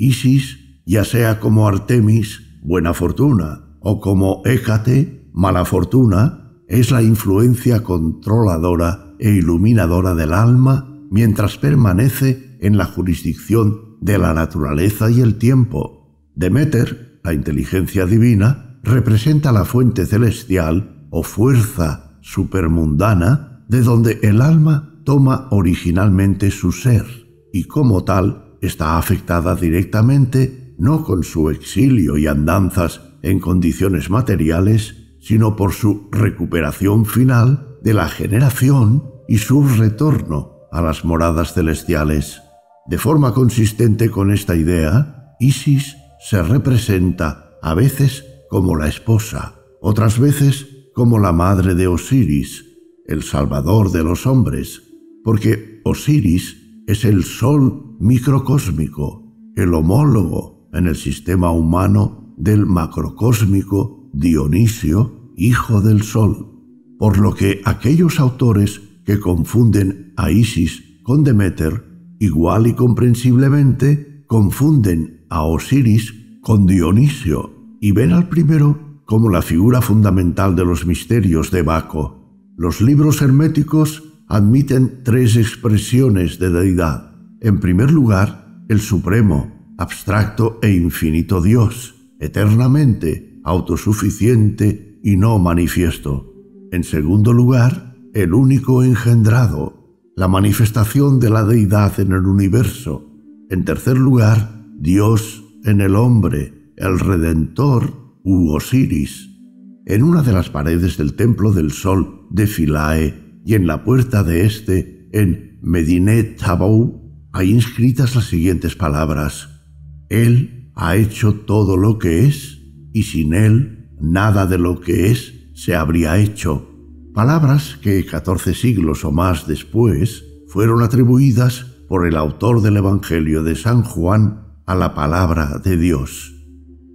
Isis, ya sea como Artemis, buena fortuna, o como Écate, mala fortuna, es la influencia controladora e iluminadora del alma mientras permanece en la jurisdicción de la naturaleza y el tiempo. Demeter, la inteligencia divina, representa la fuente celestial o fuerza supermundana de donde el alma toma originalmente su ser y como tal está afectada directamente no con su exilio y andanzas en condiciones materiales, sino por su recuperación final de la generación y su retorno a las moradas celestiales. De forma consistente con esta idea, Isis se representa a veces como la esposa, otras veces como la madre de Osiris, el salvador de los hombres, porque Osiris es el Sol microcósmico, el homólogo en el sistema humano del macrocósmico Dionisio, hijo del Sol. Por lo que aquellos autores que confunden a Isis con Demeter, igual y comprensiblemente confunden a Osiris con Dionisio y ven al primero como la figura fundamental de los misterios de Baco. Los libros herméticos admiten tres expresiones de deidad. En primer lugar, el supremo, abstracto e infinito Dios, eternamente, autosuficiente y no manifiesto. En segundo lugar, el único engendrado, la manifestación de la deidad en el universo. En tercer lugar, Dios en el hombre, el Redentor u Osiris. En una de las paredes del templo del Sol de Philae y en la puerta de este, en Medinet Tabou, hay inscritas las siguientes palabras. Él ha hecho todo lo que es y sin él nada de lo que es se habría hecho. Palabras que 14 siglos o más después fueron atribuidas por el autor del Evangelio de San Juan a la palabra de Dios.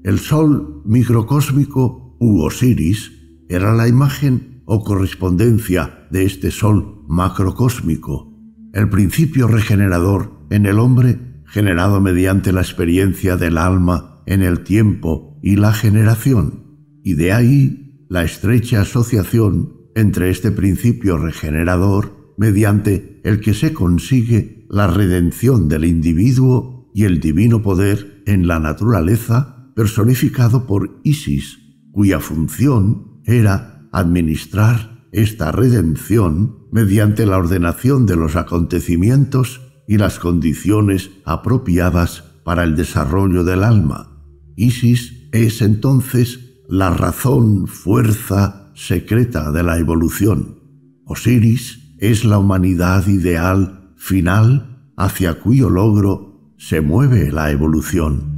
El sol microcósmico u Osiris era la imagen o correspondencia este sol macrocósmico, el principio regenerador en el hombre generado mediante la experiencia del alma en el tiempo y la generación, y de ahí la estrecha asociación entre este principio regenerador mediante el que se consigue la redención del individuo y el divino poder en la naturaleza personificado por Isis, cuya función era administrar esta redención mediante la ordenación de los acontecimientos y las condiciones apropiadas para el desarrollo del alma. Isis es entonces la razón, fuerza secreta de la evolución. Osiris es la humanidad ideal final hacia cuyo logro se mueve la evolución.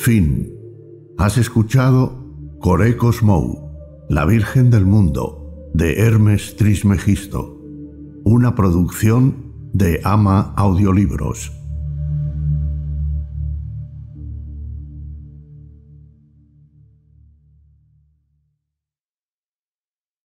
Fin. Has escuchado Corecos Mou, La Virgen del Mundo, de Hermes Trismegisto, una producción de Ama Audiolibros.